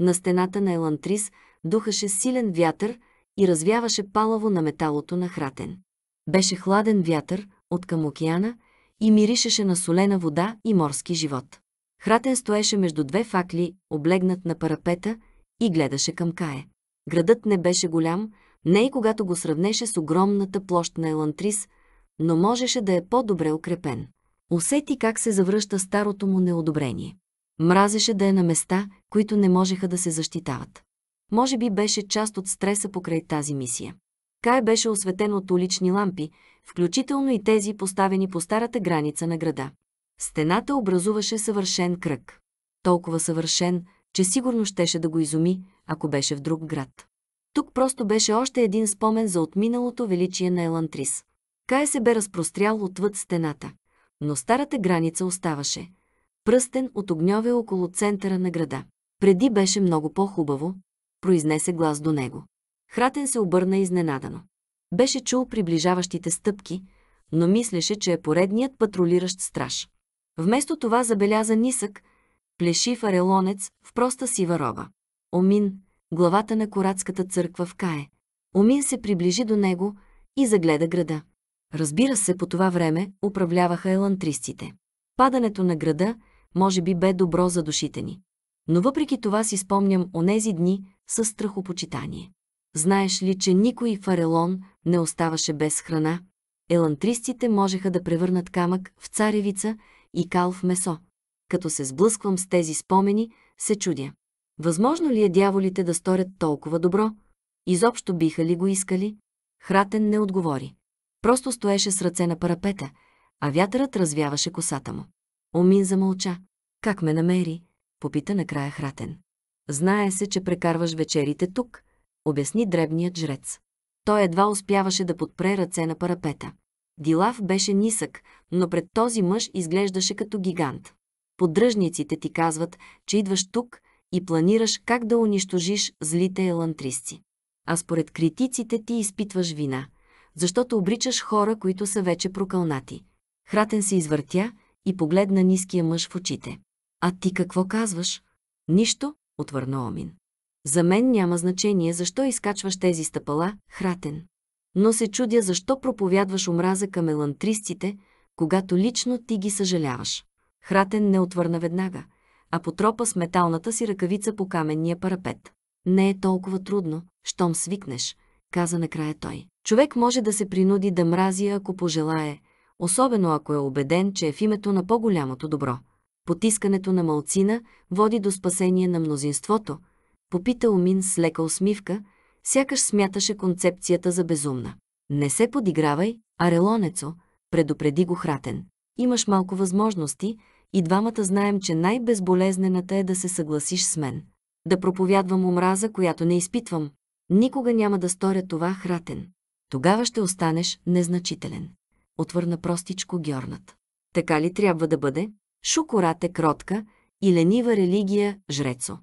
На стената на Елантрис духаше силен вятър и развяваше палаво на металото на хратен. Беше хладен вятър от към океана и миришеше на солена вода и морски живот. Хратен стоеше между две факли, облегнат на парапета и гледаше към Кае. Градът не беше голям, не и когато го сравнеше с огромната площ на Елантрис, но можеше да е по-добре укрепен. Усети как се завръща старото му неодобрение. Мразеше да е на места, които не можеха да се защитават. Може би беше част от стреса покрай тази мисия. Кай беше осветен от улични лампи, включително и тези поставени по старата граница на града. Стената образуваше съвършен кръг. Толкова съвършен, че сигурно щеше да го изуми, ако беше в друг град. Тук просто беше още един спомен за отминалото величие на Елантрис. Кай се бе разпрострял отвъд стената, но старата граница оставаше. Пръстен от огньове около центъра на града. Преди беше много по-хубаво, произнесе глас до него. Хратен се обърна изненадано. Беше чул приближаващите стъпки, но мислеше, че е поредният патрулиращ страж. Вместо това забеляза нисък, плешив арелонец в проста сива роба. Омин, главата на Коратската църква в Кае. Омин се приближи до него и загледа града. Разбира се, по това време управляваха елантристите. Падането на града може би бе добро за душите ни но въпреки това си спомням онези дни с страхопочитание. Знаеш ли, че никой фарелон не оставаше без храна? Елантристите можеха да превърнат камък в царевица и кал в месо. Като се сблъсквам с тези спомени, се чудя. Възможно ли е дяволите да сторят толкова добро? Изобщо биха ли го искали? Хратен не отговори. Просто стоеше с ръце на парапета, а вятърът развяваше косата му. Омин замълча. Как ме намери? попита накрая Хратен. Знае се, че прекарваш вечерите тук, обясни дребният жрец. Той едва успяваше да подпре ръце на парапета. Дилав беше нисък, но пред този мъж изглеждаше като гигант. Поддръжниците ти казват, че идваш тук и планираш как да унищожиш злите елантристи. А според критиците ти изпитваш вина, защото обричаш хора, които са вече прокълнати. Хратен се извъртя и погледна ниския мъж в очите. А ти какво казваш? Нищо, отвърна Омин. За мен няма значение защо изкачваш тези стъпала, хратен. Но се чудя защо проповядваш омраза към елантристите, когато лично ти ги съжаляваш. Хратен не отвърна веднага, а потропа с металната си ръкавица по каменния парапет. Не е толкова трудно, щом свикнеш, каза накрая той. Човек може да се принуди да мрази, ако пожелае, особено ако е убеден, че е в името на по-голямото добро потискането на малцина води до спасение на мнозинството, попита Омин с лека усмивка, сякаш смяташе концепцията за безумна. Не се подигравай, арелонецо, предупреди го хратен. Имаш малко възможности и двамата знаем, че най-безболезнената е да се съгласиш с мен. Да проповядвам омраза, която не изпитвам. Никога няма да сторя това, хратен. Тогава ще останеш незначителен. Отвърна простичко Георнат. Така ли трябва да бъде? е кротка и ленива религия жрецо.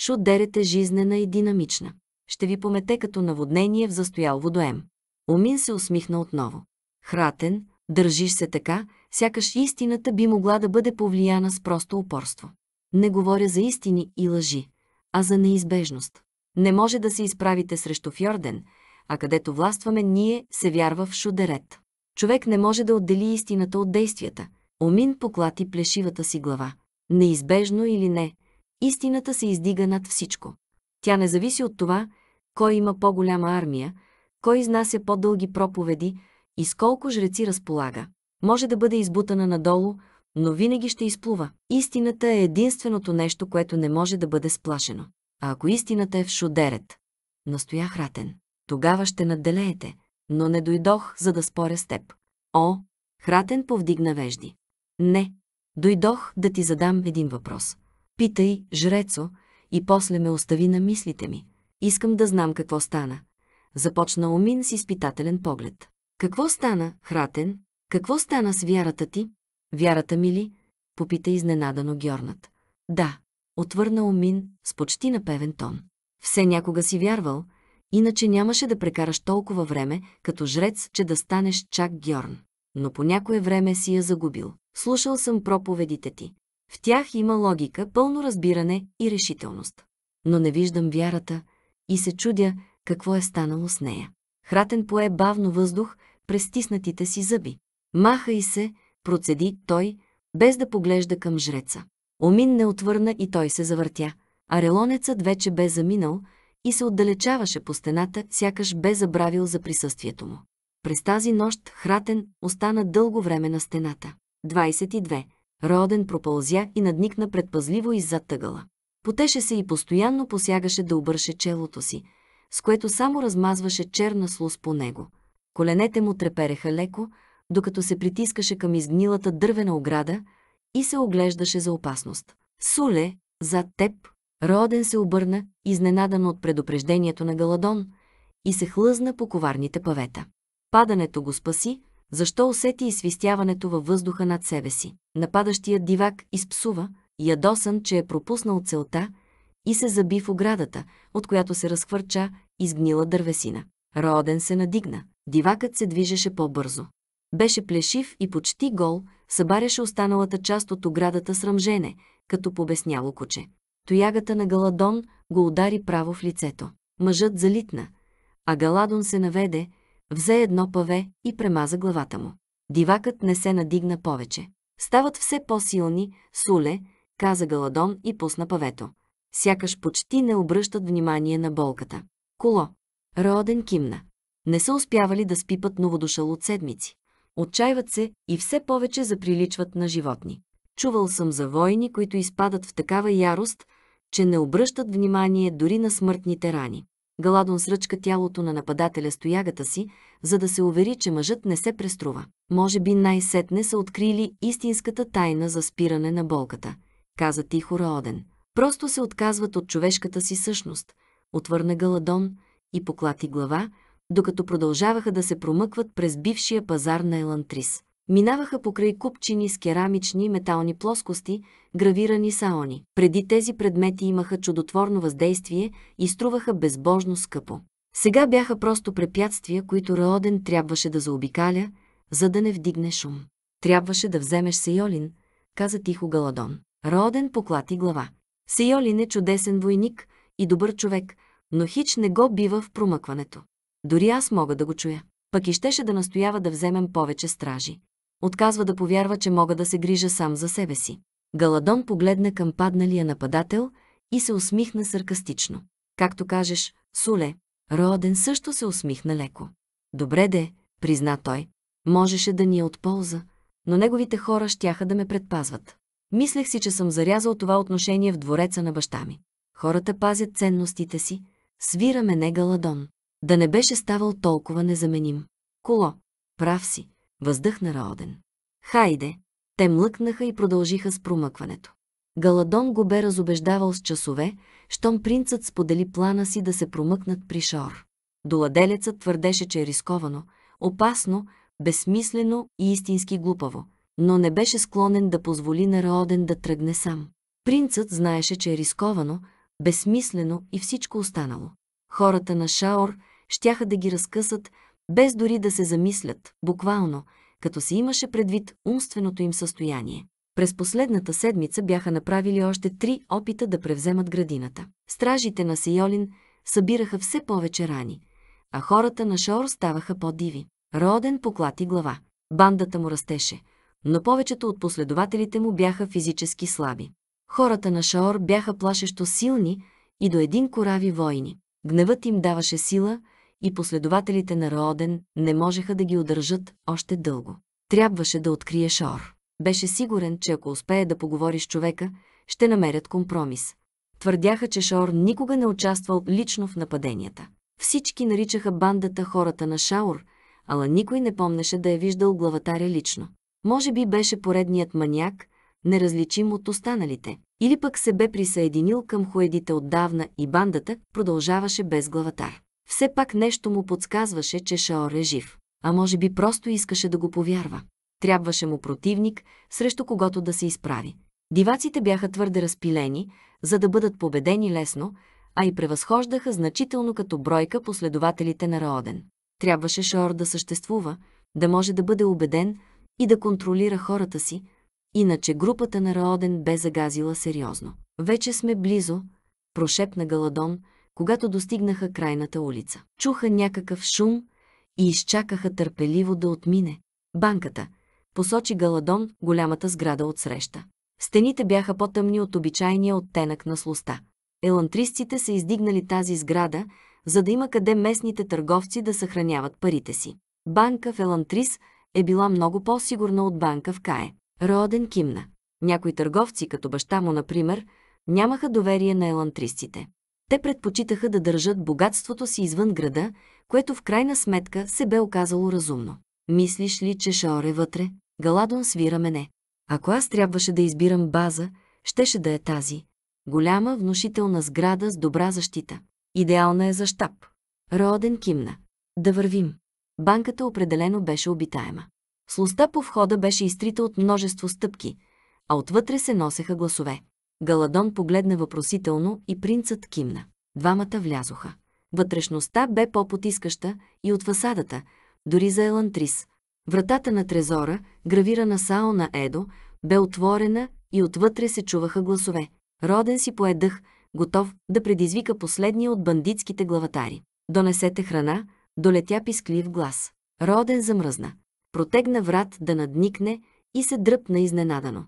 Шудерет е жизнена и динамична. Ще ви помете като наводнение в застоял водоем. Умин се усмихна отново. Хратен, държиш се така, сякаш истината би могла да бъде повлияна с просто упорство. Не говоря за истини и лъжи, а за неизбежност. Не може да се изправите срещу Фьорден, а където властваме ние, се вярва в Шудерет. Човек не може да отдели истината от действията, Омин поклати плешивата си глава. Неизбежно или не, истината се издига над всичко. Тя не зависи от това, кой има по-голяма армия, кой изнася по-дълги проповеди и сколко жреци разполага. Може да бъде избутана надолу, но винаги ще изплува. Истината е единственото нещо, което не може да бъде сплашено. А ако истината е в шудерет, настоях ратен, тогава ще надделеете, но не дойдох, за да споря с теб. О, хратен повдигна вежди. Не, дойдох да ти задам един въпрос. Питай, жрецо, и после ме остави на мислите ми. Искам да знам какво стана. Започна Омин с изпитателен поглед. Какво стана, Хратен? Какво стана с вярата ти? Вярата ми ли? Попита изненадано Георнат. Да, отвърна Омин с почти напевен тон. Все някога си вярвал, иначе нямаше да прекараш толкова време като жрец, че да станеш чак Георн. Но по някое време си я загубил. Слушал съм проповедите ти. В тях има логика, пълно разбиране и решителност. Но не виждам вярата и се чудя какво е станало с нея. Хратен пое бавно въздух през стиснатите си зъби. Маха и се, процеди той, без да поглежда към жреца. Омин не отвърна и той се завъртя. Арелонецът вече бе заминал и се отдалечаваше по стената, сякаш бе забравил за присъствието му. През тази нощ Хратен остана дълго време на стената. 22. Роден пропълзя и надникна предпазливо иззад тъгъла. Потеше се и постоянно посягаше да обърше челото си, с което само размазваше черна слуз по него. Коленете му трепереха леко, докато се притискаше към изгнилата дървена ограда и се оглеждаше за опасност. Суле, зад теб, Роден се обърна, изненадан от предупреждението на Галадон, и се хлъзна по коварните павета. Падането го спаси, защо усети свистяването във въздуха над себе си? Нападащият дивак изпсува, ядосан, че е пропуснал целта и се заби в оградата, от която се разхвърча изгнила дървесина. Роден се надигна. Дивакът се движеше по-бързо. Беше плешив и почти гол, събаряше останалата част от оградата с ръмжене, като побесняло куче. Тоягата на Галадон го удари право в лицето. Мъжът залитна, а Галадон се наведе, взе едно паве и премаза главата му. Дивакът не се надигна повече. Стават все по-силни, суле, каза Галадон и пусна павето. Сякаш почти не обръщат внимание на болката. Коло. Роден кимна. Не са успявали да спипат новодушъл от седмици. Отчаиват се и все повече заприличват на животни. Чувал съм за войни, които изпадат в такава ярост, че не обръщат внимание дори на смъртните рани. Галадон сръчка тялото на нападателя стоягата си, за да се увери, че мъжът не се преструва. Може би най-сетне са открили истинската тайна за спиране на болката, каза тихо Раоден. Просто се отказват от човешката си същност, отвърна Галадон и поклати глава, докато продължаваха да се промъкват през бившия пазар на Елантрис. Минаваха покрай купчини с керамични и метални плоскости, гравирани саони. Преди тези предмети имаха чудотворно въздействие и струваха безбожно скъпо. Сега бяха просто препятствия, които Раоден трябваше да заобикаля, за да не вдигне шум. Трябваше да вземеш Сейолин, каза тихо Галадон. Роден поклати глава. Сейолин е чудесен войник и добър човек, но Хич не го бива в промъкването. Дори аз мога да го чуя. Пък и щеше да настоява да вземем повече стражи. Отказва да повярва, че мога да се грижа сам за себе си. Галадон погледна към падналия нападател и се усмихна саркастично. Както кажеш, Суле, Роден също се усмихна леко. Добре де, призна той. Можеше да ни е от полза, но неговите хора щяха да ме предпазват. Мислех си, че съм зарязал това отношение в двореца на баща ми. Хората пазят ценностите си, свира не Галадон. Да не беше ставал толкова незаменим. Коло, прав си, въздъхна Раоден. Хайде! Те млъкнаха и продължиха с промъкването. Галадон го бе разобеждавал с часове, щом принцът сподели плана си да се промъкнат при Шор. Доладелецът твърдеше, че е рисковано, опасно, безсмислено и истински глупаво, но не беше склонен да позволи на Раоден да тръгне сам. Принцът знаеше, че е рисковано, безсмислено и всичко останало. Хората на Шаор щяха да ги разкъсат, без дори да се замислят, буквално, като се имаше предвид умственото им състояние. През последната седмица бяха направили още три опита да превземат градината. Стражите на Сейолин събираха все повече рани, а хората на Шор ставаха по-диви. Роден поклати глава. Бандата му растеше, но повечето от последователите му бяха физически слаби. Хората на Шаор бяха плашещо силни и до един корави войни. Гневът им даваше сила – и последователите на Роден не можеха да ги удържат още дълго. Трябваше да открие Шор. Беше сигурен, че ако успее да поговори с човека, ще намерят компромис. Твърдяха, че Шор никога не участвал лично в нападенията. Всички наричаха бандата хората на Шаур, ала никой не помнеше да е виждал главатаря лично. Може би беше поредният маняк, неразличим от останалите, или пък се бе присъединил към хуедите отдавна и бандата продължаваше без главатар. Все пак нещо му подсказваше, че Шаор е жив. А може би просто искаше да го повярва. Трябваше му противник, срещу когото да се изправи. Диваците бяха твърде разпилени, за да бъдат победени лесно, а и превъзхождаха значително като бройка последователите на Раоден. Трябваше Шаор да съществува, да може да бъде убеден и да контролира хората си, иначе групата на Раоден бе загазила сериозно. Вече сме близо, прошепна Галадон – когато достигнаха крайната улица. Чуха някакъв шум и изчакаха търпеливо да отмине. Банката посочи Галадон, голямата сграда от среща. Стените бяха по-тъмни от обичайния оттенък на слоста. Елантристите са издигнали тази сграда, за да има къде местните търговци да съхраняват парите си. Банка в Елантрис е била много по-сигурна от банка в Кае. Роден кимна. Някои търговци, като баща му, например, нямаха доверие на елантристите те предпочитаха да държат богатството си извън града, което в крайна сметка се бе оказало разумно. Мислиш ли, че Шаор е вътре? Галадон свира мене. Ако аз трябваше да избирам база, щеше да е тази. Голяма, внушителна сграда с добра защита. Идеална е за щаб. Роден кимна. Да вървим. Банката определено беше обитаема. Слоста по входа беше изтрита от множество стъпки, а отвътре се носеха гласове. Галадон погледна въпросително и принцът кимна. Двамата влязоха. Вътрешността бе по-потискаща и от фасадата, дори за Елантрис. Вратата на трезора, гравирана сао на Едо, бе отворена и отвътре се чуваха гласове. Роден си поедъх, готов да предизвика последния от бандитските главатари. Донесете храна, долетя писклив глас. Роден замръзна. Протегна врат да надникне и се дръпна изненадано.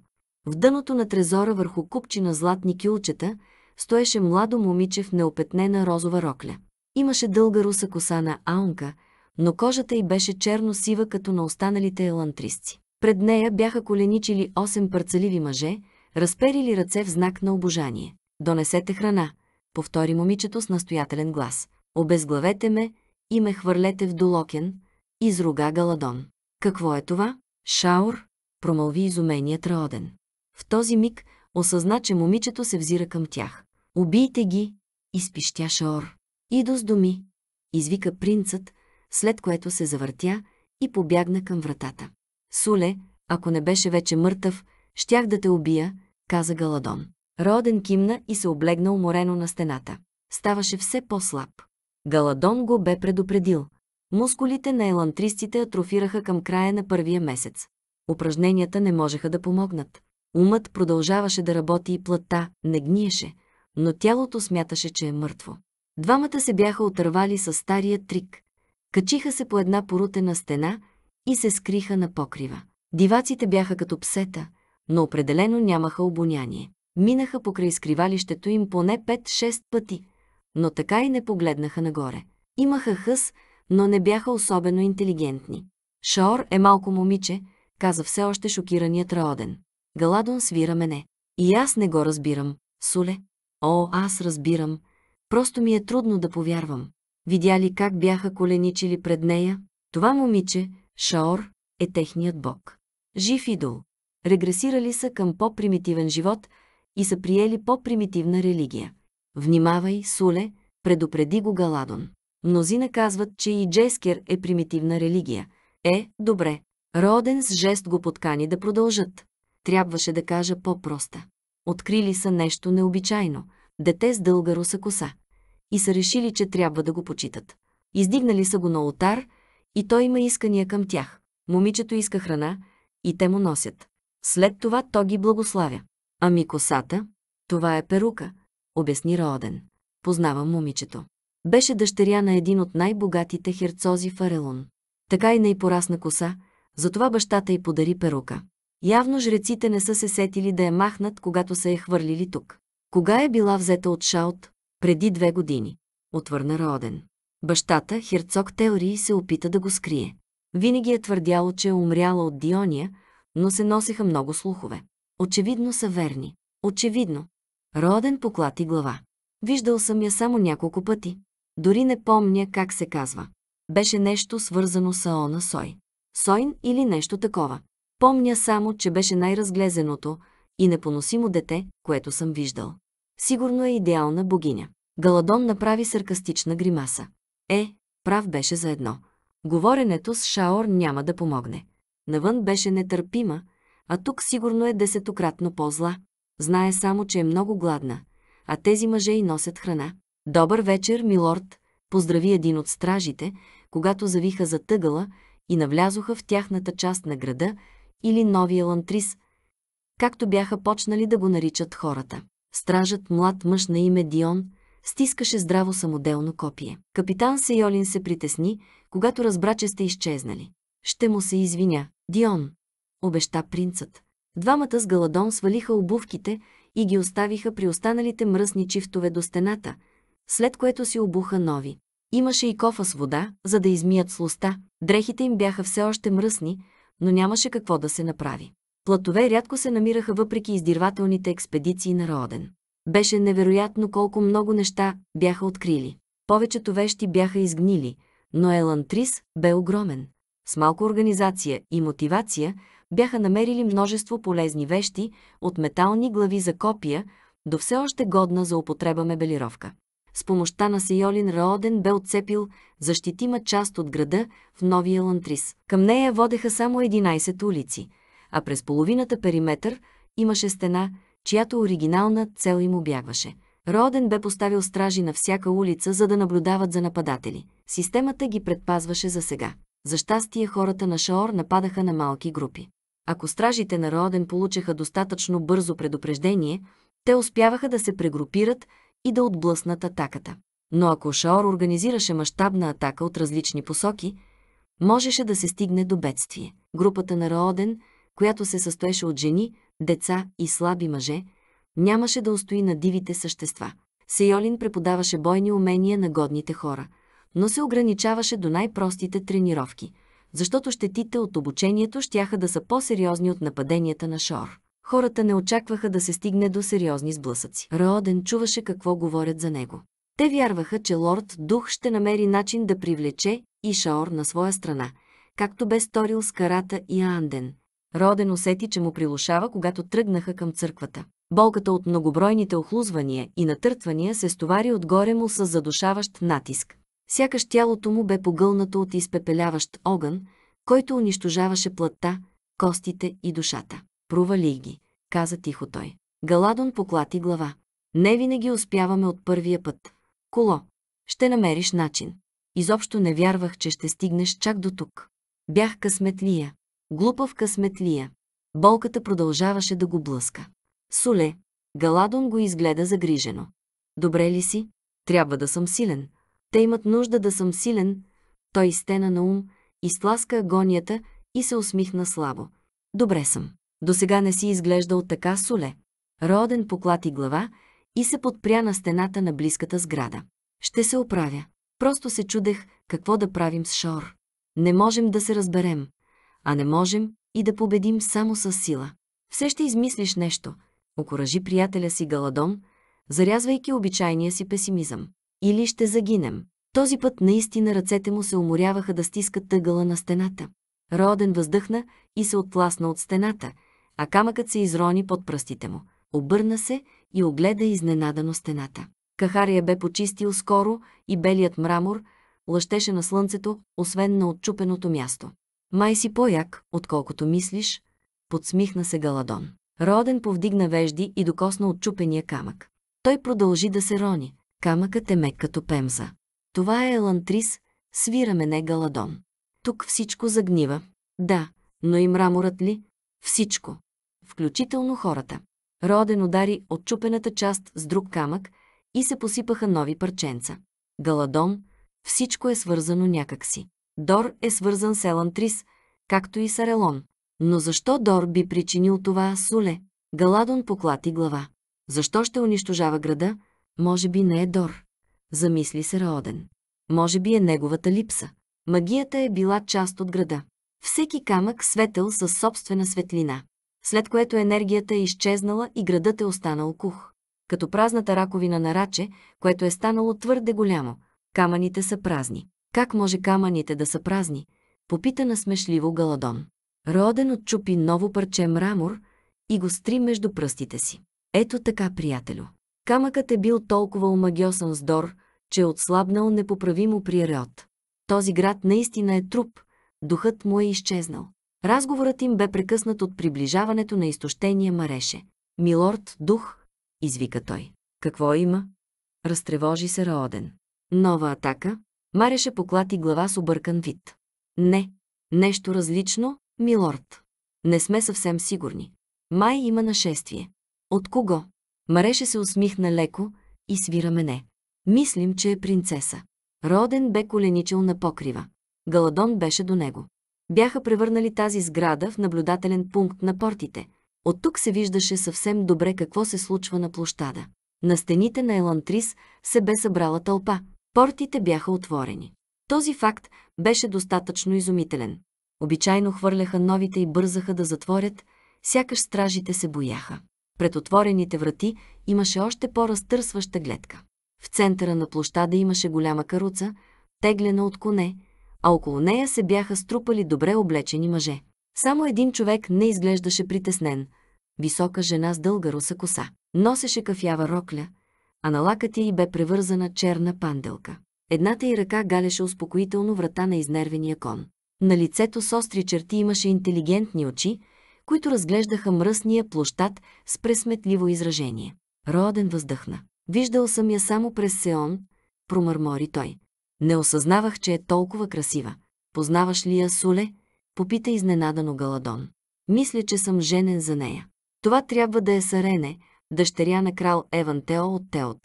В дъното на трезора върху купчина златни кюлчета стоеше младо момиче в неопетнена розова рокля. Имаше дълга руса коса на аунка, но кожата й беше черно-сива като на останалите елантристи. Пред нея бяха коленичили 8 парцеливи мъже, разперили ръце в знак на обожание. «Донесете храна», повтори момичето с настоятелен глас. «Обезглавете ме и ме хвърлете в долокен», изруга Галадон. «Какво е това?» «Шаур», промълви изуменият Раоден. В този миг осъзна, че момичето се взира към тях. «Убийте ги!» – изпищя Шаор. с думи. извика принцът, след което се завъртя и побягна към вратата. «Суле, ако не беше вече мъртъв, щях да те убия», каза Галадон. Роден кимна и се облегна уморено на стената. Ставаше все по-слаб. Галадон го бе предупредил. Мускулите на елантристите атрофираха към края на първия месец. Упражненията не можеха да помогнат. Умът продължаваше да работи и плътта не гниеше, но тялото смяташе, че е мъртво. Двамата се бяха отървали със стария трик. Качиха се по една порутена стена и се скриха на покрива. Диваците бяха като псета, но определено нямаха обоняние. Минаха покрай скривалището им поне 5-6 пъти, но така и не погледнаха нагоре. Имаха хъс, но не бяха особено интелигентни. Шаор е малко момиче, каза все още шокираният Раоден. Галадон свира мене. И аз не го разбирам. Суле? О, аз разбирам. Просто ми е трудно да повярвам. Видя ли как бяха коленичили пред нея? Това момиче, Шаор, е техният бог. Жив идол. Регресирали са към по-примитивен живот и са приели по-примитивна религия. Внимавай, Суле, предупреди го Галадон. Мнозина казват, че и Джескер е примитивна религия. Е, добре. Роден с жест го подкани да продължат. Трябваше да кажа по-проста. Открили са нещо необичайно, дете с дълга руса коса. И са решили, че трябва да го почитат. Издигнали са го на ултар и той има искания към тях. Момичето иска храна и те му носят. След това то ги благославя. Ами косата? Това е перука, обясни Роден. Познавам момичето. Беше дъщеря на един от най-богатите херцози в Арелун. Така и не й порасна коса, затова бащата й подари перука. Явно жреците не са се сетили да я е махнат, когато са я хвърлили тук. Кога е била взета от Шаут? Преди две години. Отвърна Роден. Бащата, херцог Теории, се опита да го скрие. Винаги е твърдяло, че е умряла от Диония, но се носеха много слухове. Очевидно са верни. Очевидно. Роден поклати глава. Виждал съм я само няколко пъти. Дори не помня как се казва. Беше нещо свързано с Аона Сой. Сойн или нещо такова. Помня само, че беше най-разглезеното и непоносимо дете, което съм виждал. Сигурно е идеална богиня. Галадон направи саркастична гримаса. Е, прав беше за едно. Говоренето с Шаор няма да помогне. Навън беше нетърпима, а тук сигурно е десетократно по-зла. Знае само, че е много гладна, а тези мъже и носят храна. Добър вечер, милорд, поздрави един от стражите, когато завиха за тъгъла и навлязоха в тяхната част на града, или новия лантрис, както бяха почнали да го наричат хората. Стражът млад мъж на име Дион стискаше здраво самоделно копие. Капитан Сейолин се притесни, когато разбра, че сте изчезнали. Ще му се извиня. Дион, обеща принцът. Двамата с Галадон свалиха обувките и ги оставиха при останалите мръсни чифтове до стената, след което си обуха нови. Имаше и кофа с вода, за да измият слоста. Дрехите им бяха все още мръсни, но нямаше какво да се направи. Платове рядко се намираха въпреки издирвателните експедиции на Роден. Беше невероятно колко много неща бяха открили. Повечето вещи бяха изгнили, но Елан Трис бе огромен. С малко организация и мотивация бяха намерили множество полезни вещи, от метални глави за копия до все още годна за употреба мебелировка. С помощта на Сиолин Раоден бе отцепил защитима част от града в Новия Лантрис. Към нея водеха само 11 улици, а през половината периметър имаше стена, чиято оригинална цел им обягваше. Роден бе поставил стражи на всяка улица, за да наблюдават за нападатели. Системата ги предпазваше за сега. За щастие хората на Шаор нападаха на малки групи. Ако стражите на Роден получеха достатъчно бързо предупреждение, те успяваха да се прегрупират и да отблъснат атаката. Но ако Шаор организираше мащабна атака от различни посоки, можеше да се стигне до бедствие. Групата на Раоден, която се състоеше от жени, деца и слаби мъже, нямаше да устои на дивите същества. Сейолин преподаваше бойни умения на годните хора, но се ограничаваше до най-простите тренировки, защото щетите от обучението щяха да са по-сериозни от нападенията на Шор хората не очакваха да се стигне до сериозни сблъсъци. Рооден чуваше какво говорят за него. Те вярваха, че лорд Дух ще намери начин да привлече и Шаор на своя страна, както бе сторил с Карата и Анден. Роден усети, че му прилушава, когато тръгнаха към църквата. Болката от многобройните охлузвания и натъртвания се стовари отгоре му с задушаващ натиск. Сякаш тялото му бе погълнато от изпепеляващ огън, който унищожаваше плътта, костите и душата. Провали ги каза тихо той. Галадон поклати глава. Не винаги успяваме от първия път. Коло, ще намериш начин. Изобщо не вярвах, че ще стигнеш чак до тук. Бях късметлия. Глупав късметлия. Болката продължаваше да го блъска. Суле, Галадон го изгледа загрижено. Добре ли си? Трябва да съм силен. Те имат нужда да съм силен. Той стена на ум, изтласка агонията и се усмихна слабо. Добре съм. До сега не си изглеждал така соле. Роден поклати глава и се подпря на стената на близката сграда. Ще се оправя. Просто се чудех какво да правим с Шор. Не можем да се разберем, а не можем и да победим само с сила. Все ще измислиш нещо, окоръжи приятеля си Галадон, зарязвайки обичайния си песимизъм. Или ще загинем. Този път наистина ръцете му се уморяваха да стискат тъгъла на стената. Роден въздъхна и се отласна от стената – а камъкът се изрони под пръстите му. Обърна се и огледа изненадано стената. Кахария бе почистил скоро и белият мрамор лъщеше на слънцето, освен на отчупеното място. Май си по-як, отколкото мислиш, подсмихна се Галадон. Роден повдигна вежди и докосна отчупения камък. Той продължи да се рони. Камъкът е мек като пемза. Това е елантрис, свира мене Галадон. Тук всичко загнива. Да, но и мраморът ли? Всичко включително хората. Роден удари от чупената част с друг камък и се посипаха нови парченца. Галадон, всичко е свързано някакси. Дор е свързан с Елантрис, както и с Арелон. Но защо Дор би причинил това Суле? Галадон поклати глава. Защо ще унищожава града? Може би не е Дор. Замисли се Роден. Може би е неговата липса. Магията е била част от града. Всеки камък светел със собствена светлина след което енергията е изчезнала и градът е останал кух. Като празната раковина на раче, което е станало твърде голямо. Камъните са празни. Как може камъните да са празни? Попита насмешливо Галадон. Роден отчупи ново парче мрамор и го стри между пръстите си. Ето така, приятелю. Камъкът е бил толкова омагьосан с Дор, че е отслабнал непоправимо при Реот. Този град наистина е труп, духът му е изчезнал. Разговорът им бе прекъснат от приближаването на изтощения Мареше. Милорд, дух, извика той. Какво има? Разтревожи се Раоден. Нова атака? Мареше поклати глава с объркан вид. Не, нещо различно, милорд. Не сме съвсем сигурни. Май има нашествие. От кого? Мареше се усмихна леко и свира мене. Мислим, че е принцеса. Роден бе коленичил на покрива. Галадон беше до него бяха превърнали тази сграда в наблюдателен пункт на портите. От тук се виждаше съвсем добре какво се случва на площада. На стените на Елантрис се бе събрала тълпа. Портите бяха отворени. Този факт беше достатъчно изумителен. Обичайно хвърляха новите и бързаха да затворят, сякаш стражите се бояха. Пред отворените врати имаше още по-разтърсваща гледка. В центъра на площада имаше голяма каруца, теглена от коне, а около нея се бяха струпали добре облечени мъже. Само един човек не изглеждаше притеснен. Висока жена с дълга руса коса. Носеше кафява рокля, а на лакът й бе превързана черна панделка. Едната й ръка галеше успокоително врата на изнервения кон. На лицето с остри черти имаше интелигентни очи, които разглеждаха мръсния площад с пресметливо изражение. Роден въздъхна. Виждал съм я само през Сеон, промърмори той. Не осъзнавах, че е толкова красива. Познаваш ли я, Суле? Попита изненадано Галадон. Мисля, че съм женен за нея. Това трябва да е Сарене, дъщеря на крал Еван Тео от Теот.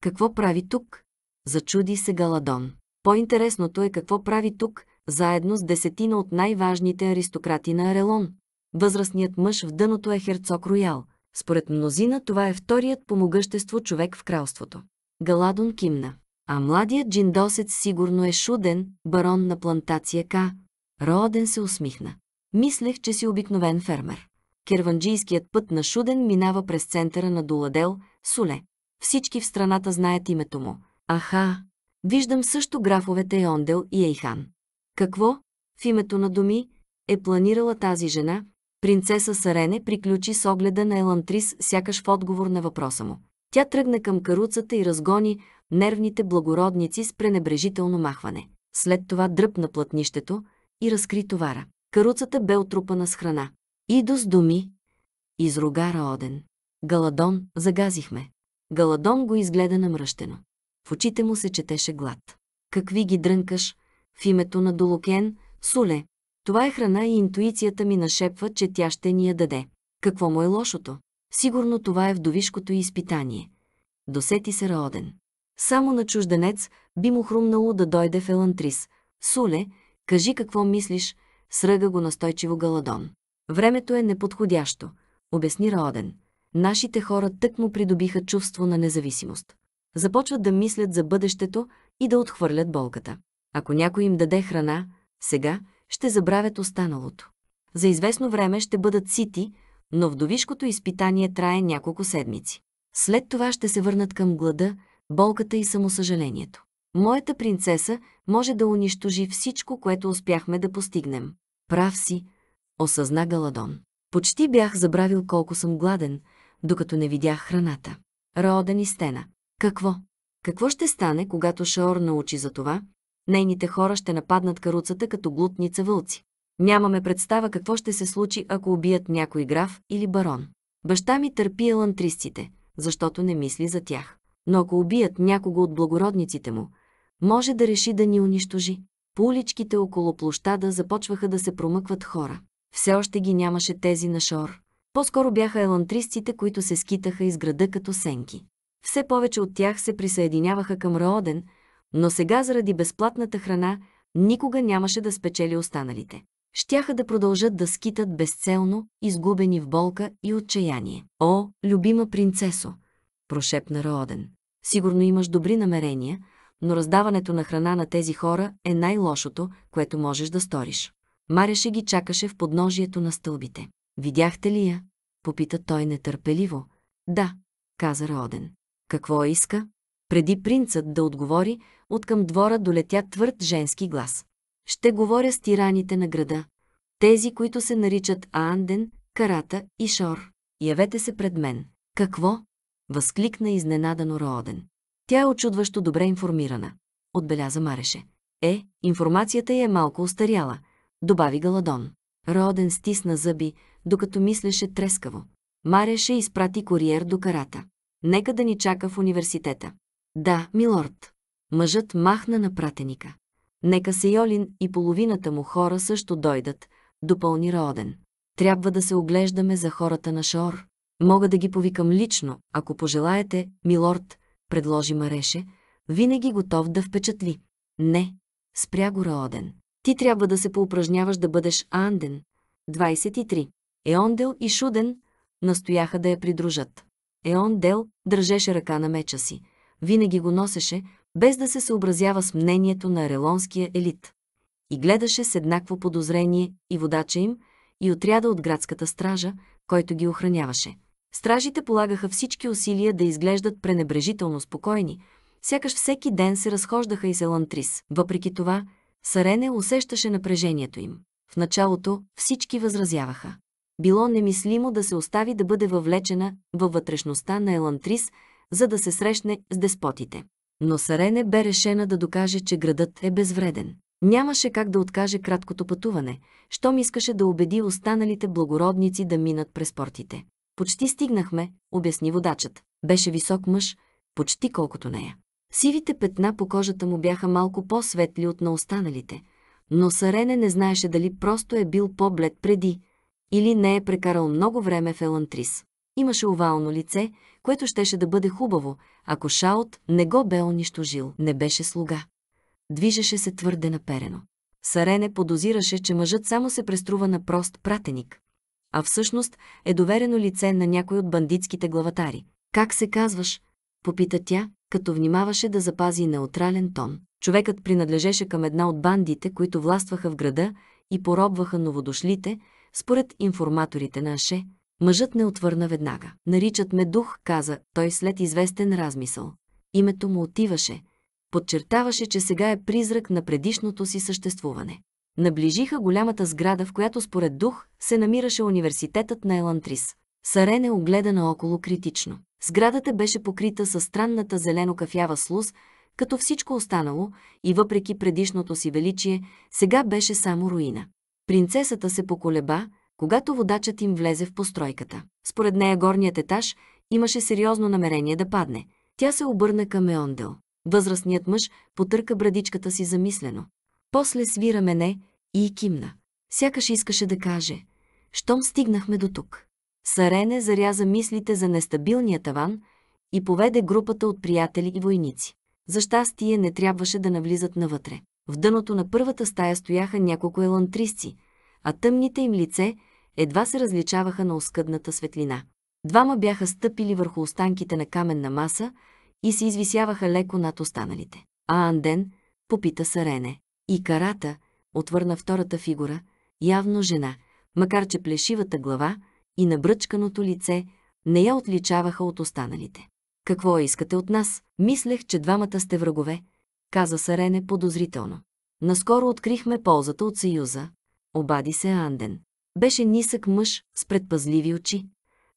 Какво прави тук? Зачуди се Галадон. По-интересното е какво прави тук, заедно с десетина от най-важните аристократи на Арелон. Възрастният мъж в дъното е херцог Роял. Според мнозина това е вторият по могъщество човек в кралството. Галадон кимна. А младият джиндосец сигурно е шуден, барон на плантация К. Роден се усмихна. Мислех, че си обикновен фермер. Керванджийският път на Шуден минава през центъра на Доладел, Суле. Всички в страната знаят името му. Аха, виждам също графовете Йондел и Ейхан. Какво, в името на Думи е планирала тази жена, принцеса Сарене приключи с огледа на Елантрис, сякаш в отговор на въпроса му. Тя тръгна към каруцата и разгони нервните благородници с пренебрежително махване. След това дръпна платнището и разкри товара. Каруцата бе отрупана с храна. Идос думи, изруга Раоден. Галадон загазихме. Галадон го изгледа намръщено. В очите му се четеше глад. Какви ги дрънкаш? В името на Долокен, Суле. Това е храна и интуицията ми нашепва, че тя ще ни я даде. Какво му е лошото? Сигурно това е вдовишкото изпитание. Досети се Раоден. Само на чужденец би му хрумнало да дойде в Елантрис. Суле, кажи какво мислиш, сръга го настойчиво Галадон. Времето е неподходящо, обясни Раоден. Нашите хора тък му придобиха чувство на независимост. Започват да мислят за бъдещето и да отхвърлят болката. Ако някой им даде храна, сега ще забравят останалото. За известно време ще бъдат сити, но вдовишкото изпитание трае няколко седмици. След това ще се върнат към глада, болката и самосъжалението. Моята принцеса може да унищожи всичко, което успяхме да постигнем. Прав си, осъзна Галадон. Почти бях забравил колко съм гладен, докато не видях храната. Роден и стена. Какво? Какво ще стане, когато Шаор научи за това? Нейните хора ще нападнат каруцата като глутница вълци. Нямаме представа какво ще се случи, ако убият някой граф или барон. Баща ми търпи елантристите, защото не мисли за тях но ако убият някого от благородниците му, може да реши да ни унищожи. По уличките около площада започваха да се промъкват хора. Все още ги нямаше тези на Шор. По-скоро бяха елантристите, които се скитаха из града като сенки. Все повече от тях се присъединяваха към Рооден, но сега заради безплатната храна никога нямаше да спечели останалите. Щяха да продължат да скитат безцелно, изгубени в болка и отчаяние. О, любима принцесо! прошепна Рооден. Сигурно имаш добри намерения, но раздаването на храна на тези хора е най-лошото, което можеш да сториш. Маряше ги чакаше в подножието на стълбите. Видяхте ли я? Попита той нетърпеливо. Да, каза Роден. Какво иска? Преди принцът да отговори, откъм двора долетя твърд женски глас. Ще говоря с тираните на града. Тези, които се наричат Аанден, Карата и Шор. Явете се пред мен. Какво? Възкликна изненадано Рооден. Тя е очудващо добре информирана. Отбеляза Мареше. Е, информацията й е малко устаряла, Добави Галадон. Рооден стисна зъби, докато мислеше трескаво. Мареше изпрати куриер до карата. Нека да ни чака в университета. Да, милорд. Мъжът махна на пратеника. Нека се Йолин и половината му хора също дойдат, допълни Рооден. Трябва да се оглеждаме за хората на Шор. Мога да ги повикам лично, ако пожелаете, милорд, предложи Мареше, винаги готов да впечатли. Не, спря го Раоден. Ти трябва да се поупражняваш да бъдеш Анден. 23. Еондел и Шуден настояха да я придружат. Еондел държеше ръка на меча си. Винаги го носеше, без да се съобразява с мнението на релонския елит. И гледаше с еднакво подозрение и водача им, и отряда от градската стража, който ги охраняваше. Стражите полагаха всички усилия да изглеждат пренебрежително спокойни, сякаш всеки ден се разхождаха из Елантрис. Въпреки това, Сарене усещаше напрежението им. В началото всички възразяваха. Било немислимо да се остави да бъде въвлечена във вътрешността на Елантрис, за да се срещне с деспотите. Но Сарене бе решена да докаже, че градът е безвреден. Нямаше как да откаже краткото пътуване, щом искаше да убеди останалите благородници да минат през портите. Почти стигнахме, обясни водачът. Беше висок мъж, почти колкото нея. Сивите петна по кожата му бяха малко по-светли от на останалите, но Сарене не знаеше дали просто е бил по-блед преди или не е прекарал много време в Елантрис. Имаше овално лице, което щеше да бъде хубаво, ако Шаот не го бе унищожил, не беше слуга. Движеше се твърде наперено. Сарене подозираше, че мъжът само се преструва на прост пратеник а всъщност е доверено лице на някой от бандитските главатари. Как се казваш? попита тя, като внимаваше да запази неутрален тон. Човекът принадлежеше към една от бандите, които властваха в града и поробваха новодошлите, според информаторите на Аше. Мъжът не отвърна веднага. Наричат ме дух, каза той след известен размисъл. Името му отиваше. Подчертаваше, че сега е призрак на предишното си съществуване наближиха голямата сграда, в която според дух се намираше университетът на Елантрис. Сарен е огледа наоколо критично. Сградата беше покрита със странната зелено-кафява слуз, като всичко останало и въпреки предишното си величие, сега беше само руина. Принцесата се поколеба, когато водачът им влезе в постройката. Според нея горният етаж имаше сериозно намерение да падне. Тя се обърна към Еондел. Възрастният мъж потърка брадичката си замислено. После свира мене и кимна. Сякаш искаше да каже, щом стигнахме до тук. Сарене заряза мислите за нестабилния таван и поведе групата от приятели и войници. За щастие не трябваше да навлизат навътре. В дъното на първата стая стояха няколко елантристи, а тъмните им лице едва се различаваха на оскъдната светлина. Двама бяха стъпили върху останките на каменна маса и се извисяваха леко над останалите. А Анден попита Сарене. И карата, отвърна втората фигура, явно жена, макар че плешивата глава и набръчканото лице не я отличаваха от останалите. Какво искате от нас? Мислех, че двамата сте врагове, каза Сарене подозрително. Наскоро открихме ползата от Съюза, обади се Анден. Беше нисък мъж с предпазливи очи,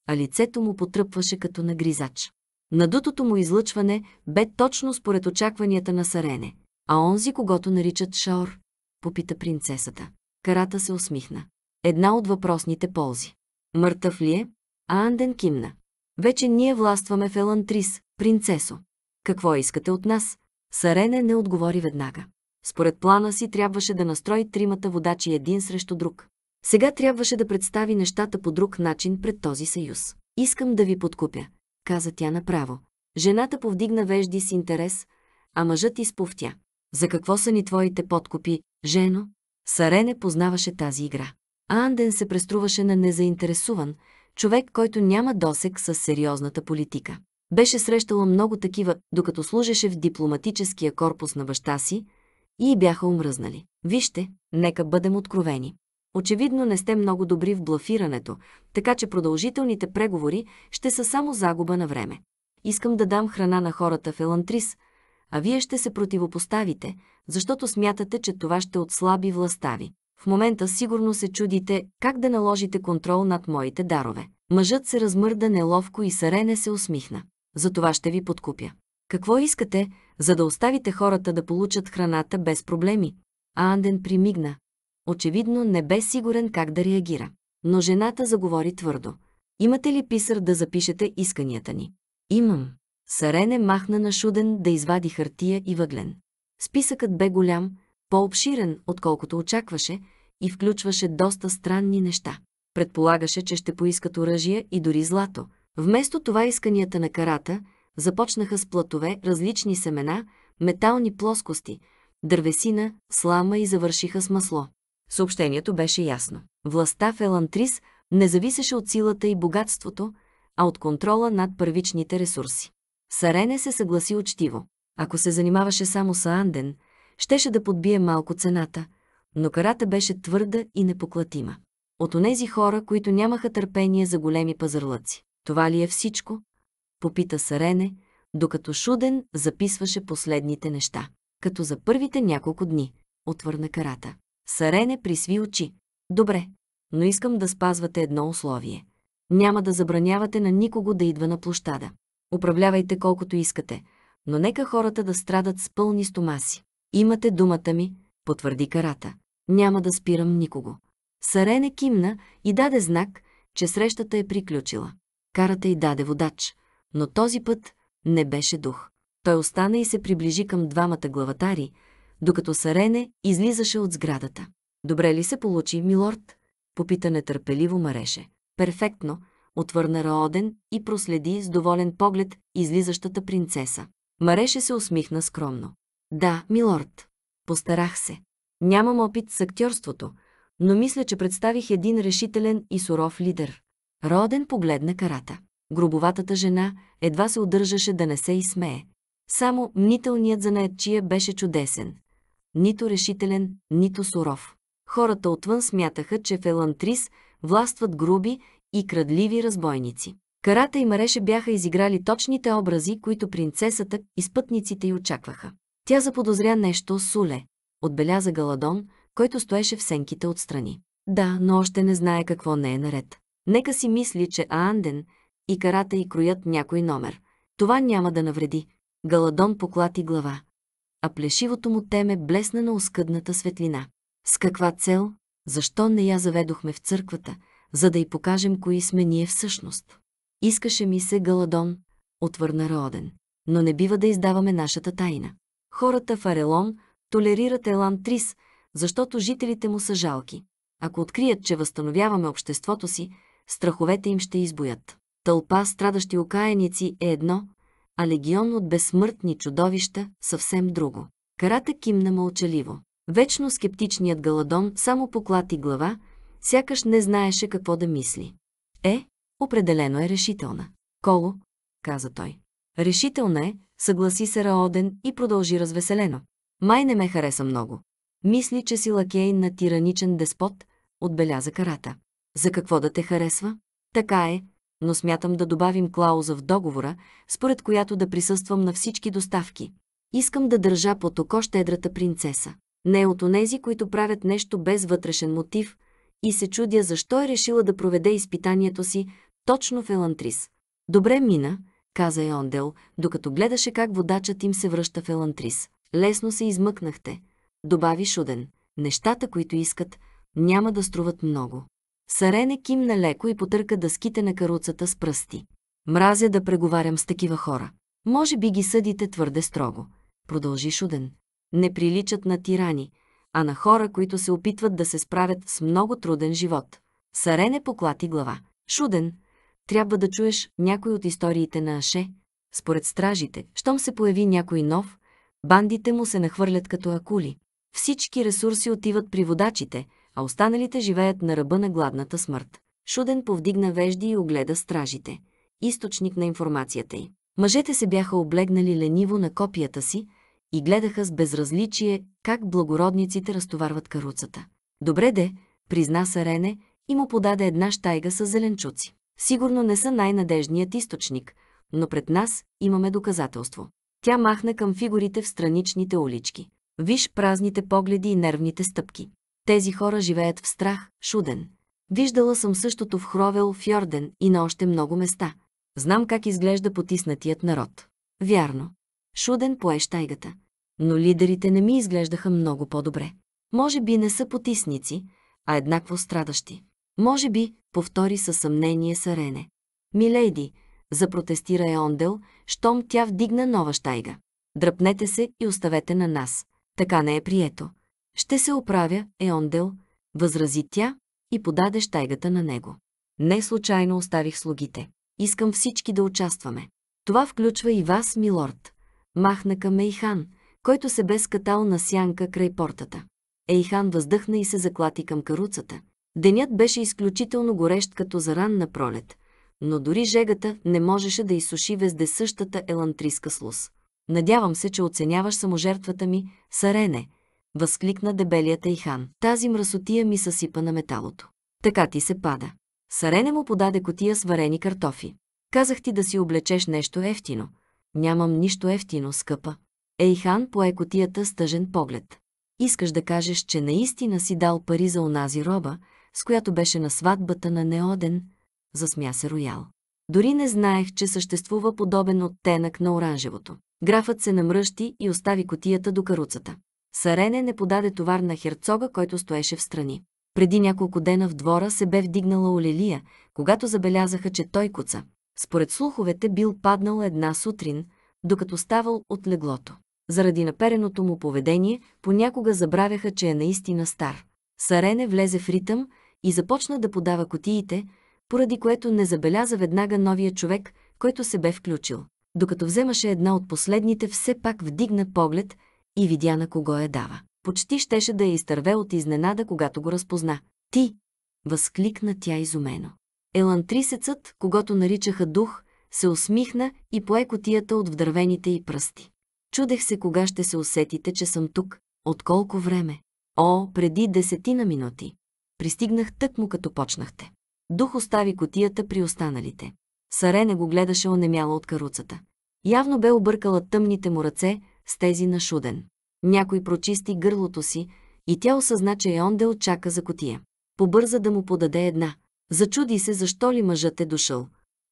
а лицето му потръпваше като нагризач. Надутото му излъчване бе точно според очакванията на Сарене. А онзи, когато наричат Шаор, попита принцесата. Карата се усмихна. Една от въпросните ползи. Мъртъв ли е? А Анден кимна. Вече ние властваме в Елантрис, принцесо. Какво искате от нас? Сарене не отговори веднага. Според плана си трябваше да настрои тримата водачи един срещу друг. Сега трябваше да представи нещата по друг начин пред този съюз. Искам да ви подкупя, каза тя направо. Жената повдигна вежди с интерес, а мъжът изповтя. За какво са ни твоите подкупи, жено? Сарене познаваше тази игра. А Анден се преструваше на незаинтересуван, човек, който няма досек с сериозната политика. Беше срещала много такива, докато служеше в дипломатическия корпус на баща си и бяха умръзнали. Вижте, нека бъдем откровени. Очевидно не сте много добри в блафирането, така че продължителните преговори ще са само загуба на време. Искам да дам храна на хората в Елантрис – а вие ще се противопоставите, защото смятате, че това ще отслаби властта ви. В момента сигурно се чудите как да наложите контрол над моите дарове. Мъжът се размърда неловко и Сарене се усмихна. За това ще ви подкупя. Какво искате, за да оставите хората да получат храната без проблеми? А Анден примигна. Очевидно не бе сигурен как да реагира. Но жената заговори твърдо. Имате ли писър да запишете исканията ни? Имам. Сарене махна на Шуден да извади хартия и въглен. Списъкът бе голям, по-обширен, отколкото очакваше, и включваше доста странни неща. Предполагаше, че ще поискат оръжия и дори злато. Вместо това исканията на карата започнаха с платове, различни семена, метални плоскости, дървесина, слама и завършиха с масло. Съобщението беше ясно. Властта в Елантрис не зависеше от силата и богатството, а от контрола над първичните ресурси. Сарене се съгласи учтиво. Ако се занимаваше само с Анден, щеше да подбие малко цената, но карата беше твърда и непоклатима. От онези хора, които нямаха търпение за големи пазарлъци. Това ли е всичко? Попита Сарене, докато Шуден записваше последните неща. Като за първите няколко дни, отвърна карата. Сарене присви очи. Добре, но искам да спазвате едно условие. Няма да забранявате на никого да идва на площада. Управлявайте колкото искате, но нека хората да страдат с пълни стомаси. Имате думата ми, потвърди карата. Няма да спирам никого. Сарене кимна и даде знак, че срещата е приключила. Карата й даде водач, но този път не беше дух. Той остана и се приближи към двамата главатари, докато Сарене излизаше от сградата. Добре ли се получи, милорд? Попита нетърпеливо Мареше. Перфектно, отвърна Раоден и проследи с доволен поглед излизащата принцеса. Мареше се усмихна скромно. Да, милорд, постарах се. Нямам опит с актьорството, но мисля, че представих един решителен и суров лидер. Роден погледна карата. Грубоватата жена едва се удържаше да не се и смее. Само мнителният занаятчия беше чудесен. Нито решителен, нито суров. Хората отвън смятаха, че в Елантрис властват груби и крадливи разбойници. Карата и Мареша бяха изиграли точните образи, които принцесата и спътниците й очакваха. Тя заподозря нещо суле, отбеляза Галадон, който стоеше в сенките отстрани. Да, но още не знае какво не е наред. Нека си мисли, че Аанден и карата и кроят някой номер. Това няма да навреди. Галадон поклати глава. А плешивото му теме блесна на оскъдната светлина. С каква цел? Защо не я заведохме в църквата? за да й покажем кои сме ние всъщност. Искаше ми се Галадон, отвърна Роден, но не бива да издаваме нашата тайна. Хората в Арелон толерират Елан Трис, защото жителите му са жалки. Ако открият, че възстановяваме обществото си, страховете им ще избоят. Тълпа страдащи окаяници е едно, а легион от безсмъртни чудовища съвсем друго. Карата кимна мълчаливо. Вечно скептичният Галадон само поклати глава, Сякаш не знаеше какво да мисли. Е, определено е решителна. Коло, каза той. Решителна е, съгласи се Раоден и продължи развеселено. Май не ме хареса много. Мисли, че си лакей на тираничен деспот, отбеляза карата. За какво да те харесва? Така е, но смятам да добавим клауза в договора, според която да присъствам на всички доставки. Искам да държа по токо щедрата принцеса. Не от онези, които правят нещо без вътрешен мотив – и се чудя защо е решила да проведе изпитанието си точно в Елантрис. Добре мина, каза Йондел, докато гледаше как водачът им се връща в Елантрис. Лесно се измъкнахте, добави Шуден. Нещата, които искат, няма да струват много. Сарене кимна леко и потърка дъските на каруцата с пръсти. Мразя да преговарям с такива хора. Може би ги съдите твърде строго. Продължи Шуден. Не приличат на тирани, а на хора, които се опитват да се справят с много труден живот. Сарене поклати глава. Шуден, трябва да чуеш някой от историите на Аше. Според стражите, щом се появи някой нов, бандите му се нахвърлят като акули. Всички ресурси отиват при водачите, а останалите живеят на ръба на гладната смърт. Шуден повдигна вежди и огледа стражите. Източник на информацията й. Мъжете се бяха облегнали лениво на копията си, и гледаха с безразличие как благородниците разтоварват каруцата. Добре де, призна Сарене и му подаде една щайга с зеленчуци. Сигурно не са най-надежният източник, но пред нас имаме доказателство. Тя махна към фигурите в страничните улички. Виж празните погледи и нервните стъпки. Тези хора живеят в страх, шуден. Виждала съм същото в Хровел, Фьорден и на още много места. Знам как изглежда потиснатият народ. Вярно. Шуден пое щайгата. Но лидерите не ми изглеждаха много по-добре. Може би не са потисници, а еднакво страдащи. Може би, повтори със съмнение Сарене. Милейди, запротестира Еондел, щом тя вдигна нова щайга. Дръпнете се и оставете на нас. Така не е прието. Ще се оправя, Еондел, възрази тя и подаде щайгата на него. Не случайно оставих слугите. Искам всички да участваме. Това включва и вас, милорд. Махна към Ейхан, който се бе скатал на сянка край портата. Ейхан въздъхна и се заклати към каруцата. Денят беше изключително горещ като за ранна пролет, но дори жегата не можеше да изсуши везде същата елантриска слус. Надявам се, че оценяваш саможертвата ми, Сарене, възкликна дебелият Ейхан. Тази мръсотия ми съсипа на металото. Така ти се пада. Сарене му подаде котия с варени картофи. Казах ти да си облечеш нещо ефтино, Нямам нищо ефтино, скъпа. Ейхан пое котията с тъжен поглед. Искаш да кажеш, че наистина си дал пари за онази роба, с която беше на сватбата на Неоден, засмя се Роял. Дори не знаех, че съществува подобен оттенък на оранжевото. Графът се намръщи и остави котията до каруцата. Сарене не подаде товар на херцога, който стоеше в страни. Преди няколко дена в двора се бе вдигнала Олелия, когато забелязаха, че той куца. Според слуховете бил паднал една сутрин, докато ставал от леглото. Заради напереното му поведение, понякога забравяха, че е наистина стар. Сарене влезе в ритъм и започна да подава котиите, поради което не забеляза веднага новия човек, който се бе включил. Докато вземаше една от последните, все пак вдигна поглед и видя на кого я дава. Почти щеше да я изтърве от изненада, когато го разпозна. «Ти!» – възкликна тя изумено. Елантрисецът, когато наричаха дух, се усмихна и пое котията от вдървените й пръсти. Чудех се кога ще се усетите, че съм тук, от колко време. О, преди десетина минути. Пристигнах тъкмо като почнахте. Дух остави котията при останалите. Сарене го гледаше онемяла от каруцата. Явно бе объркала тъмните му ръце с тези на Шуден. Някой прочисти гърлото си и тя осъзна, че Еонде очака за котия. Побърза да му подаде една, Зачуди се защо ли мъжът е дошъл.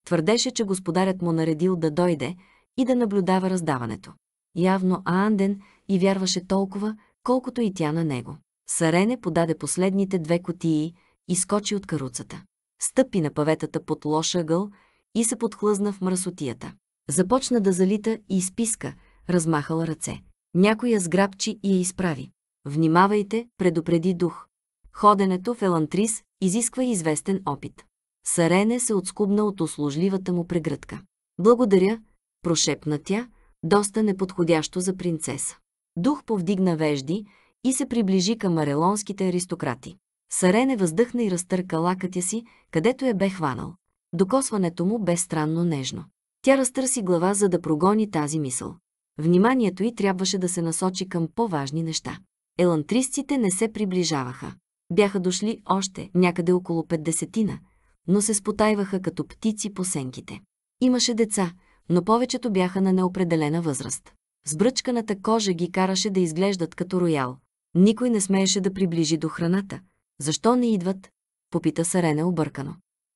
Твърдеше, че господарят му наредил да дойде и да наблюдава раздаването. Явно Аанден и вярваше толкова, колкото и тя на него. Сарене подаде последните две котии и скочи от каруцата. Стъпи на паветата под лош ъгъл и се подхлъзна в мръсотията. Започна да залита и изписка, размахала ръце. Някой я сграбчи и я изправи. Внимавайте, предупреди дух. Ходенето в Елантрис изисква известен опит. Сарене се отскубна от услужливата му прегръдка. Благодаря, прошепна тя, доста неподходящо за принцеса. Дух повдигна вежди и се приближи към арелонските аристократи. Сарене въздъхна и разтърка лакътя си, където я бе хванал. Докосването му бе странно нежно. Тя разтърси глава, за да прогони тази мисъл. Вниманието й трябваше да се насочи към по-важни неща. Елантрисците не се приближаваха. Бяха дошли още някъде около петдесетина, но се спотайваха като птици по сенките. Имаше деца, но повечето бяха на неопределена възраст. Сбръчканата кожа ги караше да изглеждат като роял. Никой не смееше да приближи до храната. Защо не идват? Попита Сарена объркано.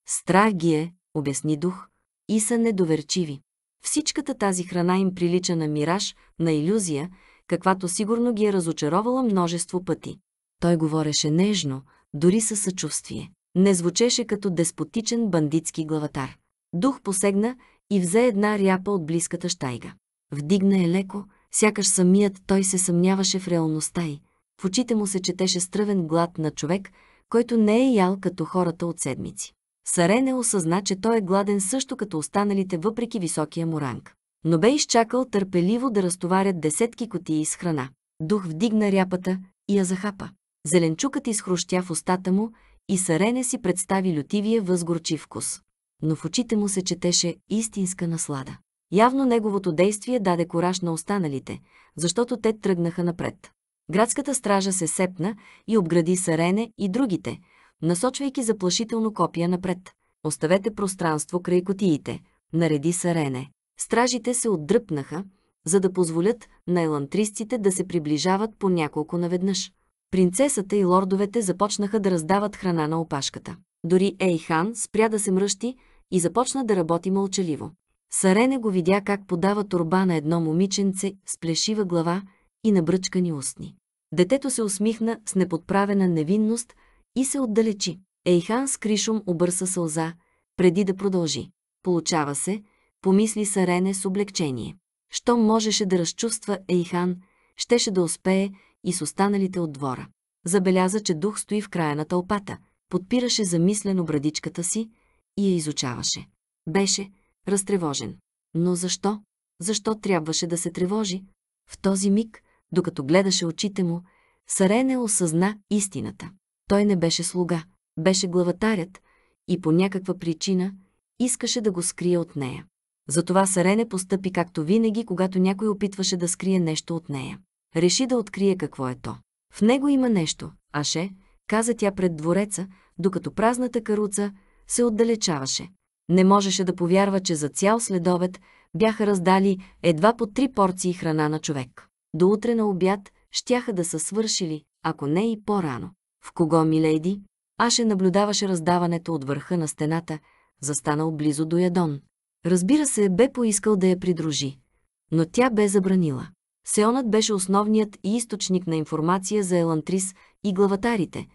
Страх ги е, обясни дух, и са недоверчиви. Всичката тази храна им прилича на мираж, на иллюзия, каквато сигурно ги е разочаровала множество пъти той говореше нежно, дори със съчувствие. Не звучеше като деспотичен бандитски главатар. Дух посегна и взе една ряпа от близката щайга. Вдигна е леко, сякаш самият той се съмняваше в реалността й. В очите му се четеше стръвен глад на човек, който не е ял като хората от седмици. Сарене осъзна, че той е гладен също като останалите въпреки високия му ранг. Но бе изчакал търпеливо да разтоварят десетки котии с храна. Дух вдигна ряпата и я захапа. Зеленчукът изхрущя в устата му и Сарене си представи лютивия възгорчи вкус. Но в очите му се четеше истинска наслада. Явно неговото действие даде кораж на останалите, защото те тръгнаха напред. Градската стража се сепна и обгради Сарене и другите, насочвайки заплашително копия напред. Оставете пространство край котиите, нареди Сарене. Стражите се отдръпнаха, за да позволят на елантристите да се приближават по няколко наведнъж принцесата и лордовете започнаха да раздават храна на опашката. Дори Ейхан спря да се мръщи и започна да работи мълчаливо. Сарене го видя как подава турба на едно момиченце с плешива глава и набръчкани устни. Детето се усмихна с неподправена невинност и се отдалечи. Ейхан с кришум обърса сълза, преди да продължи. Получава се, помисли Сарене с облегчение. Щом можеше да разчувства Ейхан, щеше да успее и с останалите от двора. Забеляза, че дух стои в края на тълпата, подпираше замислено брадичката си и я изучаваше. Беше разтревожен. Но защо? Защо трябваше да се тревожи? В този миг, докато гледаше очите му, Сарене осъзна истината. Той не беше слуга, беше главатарят и по някаква причина искаше да го скрие от нея. Затова Сарене постъпи както винаги, когато някой опитваше да скрие нещо от нея реши да открие какво е то. В него има нещо, аше, каза тя пред двореца, докато празната каруца се отдалечаваше. Не можеше да повярва, че за цял следобед бяха раздали едва по три порции храна на човек. До утре на обяд щяха да са свършили, ако не и по-рано. В кого, милейди? Аше наблюдаваше раздаването от върха на стената, застанал близо до Ядон. Разбира се, бе поискал да я придружи, но тя бе забранила. Сеонът беше основният и източник на информация за Елантрис и главатарите,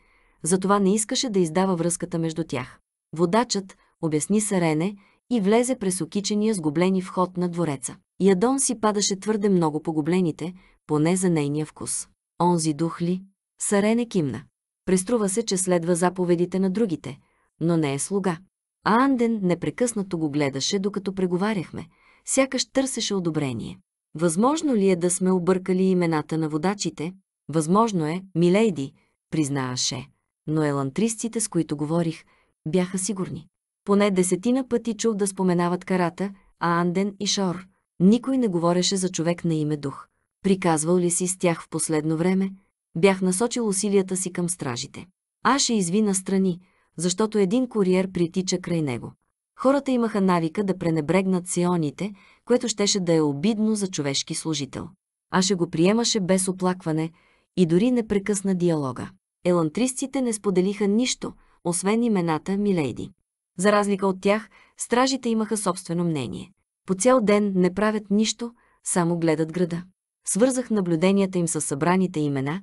затова не искаше да издава връзката между тях. Водачът, обясни Сарене, и влезе през окичения сгублени вход на двореца. Ядон си падаше твърде много по гублените, поне за нейния вкус. Онзи дух ли? Сарене кимна. Преструва се, че следва заповедите на другите, но не е слуга. А Анден непрекъснато го гледаше, докато преговаряхме, сякаш търсеше одобрение. Възможно ли е да сме объркали имената на водачите? Възможно е, милейди, признаваше, Но елантристите, с които говорих, бяха сигурни. Поне десетина пъти чув да споменават карата, а Анден и Шор. Никой не говореше за човек на име Дух. Приказвал ли си с тях в последно време, бях насочил усилията си към стражите. Аше изви страни, защото един куриер притича край него. Хората имаха навика да пренебрегнат сионите, което щеше да е обидно за човешки служител. Аше го приемаше без оплакване и дори не прекъсна диалога. Елантристите не споделиха нищо, освен имената Милейди. За разлика от тях, стражите имаха собствено мнение. По цял ден не правят нищо, само гледат града. Свързах наблюденията им с събраните имена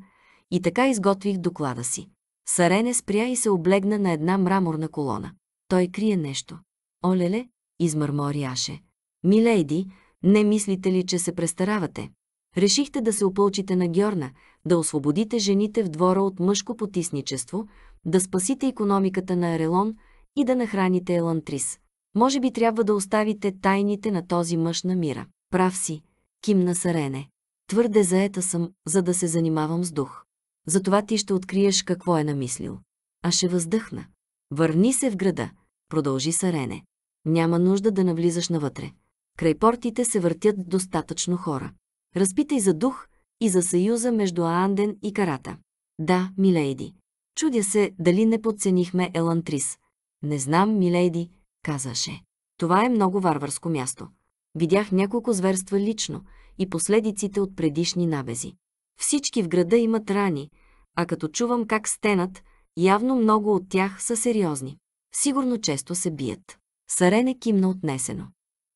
и така изготвих доклада си. Сарене спря и се облегна на една мраморна колона. Той крие нещо. Олеле, измърмори Аше. Милейди, не мислите ли, че се престаравате? Решихте да се опълчите на Георна, да освободите жените в двора от мъжко потисничество, да спасите економиката на Ерелон и да нахраните Елантрис. Може би трябва да оставите тайните на този мъж на мира. Прав си, кимна Сарене. Твърде заета съм, за да се занимавам с дух. Затова ти ще откриеш какво е намислил. А ще въздъхна. Върни се в града, продължи Сарене. Няма нужда да навлизаш навътре. Край портите се въртят достатъчно хора. Разпитай за дух и за съюза между Аанден и Карата. Да, милейди. Чудя се, дали не подценихме Елантрис. Не знам, милейди, казаше. Това е много варварско място. Видях няколко зверства лично и последиците от предишни набези. Всички в града имат рани, а като чувам как стенат, явно много от тях са сериозни. Сигурно често се бият. Сарене кимна отнесено.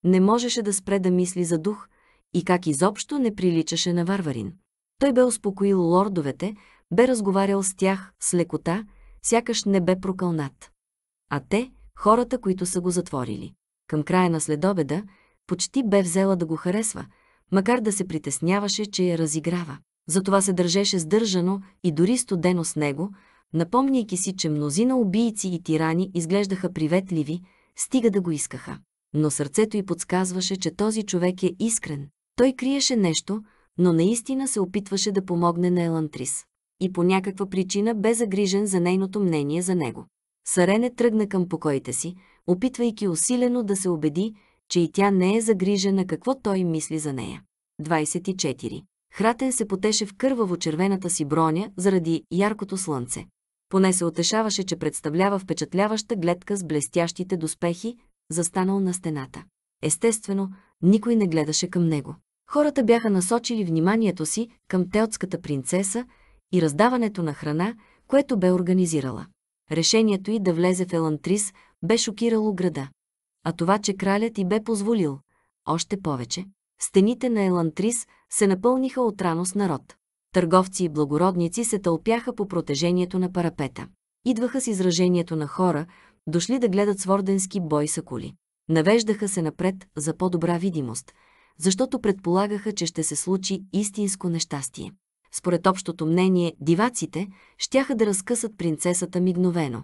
Не можеше да спре да мисли за дух и как изобщо не приличаше на варварин. Той бе успокоил лордовете, бе разговарял с тях с лекота, сякаш не бе прокълнат. А те – хората, които са го затворили. Към края на следобеда почти бе взела да го харесва, макар да се притесняваше, че я разиграва. Затова се държеше сдържано и дори студено с него, напомняйки си, че мнозина убийци и тирани изглеждаха приветливи, стига да го искаха но сърцето й подсказваше, че този човек е искрен. Той криеше нещо, но наистина се опитваше да помогне на Елантрис. И по някаква причина бе загрижен за нейното мнение за него. Сарене тръгна към покоите си, опитвайки усилено да се убеди, че и тя не е загрижена какво той мисли за нея. 24. Хратен се потеше в кърваво червената си броня заради яркото слънце. Поне се отешаваше, че представлява впечатляваща гледка с блестящите доспехи, застанал на стената. Естествено, никой не гледаше към него. Хората бяха насочили вниманието си към теотската принцеса и раздаването на храна, което бе организирала. Решението й да влезе в Елантрис бе шокирало града. А това, че кралят й бе позволил, още повече. Стените на Елантрис се напълниха от рано с народ. Търговци и благородници се тълпяха по протежението на парапета. Идваха с изражението на хора, дошли да гледат сворденски бой са кули. Навеждаха се напред за по-добра видимост, защото предполагаха, че ще се случи истинско нещастие. Според общото мнение, диваците щяха да разкъсат принцесата мигновено,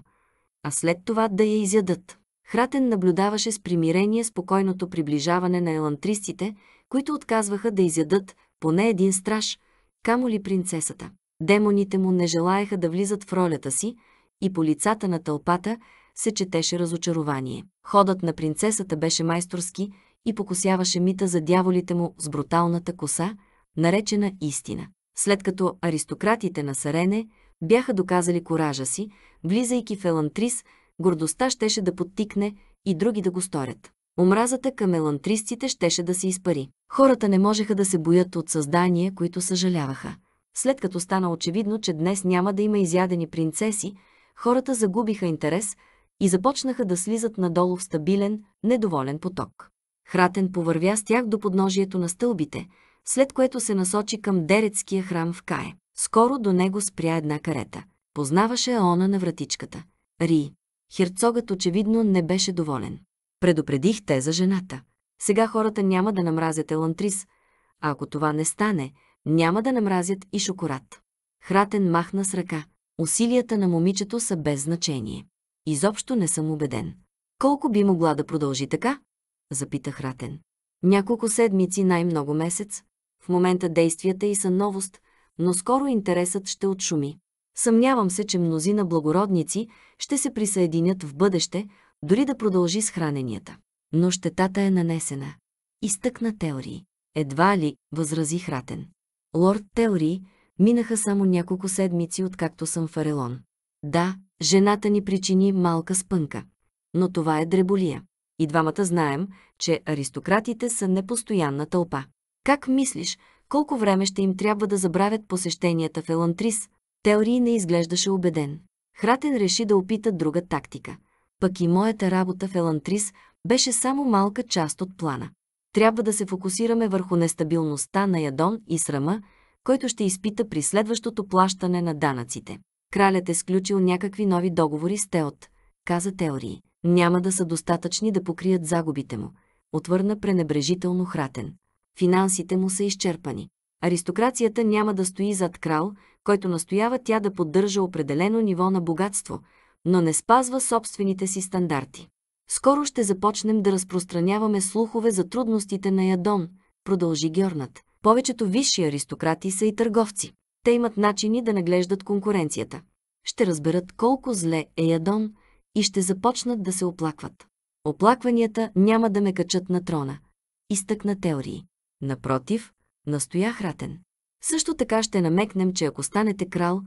а след това да я изядат. Хратен наблюдаваше с примирение спокойното приближаване на елантристите, които отказваха да изядат поне един страж, камо ли принцесата. Демоните му не желаяха да влизат в ролята си и по лицата на тълпата се четеше разочарование. Ходът на принцесата беше майсторски и покосяваше мита за дяволите му с бруталната коса, наречена истина. След като аристократите на Сарене бяха доказали коража си, влизайки в Елантрис, гордостта щеше да подтикне и други да го сторят. Омразата към елантристите щеше да се изпари. Хората не можеха да се боят от създания, които съжаляваха. След като стана очевидно, че днес няма да има изядени принцеси, хората загубиха интерес – и започнаха да слизат надолу в стабилен, недоволен поток. Хратен повървя с тях до подножието на стълбите, след което се насочи към Дерецкия храм в Кае. Скоро до него спря една карета. Познаваше она на вратичката. Ри. Херцогът очевидно не беше доволен. Предупредих те за жената. Сега хората няма да намразят елантрис, а ако това не стане, няма да намразят и шокорад. Хратен махна с ръка. Усилията на момичето са без значение. Изобщо не съм убеден. Колко би могла да продължи така? Запитах Ратен. Няколко седмици, най-много месец. В момента действията и са новост, но скоро интересът ще отшуми. Съмнявам се, че мнозина благородници ще се присъединят в бъдеще, дори да продължи с храненията. Но щетата е нанесена. Изтъкна теории. Едва ли, възрази Хратен. Лорд Теори, минаха само няколко седмици, откакто съм в Арелон. Да, Жената ни причини малка спънка. Но това е дреболия. И двамата знаем, че аристократите са непостоянна тълпа. Как мислиш, колко време ще им трябва да забравят посещенията в Елантрис? Теории не изглеждаше убеден. Хратен реши да опита друга тактика. Пък и моята работа в Елантрис беше само малка част от плана. Трябва да се фокусираме върху нестабилността на Ядон и срама, който ще изпита при следващото плащане на данъците. Кралят е сключил някакви нови договори с Теот, каза Теории. Няма да са достатъчни да покрият загубите му, отвърна пренебрежително Хратен. Финансите му са изчерпани. Аристокрацията няма да стои зад крал, който настоява тя да поддържа определено ниво на богатство, но не спазва собствените си стандарти. Скоро ще започнем да разпространяваме слухове за трудностите на Ядон, продължи Георнат. Повечето висши аристократи са и търговци те имат начини да наглеждат конкуренцията. Ще разберат колко зле е Ядон и ще започнат да се оплакват. Оплакванията няма да ме качат на трона. Изтъкна теории. Напротив, настоя хратен. Също така ще намекнем, че ако станете крал,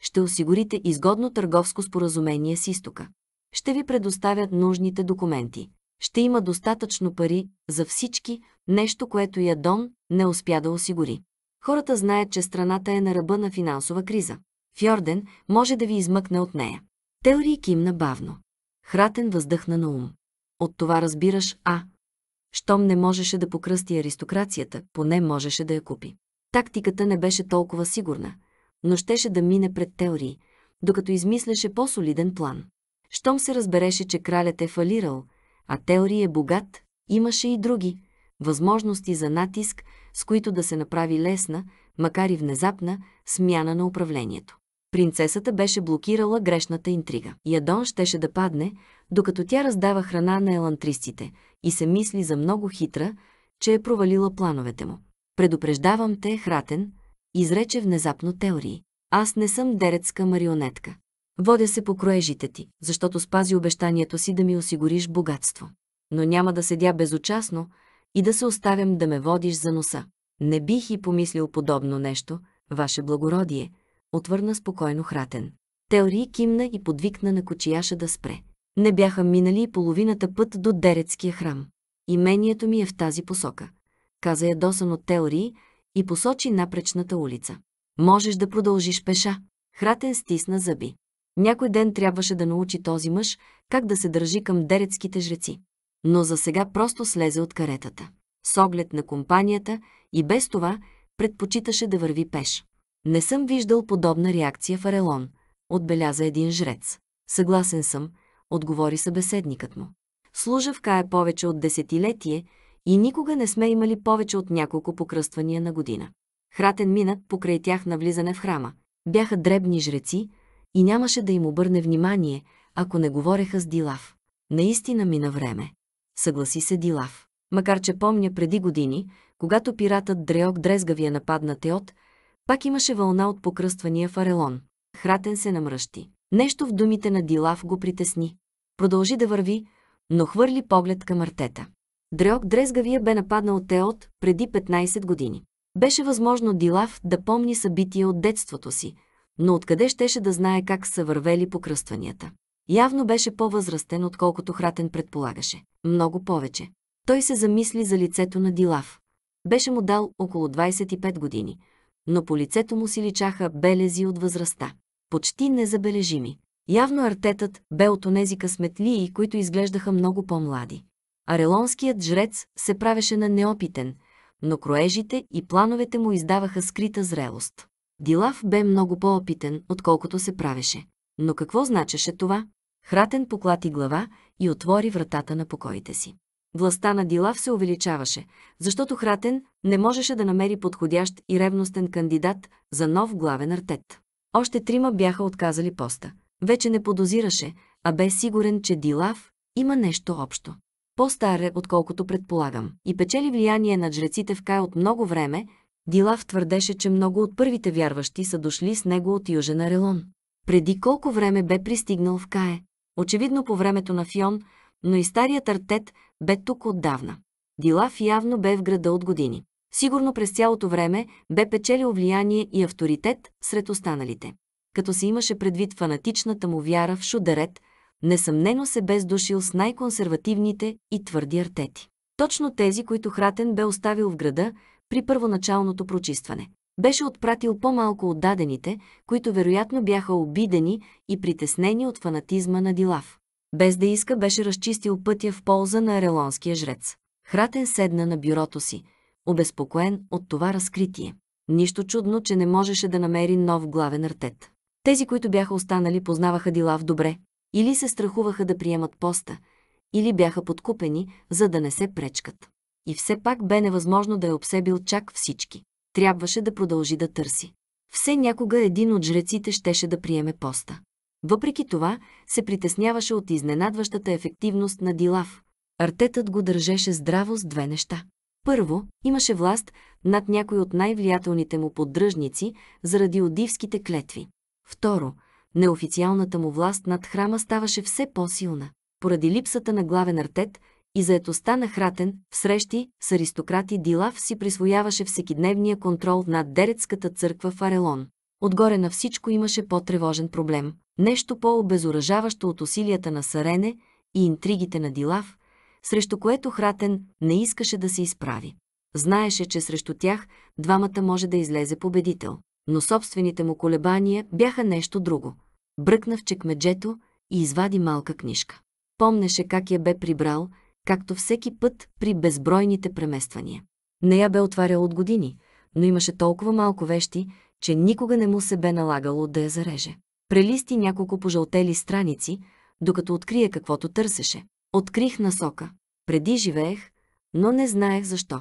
ще осигурите изгодно търговско споразумение с изтока. Ще ви предоставят нужните документи. Ще има достатъчно пари за всички, нещо, което Ядон не успя да осигури. Хората знаят, че страната е на ръба на финансова криза. Фьорден може да ви измъкне от нея. Теория кимна бавно. Хратен въздъхна на ум. От това разбираш, а. Щом не можеше да покръсти аристокрацията, поне можеше да я купи. Тактиката не беше толкова сигурна, но щеше да мине пред теории, докато измисляше по-солиден план. Щом се разбереше, че кралят е фалирал, а теории е богат, имаше и други възможности за натиск, с които да се направи лесна, макар и внезапна, смяна на управлението. Принцесата беше блокирала грешната интрига. Ядон щеше да падне, докато тя раздава храна на елантристите и се мисли за много хитра, че е провалила плановете му. Предупреждавам те, Хратен, изрече внезапно теории. Аз не съм деретска марионетка. Водя се по кроежите ти, защото спази обещанието си да ми осигуриш богатство. Но няма да седя безучастно, и да се оставям да ме водиш за носа. Не бих и помислил подобно нещо, ваше благородие, отвърна спокойно хратен. Телри кимна и подвикна на кочияша да спре. Не бяха минали и половината път до Дерецкия храм. Имението ми е в тази посока, каза ядосан от Телри и посочи напречната улица. Можеш да продължиш пеша. Хратен стисна зъби. Някой ден трябваше да научи този мъж как да се държи към дерецките жреци но за сега просто слезе от каретата. С оглед на компанията и без това предпочиташе да върви пеш. Не съм виждал подобна реакция в Арелон, отбеляза един жрец. Съгласен съм, отговори събеседникът му. Служавка е повече от десетилетие и никога не сме имали повече от няколко покръствания на година. Хратен минат покрай тях на влизане в храма. Бяха дребни жреци и нямаше да им обърне внимание, ако не говореха с Дилав. Наистина мина време съгласи се Дилав. Макар че помня преди години, когато пиратът Дреок Дрезгавия нападна Теот, пак имаше вълна от покръствания в Арелон. Хратен се намръщи. Нещо в думите на Дилав го притесни. Продължи да върви, но хвърли поглед към артета. Дреок Дрезгавия бе нападнал Теот преди 15 години. Беше възможно Дилав да помни събития от детството си, но откъде щеше да знае как са вървели покръстванията. Явно беше по-възрастен, отколкото Хратен предполагаше. Много повече. Той се замисли за лицето на Дилав. Беше му дал около 25 години, но по лицето му си личаха белези от възрастта. Почти незабележими. Явно артетът бе от онези късметлии, които изглеждаха много по-млади. Арелонският жрец се правеше на неопитен, но кроежите и плановете му издаваха скрита зрелост. Дилав бе много по-опитен, отколкото се правеше. Но какво значеше това? Хратен поклати глава и отвори вратата на покоите си. Властта на Дилав се увеличаваше, защото Хратен не можеше да намери подходящ и ревностен кандидат за нов главен артет. Още трима бяха отказали поста. Вече не подозираше, а бе сигурен, че Дилав има нещо общо. По-стар е, отколкото предполагам, и печели влияние на жреците в Кай от много време, Дилав твърдеше, че много от първите вярващи са дошли с него от Южен Арелон. Преди колко време бе пристигнал в Кае? Очевидно по времето на Фион, но и старият артет бе тук отдавна. Дилав явно бе в града от години. Сигурно през цялото време бе печелил влияние и авторитет сред останалите. Като се имаше предвид фанатичната му вяра в шударет, несъмнено се бе сдушил с най-консервативните и твърди артети. Точно тези, които Хратен бе оставил в града при първоначалното прочистване. Беше отпратил по-малко от дадените, които вероятно бяха обидени и притеснени от фанатизма на Дилав. Без да иска беше разчистил пътя в полза на арелонския жрец. Хратен седна на бюрото си, обезпокоен от това разкритие. Нищо чудно, че не можеше да намери нов главен артет. Тези, които бяха останали, познаваха Дилав добре. Или се страхуваха да приемат поста, или бяха подкупени, за да не се пречкат. И все пак бе невъзможно да е обсебил чак всички трябваше да продължи да търси. Все някога един от жреците щеше да приеме поста. Въпреки това, се притесняваше от изненадващата ефективност на Дилав. Артетът го държеше здраво с две неща. Първо, имаше власт над някой от най-влиятелните му поддръжници заради одивските клетви. Второ, неофициалната му власт над храма ставаше все по-силна. Поради липсата на главен артет, и заетостта на Хратен, в срещи с аристократи Дилав си присвояваше всекидневния контрол над Дерецката църква в Арелон. Отгоре на всичко имаше по-тревожен проблем. Нещо по-обезоръжаващо от усилията на Сарене и интригите на Дилав, срещу което Хратен не искаше да се изправи. Знаеше, че срещу тях двамата може да излезе победител. Но собствените му колебания бяха нещо друго. Бръкна в чекмеджето и извади малка книжка. Помнеше как я бе прибрал както всеки път при безбройните премествания. Не я бе отварял от години, но имаше толкова малко вещи, че никога не му се бе налагало да я зареже. Прелисти няколко пожълтели страници, докато открие каквото търсеше. Открих насока. Преди живеех, но не знаех защо.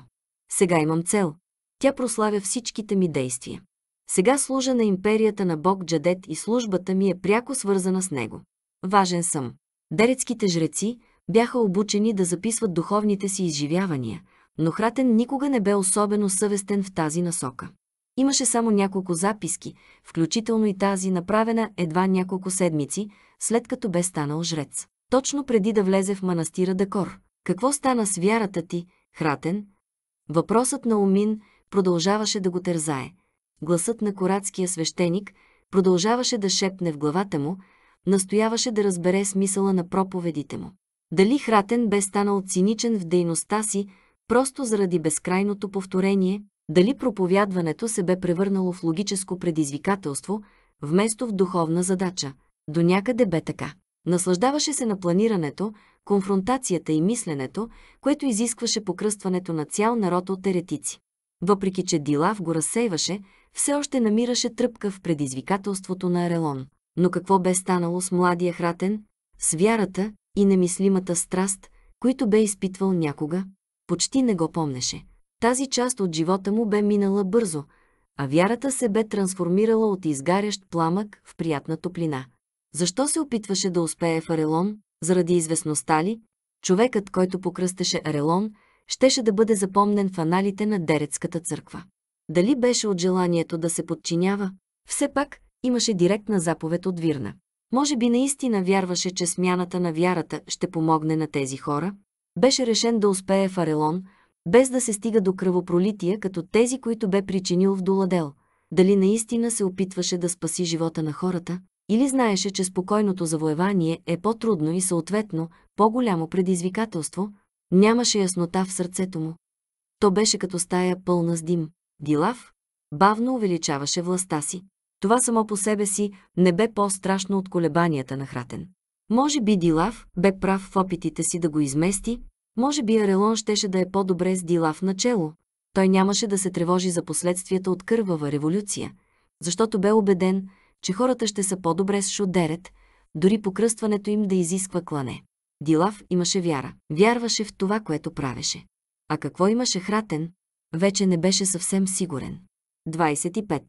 Сега имам цел. Тя прославя всичките ми действия. Сега служа на империята на Бог Джадет и службата ми е пряко свързана с него. Важен съм. Дерецките жреци, бяха обучени да записват духовните си изживявания, но Хратен никога не бе особено съвестен в тази насока. Имаше само няколко записки, включително и тази направена едва няколко седмици, след като бе станал жрец. Точно преди да влезе в манастира Дакор. Какво стана с вярата ти, Хратен? Въпросът на Умин продължаваше да го тързае. Гласът на корадския свещеник продължаваше да шепне в главата му, настояваше да разбере смисъла на проповедите му. Дали Хратен бе станал циничен в дейността си, просто заради безкрайното повторение, дали проповядването се бе превърнало в логическо предизвикателство, вместо в духовна задача. До някъде бе така. Наслаждаваше се на планирането, конфронтацията и мисленето, което изискваше покръстването на цял народ от еретици. Въпреки, че Дилав го разсейваше, все още намираше тръпка в предизвикателството на Арелон. Но какво бе станало с младия хратен, с вярата, и немислимата страст, които бе изпитвал някога, почти не го помнеше. Тази част от живота му бе минала бързо, а вярата се бе трансформирала от изгарящ пламък в приятна топлина. Защо се опитваше да успее в Арелон? Заради известността ли? Човекът, който покръстеше Арелон, щеше да бъде запомнен в аналите на Дерецката църква. Дали беше от желанието да се подчинява? Все пак имаше директна заповед от Вирна. Може би наистина вярваше, че смяната на вярата ще помогне на тези хора? Беше решен да успее в Арелон, без да се стига до кръвопролития, като тези, които бе причинил в Доладел. Дали наистина се опитваше да спаси живота на хората? Или знаеше, че спокойното завоевание е по-трудно и съответно по-голямо предизвикателство? Нямаше яснота в сърцето му. То беше като стая пълна с дим. Дилав бавно увеличаваше властта си. Това само по себе си не бе по-страшно от колебанията на Хратен. Може би Дилав бе прав в опитите си да го измести, може би Арелон щеше да е по-добре с Дилав начело. Той нямаше да се тревожи за последствията от кървава революция, защото бе убеден, че хората ще са по-добре с Шудерет, дори покръстването им да изисква клане. Дилав имаше вяра. Вярваше в това, което правеше. А какво имаше Хратен, вече не беше съвсем сигурен. 25.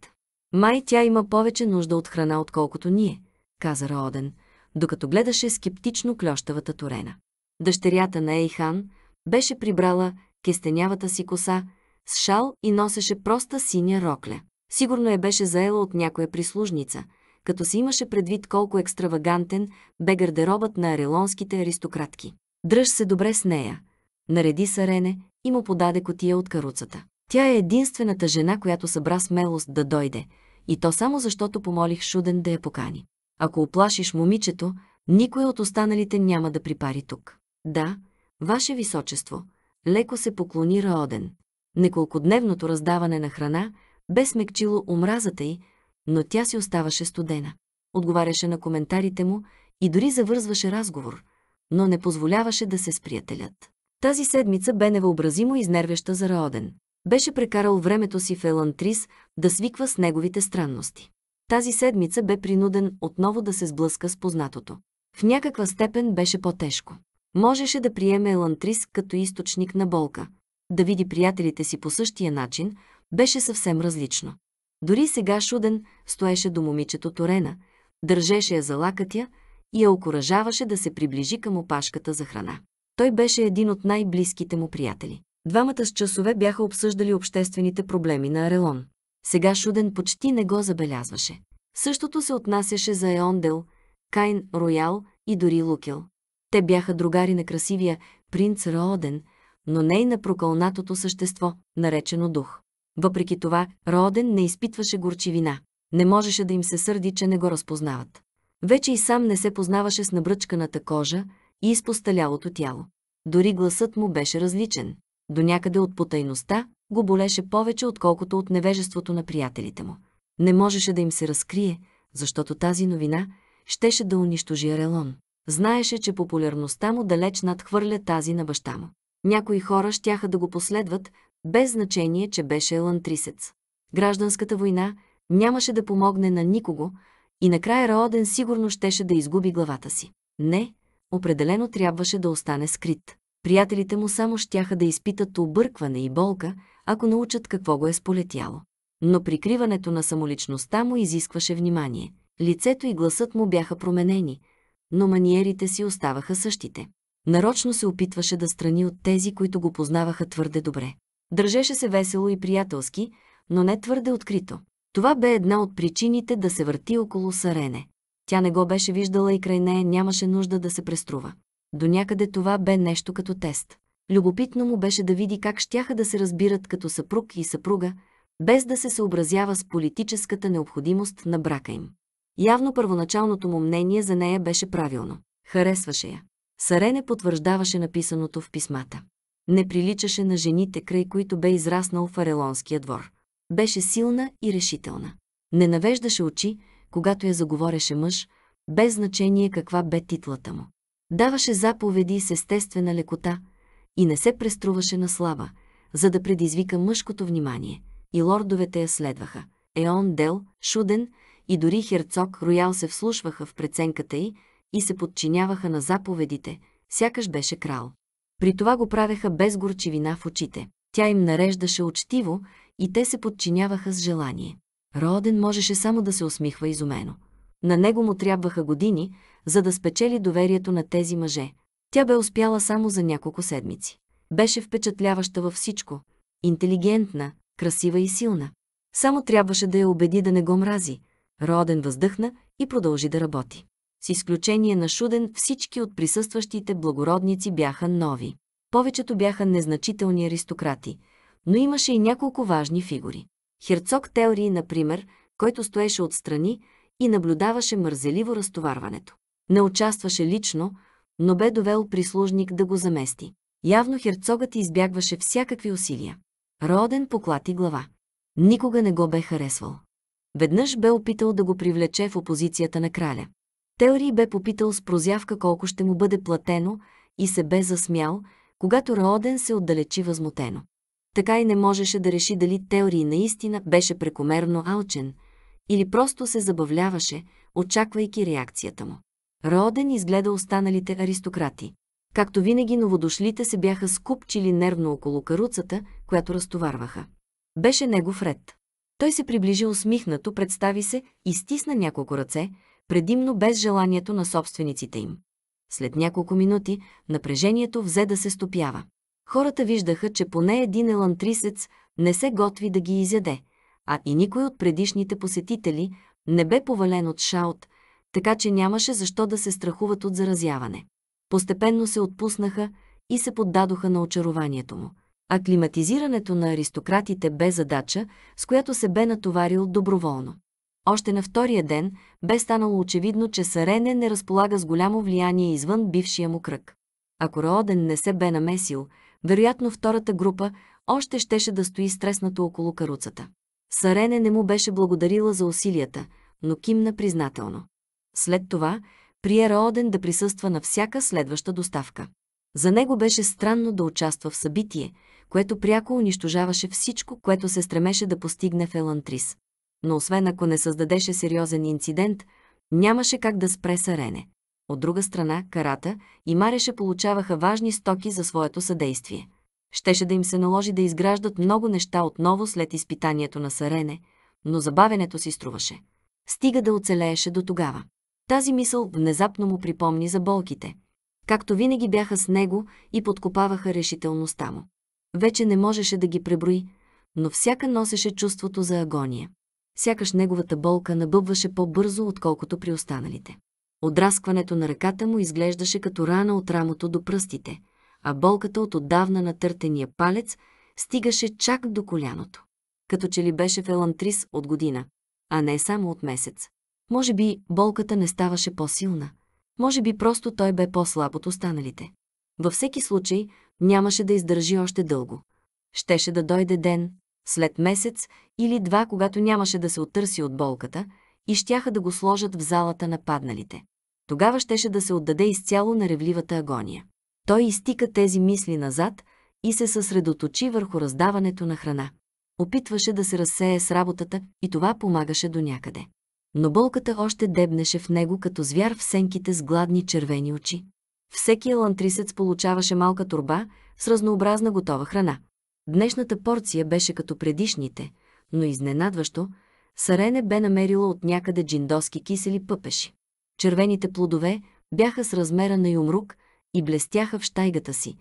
Май тя има повече нужда от храна, отколкото ние, каза Роден, докато гледаше скептично клющавата Торена. Дъщерята на Ейхан беше прибрала кестенявата си коса с шал и носеше проста синя рокля. Сигурно я беше заела от някоя прислужница, като си имаше предвид колко екстравагантен бе гардеробът на арелонските аристократки. Дръж се добре с нея, нареди Сарене и му подаде котия от каруцата. Тя е единствената жена, която събра смелост да дойде, и то само защото помолих Шуден да я покани. Ако оплашиш момичето, никой от останалите няма да припари тук. Да, Ваше Височество, леко се поклони Раоден. Неколкодневното раздаване на храна бе смекчило омразата й, но тя си оставаше студена. Отговаряше на коментарите му и дори завързваше разговор, но не позволяваше да се сприятелят. Тази седмица бе невъобразимо изнервяща за Роден. Беше прекарал времето си в Елантрис да свиква с неговите странности. Тази седмица бе принуден отново да се сблъска с познатото. В някаква степен беше по-тежко. Можеше да приеме Елантрис като източник на болка. Да види приятелите си по същия начин беше съвсем различно. Дори сега Шуден стоеше до момичето Торена, държеше я за лакътя и я окоръжаваше да се приближи към опашката за храна. Той беше един от най-близките му приятели. Двамата с часове бяха обсъждали обществените проблеми на Арелон. Сега Шуден почти не го забелязваше. Същото се отнасяше за Еондел, Кайн Роял и дори Лукел. Те бяха другари на красивия принц Рооден, но не и на прокълнатото същество, наречено дух. Въпреки това, Рооден не изпитваше горчивина. Не можеше да им се сърди, че не го разпознават. Вече и сам не се познаваше с набръчканата кожа и изпосталялото тяло. Дори гласът му беше различен до някъде от потайността, го болеше повече, отколкото от невежеството на приятелите му. Не можеше да им се разкрие, защото тази новина щеше да унищожи Арелон. Знаеше, че популярността му далеч надхвърля тази на баща му. Някои хора щяха да го последват, без значение, че беше елантрисец. Гражданската война нямаше да помогне на никого и накрая Раоден сигурно щеше да изгуби главата си. Не, определено трябваше да остане скрит. Приятелите му само щяха да изпитат объркване и болка, ако научат какво го е сполетяло. Но прикриването на самоличността му изискваше внимание. Лицето и гласът му бяха променени, но маниерите си оставаха същите. Нарочно се опитваше да страни от тези, които го познаваха твърде добре. Държеше се весело и приятелски, но не твърде открито. Това бе една от причините да се върти около Сарене. Тя не го беше виждала и край нея нямаше нужда да се преструва. До някъде това бе нещо като тест. Любопитно му беше да види как щяха да се разбират като съпруг и съпруга, без да се съобразява с политическата необходимост на брака им. Явно първоначалното му мнение за нея беше правилно. Харесваше я. Сарене потвърждаваше написаното в писмата. Не приличаше на жените, край които бе израснал в Арелонския двор. Беше силна и решителна. Не навеждаше очи, когато я заговореше мъж, без значение каква бе титлата му. Даваше заповеди с естествена лекота и не се преструваше на слава, за да предизвика мъжкото внимание. И лордовете я следваха. Еон Дел, Шуден и дори херцог Роял се вслушваха в преценката й и се подчиняваха на заповедите, сякаш беше крал. При това го правеха без горчивина в очите. Тя им нареждаше учтиво и те се подчиняваха с желание. Роден можеше само да се усмихва изумено. На него му трябваха години, за да спечели доверието на тези мъже. Тя бе успяла само за няколко седмици. Беше впечатляваща във всичко. Интелигентна, красива и силна. Само трябваше да я убеди да не го мрази. Роден въздъхна и продължи да работи. С изключение на Шуден, всички от присъстващите благородници бяха нови. Повечето бяха незначителни аристократи, но имаше и няколко важни фигури. Херцог Теории, например, който стоеше отстрани, и наблюдаваше мързеливо разтоварването. Не участваше лично, но бе довел прислужник да го замести. Явно херцогът избягваше всякакви усилия. Роден поклати глава. Никога не го бе харесвал. Веднъж бе опитал да го привлече в опозицията на краля. Теори бе попитал с прозявка колко ще му бъде платено и се бе засмял, когато Роден се отдалечи възмутено. Така и не можеше да реши дали Теори наистина беше прекомерно алчен – или просто се забавляваше, очаквайки реакцията му. Роден изгледа останалите аристократи. Както винаги, новодошлите се бяха скупчили нервно около каруцата, която разтоварваха. Беше негов ред. Той се приближи усмихнато, представи се и стисна няколко ръце, предимно без желанието на собствениците им. След няколко минути напрежението взе да се стопява. Хората виждаха, че поне един елантрисец не се готви да ги изяде – а и никой от предишните посетители не бе повален от шаут, така че нямаше защо да се страхуват от заразяване. Постепенно се отпуснаха и се поддадоха на очарованието му. Аклиматизирането на аристократите бе задача, с която се бе натоварил доброволно. Още на втория ден бе станало очевидно, че Сарене не разполага с голямо влияние извън бившия му кръг. Ако Роден не се бе намесил, вероятно втората група още щеше да стои стреснато около каруцата. Сарене не му беше благодарила за усилията, но кимна признателно. След това прие Рооден да присъства на всяка следваща доставка. За него беше странно да участва в събитие, което пряко унищожаваше всичко, което се стремеше да постигне в Елантрис. Но освен ако не създадеше сериозен инцидент, нямаше как да спре Сарене. От друга страна, Карата и Мареше получаваха важни стоки за своето съдействие – Щеше да им се наложи да изграждат много неща отново след изпитанието на Сарене, но забавенето си струваше. Стига да оцелееше до тогава. Тази мисъл внезапно му припомни за болките. Както винаги бяха с него и подкопаваха решителността му. Вече не можеше да ги преброи, но всяка носеше чувството за агония. Сякаш неговата болка набъбваше по-бързо, отколкото при останалите. Отраскването на ръката му изглеждаше като рана от рамото до пръстите, а болката от отдавна натъртения палец стигаше чак до коляното. Като че ли беше в елантрис от година, а не само от месец. Може би болката не ставаше по-силна. Може би просто той бе по-слаб от останалите. Във всеки случай нямаше да издържи още дълго. Щеше да дойде ден, след месец или два, когато нямаше да се отърси от болката и щяха да го сложат в залата на падналите. Тогава щеше да се отдаде изцяло на ревливата агония. Той изтика тези мисли назад и се съсредоточи върху раздаването на храна. Опитваше да се разсее с работата и това помагаше до някъде. Но болката още дебнеше в него като звяр в сенките с гладни червени очи. Всеки елантрисец получаваше малка турба с разнообразна готова храна. Днешната порция беше като предишните, но изненадващо, Сарене бе намерила от някъде джиндоски кисели пъпеши. Червените плодове бяха с размера на юмрук – и блестяха в штайгата си,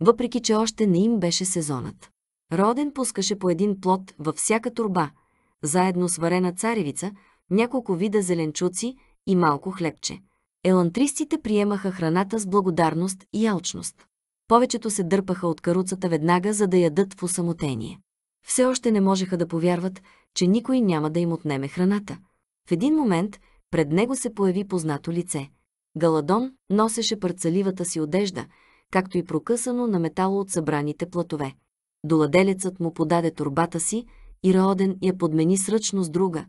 въпреки че още не им беше сезонът. Роден пускаше по един плод във всяка турба, заедно с варена царевица, няколко вида зеленчуци и малко хлебче. Елантристите приемаха храната с благодарност и алчност. Повечето се дърпаха от каруцата веднага, за да ядат в усамотение. Все още не можеха да повярват, че никой няма да им отнеме храната. В един момент пред него се появи познато лице – Галадон носеше парцаливата си одежда, както и прокъсано на метало от събраните платове. Доладелецът му подаде турбата си и Раоден я подмени сръчно с друга,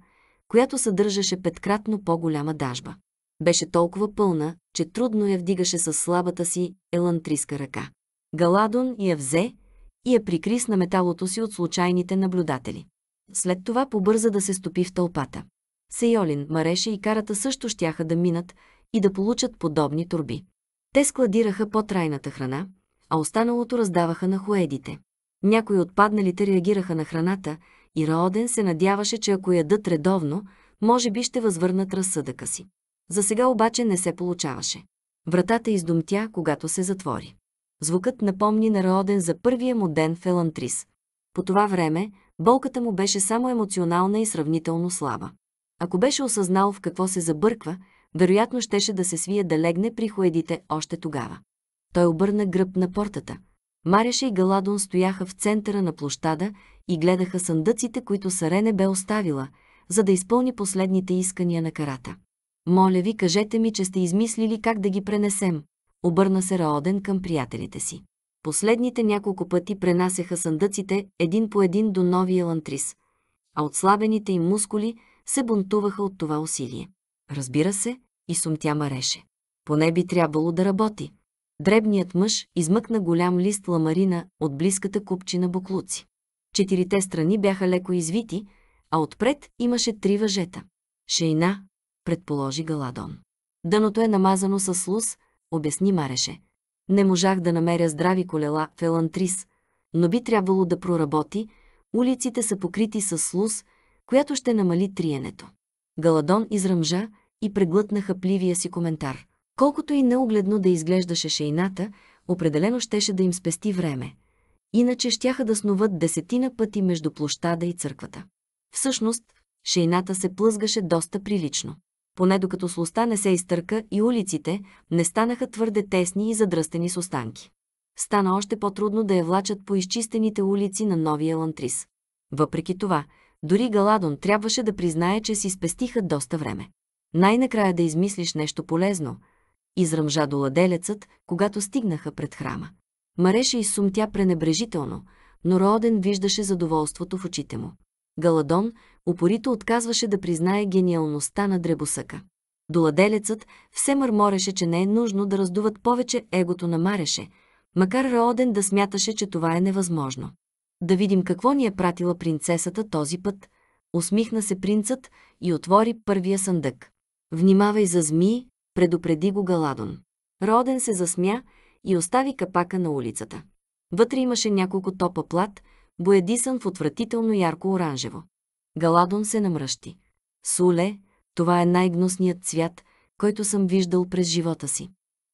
която съдържаше петкратно по-голяма дажба. Беше толкова пълна, че трудно я вдигаше с слабата си елантриска ръка. Галадон я взе и я прикри с на металото си от случайните наблюдатели. След това побърза да се стопи в тълпата. Сейолин, Мареше и Карата също щяха да минат, и да получат подобни турби. Те складираха по-трайната храна, а останалото раздаваха на хуедите. Някои от падналите реагираха на храната и Раоден се надяваше, че ако ядат редовно, може би ще възвърнат разсъдъка си. За сега обаче не се получаваше. Вратата издумтя, когато се затвори. Звукът напомни на Раоден за първия му ден в Елантрис. По това време болката му беше само емоционална и сравнително слаба. Ако беше осъзнал в какво се забърква, вероятно щеше да се свие да легне при хоедите още тогава. Той обърна гръб на портата. Мареша и Галадон стояха в центъра на площада и гледаха съндъците, които Сарене бе оставила, за да изпълни последните искания на карата. «Моля ви, кажете ми, че сте измислили как да ги пренесем», обърна се Раоден към приятелите си. Последните няколко пъти пренасяха съндъците един по един до новия лантрис, а отслабените им мускули се бунтуваха от това усилие. Разбира се, и сумтя мареше. Поне би трябвало да работи. Дребният мъж измъкна голям лист ламарина от близката купчина буклуци. Четирите страни бяха леко извити, а отпред имаше три въжета. Шейна, предположи Галадон. Дъното е намазано с слус, обясни Мареше. Не можах да намеря здрави колела в Елантрис, но би трябвало да проработи, улиците са покрити с луз, която ще намали триенето. Галадон изръмжа, и преглътнаха пливия си коментар. Колкото и неогледно да изглеждаше шейната, определено щеше да им спести време. Иначе щяха да снуват десетина пъти между площада и църквата. Всъщност, шейната се плъзгаше доста прилично. Поне докато слоста не се изтърка и улиците не станаха твърде тесни и задръстени с останки. Стана още по-трудно да я влачат по изчистените улици на новия лантрис. Въпреки това, дори Галадон трябваше да признае, че си спестиха доста време. Най-накрая да измислиш нещо полезно, изръмжа до ладелецът, когато стигнаха пред храма. Мареше и сумтя пренебрежително, но Рооден виждаше задоволството в очите му. Галадон упорито отказваше да признае гениалността на дребосъка. Доладелецът все мърмореше, че не е нужно да раздуват повече егото на Мареше, макар Рооден да смяташе, че това е невъзможно. Да видим какво ни е пратила принцесата този път. Усмихна се принцът и отвори първия съндък. Внимавай за змии, предупреди го Галадон. Роден се засмя и остави капака на улицата. Вътре имаше няколко топа плат, боядисан в отвратително ярко оранжево. Галадон се намръщи. Суле, това е най-гнусният цвят, който съм виждал през живота си.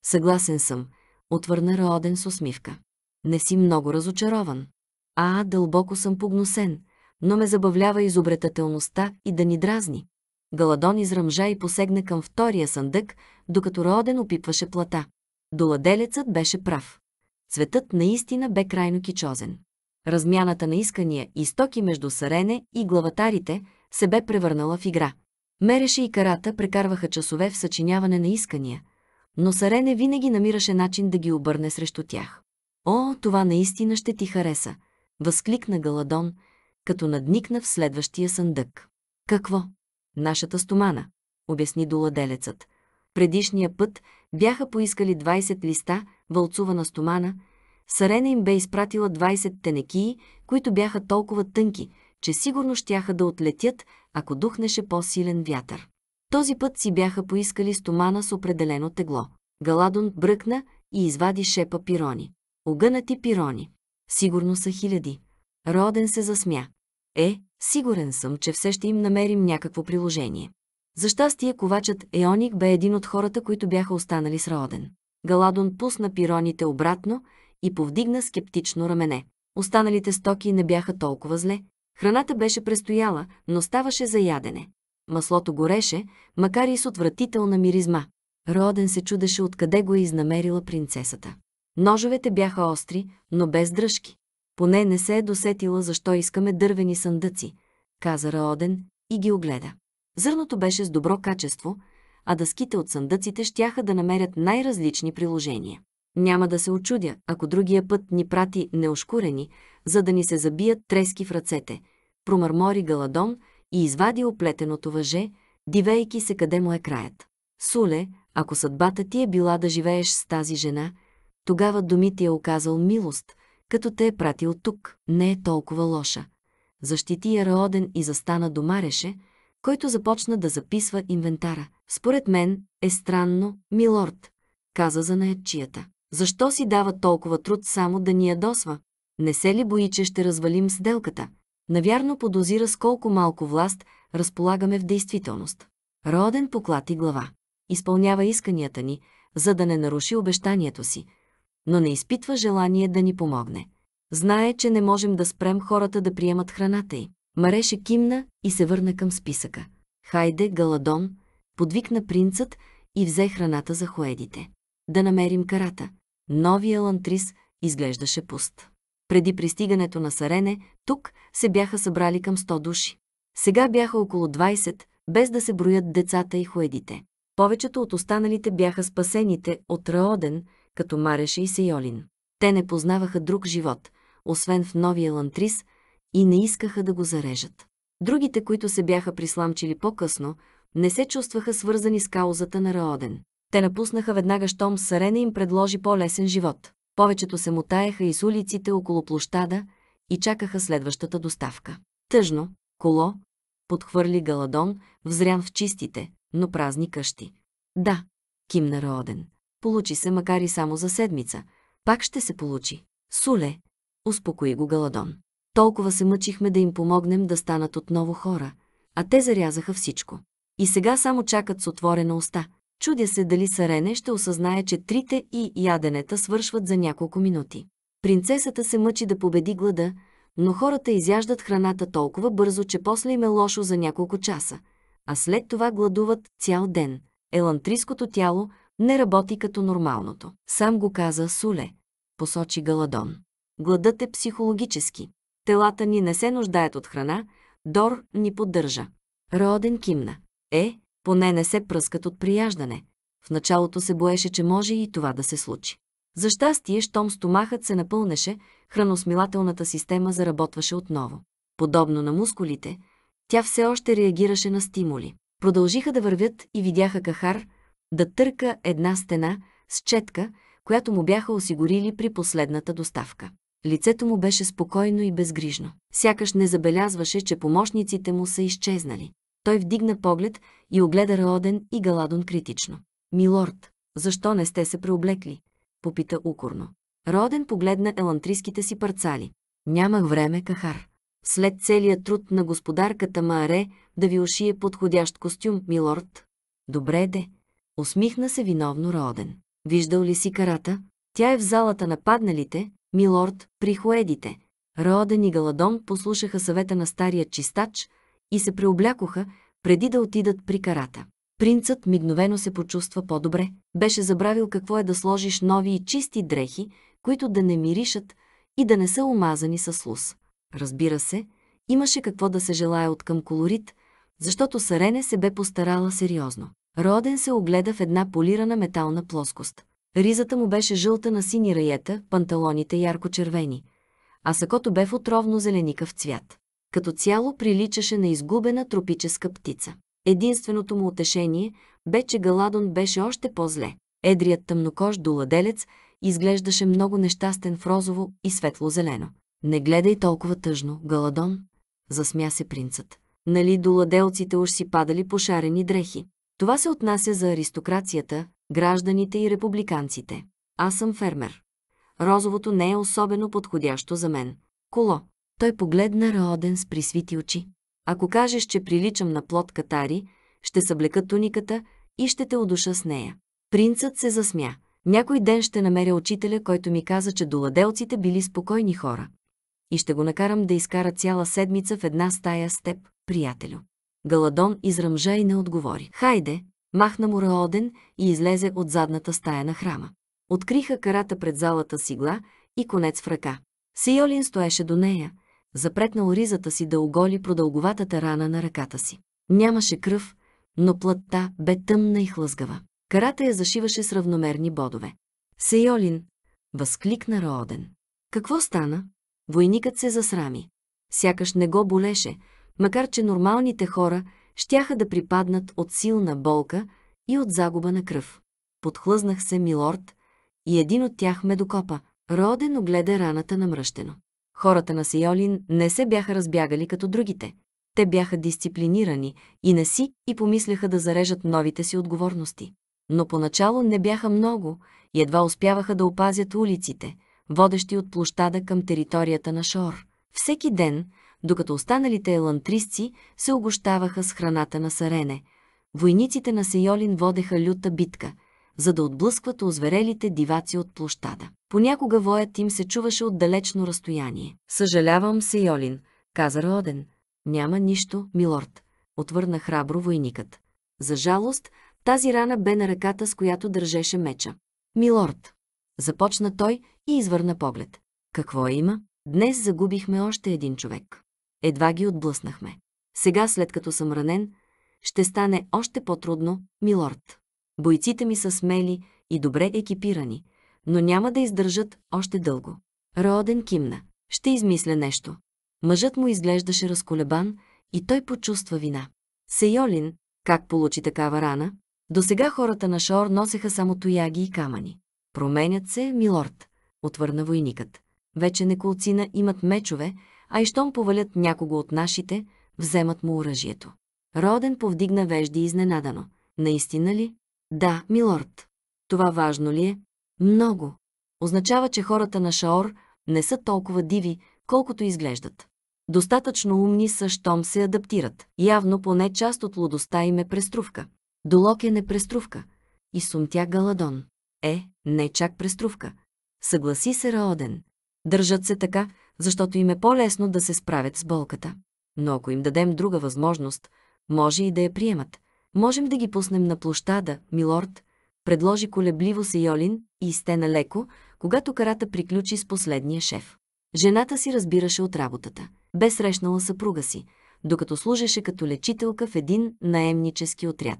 Съгласен съм, отвърна Роден с усмивка. Не си много разочарован. А, дълбоко съм погносен, но ме забавлява изобретателността и да ни дразни. Галадон изръмжа и посегна към втория съндък, докато Роден опипваше плата. Доладелецът беше прав. Цветът наистина бе крайно кичозен. Размяната на искания и стоки между Сарене и главатарите се бе превърнала в игра. Мереше и Карата прекарваха часове в съчиняване на искания, но Сарене винаги намираше начин да ги обърне срещу тях. О, това наистина ще ти хареса! възкликна Галадон, като надникна в следващия съндък. Какво? нашата стомана, обясни доладелецът. Предишния път бяха поискали 20 листа вълцувана стомана, Сарена им бе изпратила 20 тенекии, които бяха толкова тънки, че сигурно щяха да отлетят, ако духнеше по-силен вятър. Този път си бяха поискали стомана с определено тегло. Галадон бръкна и извади шепа пирони. Огънати пирони. Сигурно са хиляди. Роден се засмя. Е, Сигурен съм, че все ще им намерим някакво приложение. За щастие, ковачът Еоник бе един от хората, които бяха останали с Рооден. Галадон пусна пироните обратно и повдигна скептично рамене. Останалите стоки не бяха толкова зле. Храната беше престояла, но ставаше за ядене. Маслото гореше, макар и с отвратителна миризма. Рооден се чудеше откъде го е изнамерила принцесата. Ножовете бяха остри, но без дръжки. Поне не се е досетила защо искаме дървени съндъци, каза Раоден и ги огледа. Зърното беше с добро качество, а дъските от съндъците щяха да намерят най-различни приложения. Няма да се очудя, ако другия път ни прати неошкурени, за да ни се забият трески в ръцете, промърмори Галадон и извади оплетеното въже, дивейки се къде му е краят. Суле, ако съдбата ти е била да живееш с тази жена, тогава думи ти е оказал милост, като те е пратил тук. Не е толкова лоша. Защити я Раоден и застана домареше, който започна да записва инвентара. Според мен е странно, милорд, каза за наедчията. Защо си дава толкова труд само да ни ядосва? Не се ли бои, че ще развалим сделката? Навярно подозира с колко малко власт разполагаме в действителност. Роден поклати глава. Изпълнява исканията ни, за да не наруши обещанието си – но не изпитва желание да ни помогне. Знае, че не можем да спрем хората да приемат храната й. Мареше кимна и се върна към списъка. Хайде, Галадон, подвикна принцът и взе храната за хоедите. Да намерим карата. Новия лантрис изглеждаше пуст. Преди пристигането на Сарене, тук се бяха събрали към 100 души. Сега бяха около 20, без да се броят децата и хоедите. Повечето от останалите бяха спасените от Раоден – като Мареша и Сейолин. Те не познаваха друг живот, освен в новия лантрис, и не искаха да го зарежат. Другите, които се бяха присламчили по-късно, не се чувстваха свързани с каузата на Раоден. Те напуснаха веднага, щом Сарена им предложи по-лесен живот. Повечето се мотаеха из улиците около площада и чакаха следващата доставка. Тъжно, коло, подхвърли Галадон, взрян в чистите, но празни къщи. Да, кимна Раоден. Получи се, макар и само за седмица. Пак ще се получи. Суле, успокои го Галадон. Толкова се мъчихме да им помогнем да станат отново хора, а те зарязаха всичко. И сега само чакат с отворена уста. Чудя се дали Сарене ще осъзнае, че трите и яденета свършват за няколко минути. Принцесата се мъчи да победи глада, но хората изяждат храната толкова бързо, че после им е лошо за няколко часа, а след това гладуват цял ден. Елантриското тяло, не работи като нормалното. Сам го каза Суле, посочи Галадон. Гладът е психологически. Телата ни не се нуждаят от храна, Дор ни поддържа. Роден кимна. Е, поне не се пръскат от прияждане. В началото се боеше, че може и това да се случи. За щастие, щом стомахът се напълнеше, храносмилателната система заработваше отново. Подобно на мускулите, тя все още реагираше на стимули. Продължиха да вървят и видяха Кахар – да търка една стена с четка, която му бяха осигурили при последната доставка. Лицето му беше спокойно и безгрижно. Сякаш не забелязваше, че помощниците му са изчезнали. Той вдигна поглед и огледа Роден и Галадон критично. «Милорд, защо не сте се преоблекли?» – попита укорно. Роден погледна елантриските си парцали. «Нямах време, Кахар. След целия труд на господарката Маре да ви ушие подходящ костюм, милорд. Добре де, Усмихна се виновно Роден. Виждал ли си карата? Тя е в залата на падналите, милорд, при хоедите. Роден и Галадон послушаха съвета на стария чистач и се преоблякоха, преди да отидат при карата. Принцът мигновено се почувства по-добре. Беше забравил какво е да сложиш нови и чисти дрехи, които да не миришат и да не са омазани с лус. Разбира се, имаше какво да се желая от към колорит, защото Сарене се бе постарала сериозно. Роден се огледа в една полирана метална плоскост. Ризата му беше жълта на сини раета, панталоните ярко-червени, а сакото бе в отровно зеленикав цвят. Като цяло приличаше на изгубена тропическа птица. Единственото му утешение бе, че Галадон беше още по-зле. Едрият тъмнокож доладелец изглеждаше много нещастен в розово и светло-зелено. Не гледай толкова тъжно, Галадон, засмя се принцът. Нали доладелците уж си падали пошарени дрехи? Това се отнася за аристокрацията, гражданите и републиканците. Аз съм фермер. Розовото не е особено подходящо за мен. Коло. Той погледна Раоден с присвити очи. Ако кажеш, че приличам на плод катари, ще съблека туниката и ще те удуша с нея. Принцът се засмя. Някой ден ще намеря учителя, който ми каза, че доладелците били спокойни хора. И ще го накарам да изкара цяла седмица в една стая с теб, приятелю. Галадон изръмжа и не отговори. Хайде, махна му Раоден и излезе от задната стая на храма. Откриха карата пред залата с игла и конец в ръка. Сиолин стоеше до нея, запретнал ризата си да оголи продълговатата рана на ръката си. Нямаше кръв, но плътта бе тъмна и хлъзгава. Карата я зашиваше с равномерни бодове. Сейолин, възкликна Роден. Какво стана? Войникът се засрами. Сякаш не го болеше, макар че нормалните хора щяха да припаднат от силна болка и от загуба на кръв. Подхлъзнах се, милорд, и един от тях ме докопа. Роден огледа раната намръщено. Хората на Сиолин не се бяха разбягали като другите. Те бяха дисциплинирани и не си и помисляха да зарежат новите си отговорности. Но поначало не бяха много и едва успяваха да опазят улиците, водещи от площада към територията на Шор. Всеки ден докато останалите елантристи се огощаваха с храната на Сарене. Войниците на Сейолин водеха люта битка, за да отблъскват озверелите диваци от площада. Понякога воят им се чуваше от далечно разстояние. «Съжалявам, Сейолин», каза Роден. «Няма нищо, милорд», отвърна храбро войникът. За жалост, тази рана бе на ръката, с която държеше меча. «Милорд», започна той и извърна поглед. Какво има? Днес загубихме още един човек. Едва ги отблъснахме. Сега, след като съм ранен, ще стане още по-трудно, милорд. Бойците ми са смели и добре екипирани, но няма да издържат още дълго. Роден кимна. Ще измисля нещо. Мъжът му изглеждаше разколебан и той почувства вина. Сейолин, как получи такава рана? До сега хората на Шор носеха само тояги и камъни. Променят се, милорд, отвърна войникът. Вече неколцина имат мечове, а и щом повалят някого от нашите, вземат му оръжието. Роден повдигна вежди изненадано. Наистина ли? Да, милорд. Това важно ли е? Много. Означава, че хората на Шаор не са толкова диви, колкото изглеждат. Достатъчно умни са, щом се адаптират. Явно поне част от лудостта им е преструвка. Долок е не преструвка. И сумтя Галадон. Е, не чак преструвка. Съгласи се Раоден. Държат се така, защото им е по-лесно да се справят с болката. Но ако им дадем друга възможност, може и да я приемат. Можем да ги пуснем на площада, милорд, предложи колебливо се Йолин и стена леко, когато карата приключи с последния шеф. Жената си разбираше от работата. Бе срещнала съпруга си, докато служеше като лечителка в един наемнически отряд.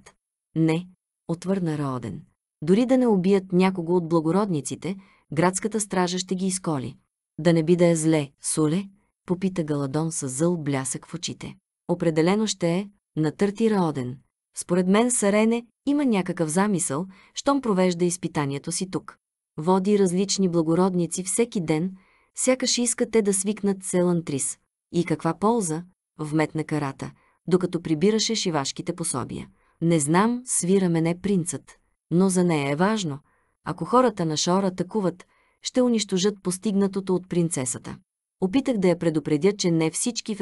Не, отвърна Роден. Дори да не убият някого от благородниците, градската стража ще ги изколи. Да не би да е зле, Суле? Попита Галадон с зъл блясък в очите. Определено ще е, натърти Раоден. Според мен Сарене има някакъв замисъл, щом провежда изпитанието си тук. Води различни благородници всеки ден, сякаш искате да свикнат с Елантрис. И каква полза? Вметна карата, докато прибираше шивашките пособия. Не знам, свира мене принцът. Но за нея е важно. Ако хората на Шора такуват, ще унищожат постигнатото от принцесата. Опитах да я предупредя, че не всички в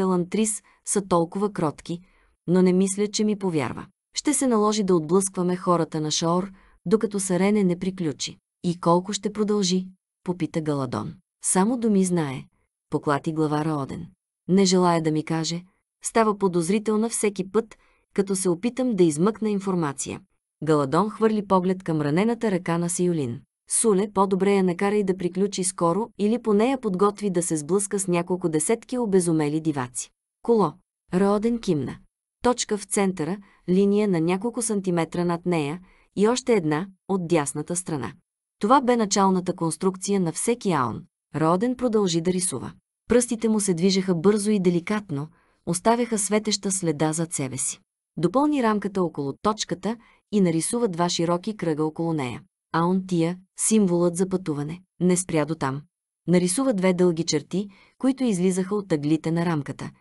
са толкова кротки, но не мисля, че ми повярва. Ще се наложи да отблъскваме хората на Шаор, докато Сарене не приключи. И колко ще продължи? Попита Галадон. Само думи знае, поклати глава Роден. Не желая да ми каже. Става подозрителна всеки път, като се опитам да измъкна информация. Галадон хвърли поглед към ранената ръка на Сиолин. Суле по-добре я накарай да приключи скоро или поне я подготви да се сблъска с няколко десетки обезумели диваци. Коло. Роден кимна. Точка в центъра, линия на няколко сантиметра над нея и още една от дясната страна. Това бе началната конструкция на всеки аон. Роден продължи да рисува. Пръстите му се движеха бързо и деликатно, оставяха светеща следа зад себе си. Допълни рамката около точката и нарисува два широки кръга около нея а он тия, символът за пътуване, не спря до там. Нарисува две дълги черти, които излизаха от тъглите на рамката.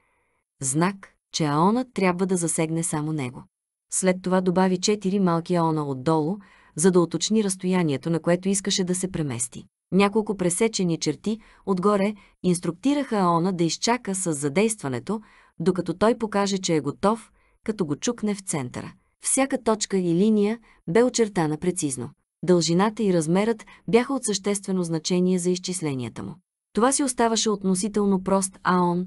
Знак, че аонът трябва да засегне само него. След това добави четири малки аона отдолу, за да уточни разстоянието, на което искаше да се премести. Няколко пресечени черти отгоре инструктираха Аона да изчака с задействането, докато той покаже, че е готов, като го чукне в центъра. Всяка точка и линия бе очертана прецизно дължината и размерът бяха от съществено значение за изчисленията му. Това си оставаше относително прост аон,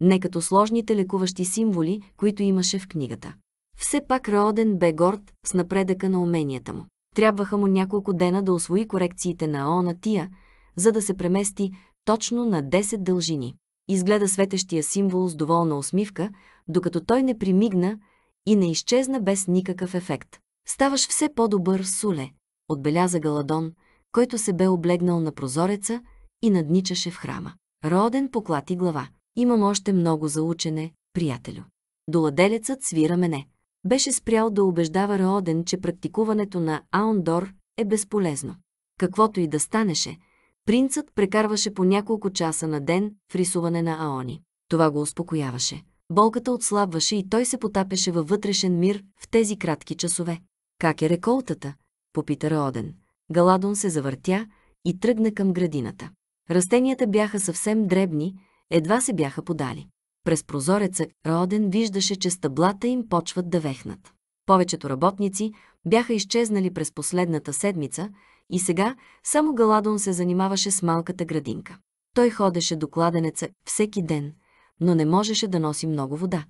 не като сложните лекуващи символи, които имаше в книгата. Все пак Рооден бе горд с напредъка на уменията му. Трябваха му няколко дена да освои корекциите на аона тия, за да се премести точно на 10 дължини. Изгледа светещия символ с доволна усмивка, докато той не примигна и не изчезна без никакъв ефект. Ставаш все по-добър, Суле, отбеляза Галадон, който се бе облегнал на прозореца и надничаше в храма. Роден поклати глава. Имам още много за учене, приятелю. Доладелецът свира мене. Беше спрял да убеждава Роден, че практикуването на Аундор е безполезно. Каквото и да станеше, принцът прекарваше по няколко часа на ден в рисуване на Аони. Това го успокояваше. Болката отслабваше и той се потапеше във вътрешен мир в тези кратки часове. Как е реколтата? попита Роден. Галадон се завъртя и тръгна към градината. Растенията бяха съвсем дребни, едва се бяха подали. През прозореца Роден виждаше, че стъблата им почват да вехнат. Повечето работници бяха изчезнали през последната седмица и сега само Галадон се занимаваше с малката градинка. Той ходеше до кладенеца всеки ден, но не можеше да носи много вода,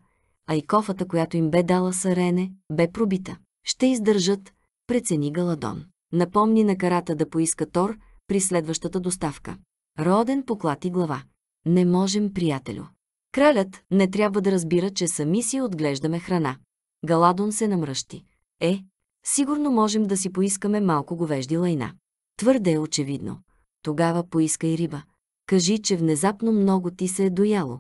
а и кофата, която им бе дала Сарене, бе пробита. Ще издържат, прецени Галадон. Напомни на карата да поиска Тор при следващата доставка. Роден поклати глава. Не можем, приятелю. Кралят не трябва да разбира, че сами си отглеждаме храна. Галадон се намръщи. Е, сигурно можем да си поискаме малко говежди лайна. Твърде е очевидно. Тогава поиска и риба. Кажи, че внезапно много ти се е дояло.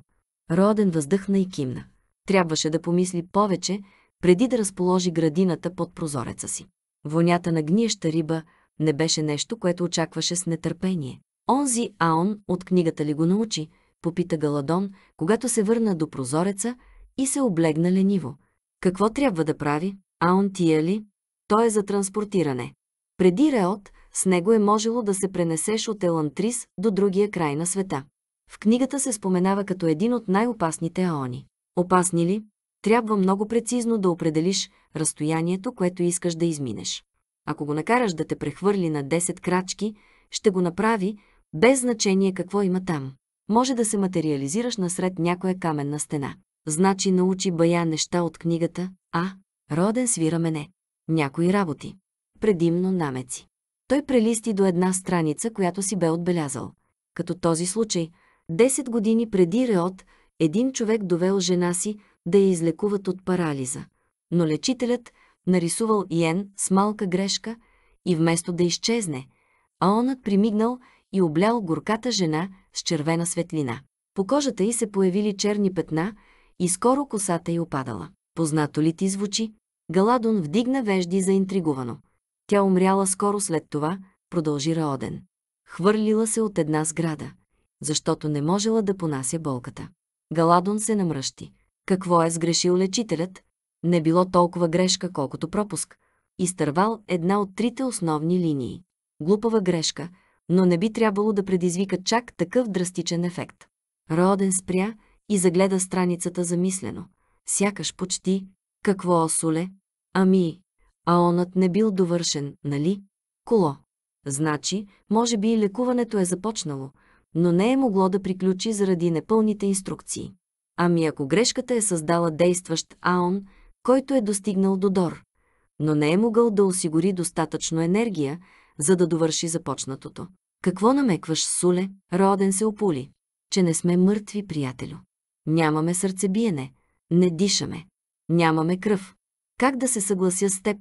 Роден въздъхна и кимна. Трябваше да помисли повече, преди да разположи градината под прозореца си. Вонята на гниеща риба не беше нещо, което очакваше с нетърпение. Онзи Аон от книгата ли го научи, попита Галадон, когато се върна до прозореца и се облегна лениво. Какво трябва да прави? Аон тия ли? Той е за транспортиране. Преди Реот, с него е можело да се пренесеш от Елантрис до другия край на света. В книгата се споменава като един от най-опасните аони. Опасни ли? трябва много прецизно да определиш разстоянието, което искаш да изминеш. Ако го накараш да те прехвърли на 10 крачки, ще го направи, без значение какво има там. Може да се материализираш насред някоя каменна стена. Значи научи бая неща от книгата «А, роден свира мене». Някои работи. Предимно намеци. Той прелисти до една страница, която си бе отбелязал. Като този случай, 10 години преди Реот, един човек довел жена си, да я излекуват от парализа. Но лечителят нарисувал Йен с малка грешка и вместо да изчезне, а онът примигнал и облял горката жена с червена светлина. По кожата й се появили черни петна и скоро косата й опадала. Познато ли ти звучи? Галадон вдигна вежди заинтригувано. Тя умряла скоро след това, продължи Раоден. Хвърлила се от една сграда, защото не можела да понася болката. Галадон се намръщи. Какво е сгрешил лечителят? Не било толкова грешка, колкото пропуск. Изтървал една от трите основни линии. Глупава грешка, но не би трябвало да предизвика чак такъв драстичен ефект. Роден спря и загледа страницата замислено. Сякаш почти. Какво, Осоле? Ами, а онът не бил довършен, нали? Коло. Значи, може би и лекуването е започнало, но не е могло да приключи заради непълните инструкции. Ами ако грешката е създала действащ аон, който е достигнал до Дор, но не е могъл да осигури достатъчно енергия, за да довърши започнатото. Какво намекваш, Суле? Роден се опули. Че не сме мъртви, приятелю. Нямаме сърцебиене. Не дишаме. Нямаме кръв. Как да се съглася с теб?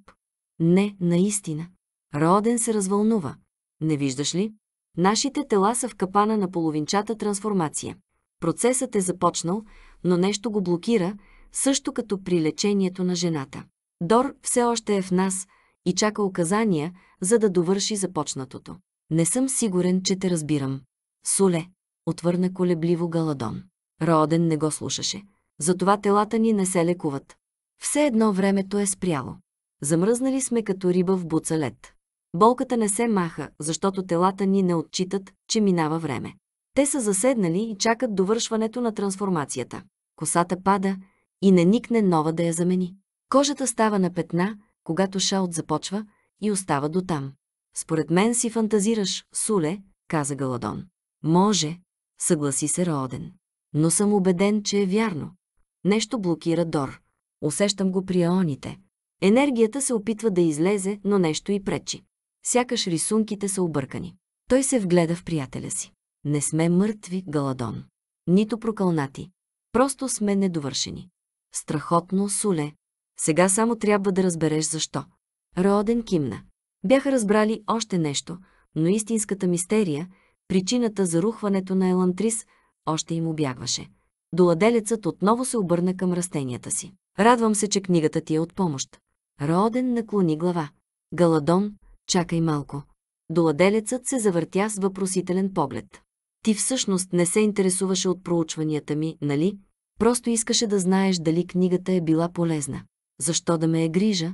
Не, наистина. Роден се развълнува. Не виждаш ли? Нашите тела са в капана на половинчата трансформация. Процесът е започнал, но нещо го блокира, също като при лечението на жената. Дор все още е в нас и чака указания, за да довърши започнатото. Не съм сигурен, че те разбирам. Суле, отвърна колебливо Галадон. Роден не го слушаше. Затова телата ни не се лекуват. Все едно времето е спряло. Замръзнали сме като риба в буцалет. Болката не се маха, защото телата ни не отчитат, че минава време. Те са заседнали и чакат довършването на трансформацията. Косата пада и не никне нова да я замени. Кожата става на петна, когато Шаут започва и остава до там. Според мен си фантазираш, Суле, каза Галадон. Може, съгласи се Роден. Но съм убеден, че е вярно. Нещо блокира Дор. Усещам го при аоните. Енергията се опитва да излезе, но нещо и пречи. Сякаш рисунките са объркани. Той се вгледа в приятеля си. Не сме мъртви, Галадон. Нито прокълнати. Просто сме недовършени. Страхотно, Суле. Сега само трябва да разбереш защо. Роден кимна. Бяха разбрали още нещо, но истинската мистерия, причината за рухването на Елантрис, още им обягваше. Доладелецът отново се обърна към растенията си. Радвам се, че книгата ти е от помощ. Роден наклони глава. Галадон, чакай малко. Доладелецът се завъртя с въпросителен поглед. Ти всъщност не се интересуваше от проучванията ми, нали? Просто искаше да знаеш дали книгата е била полезна. Защо да ме е грижа?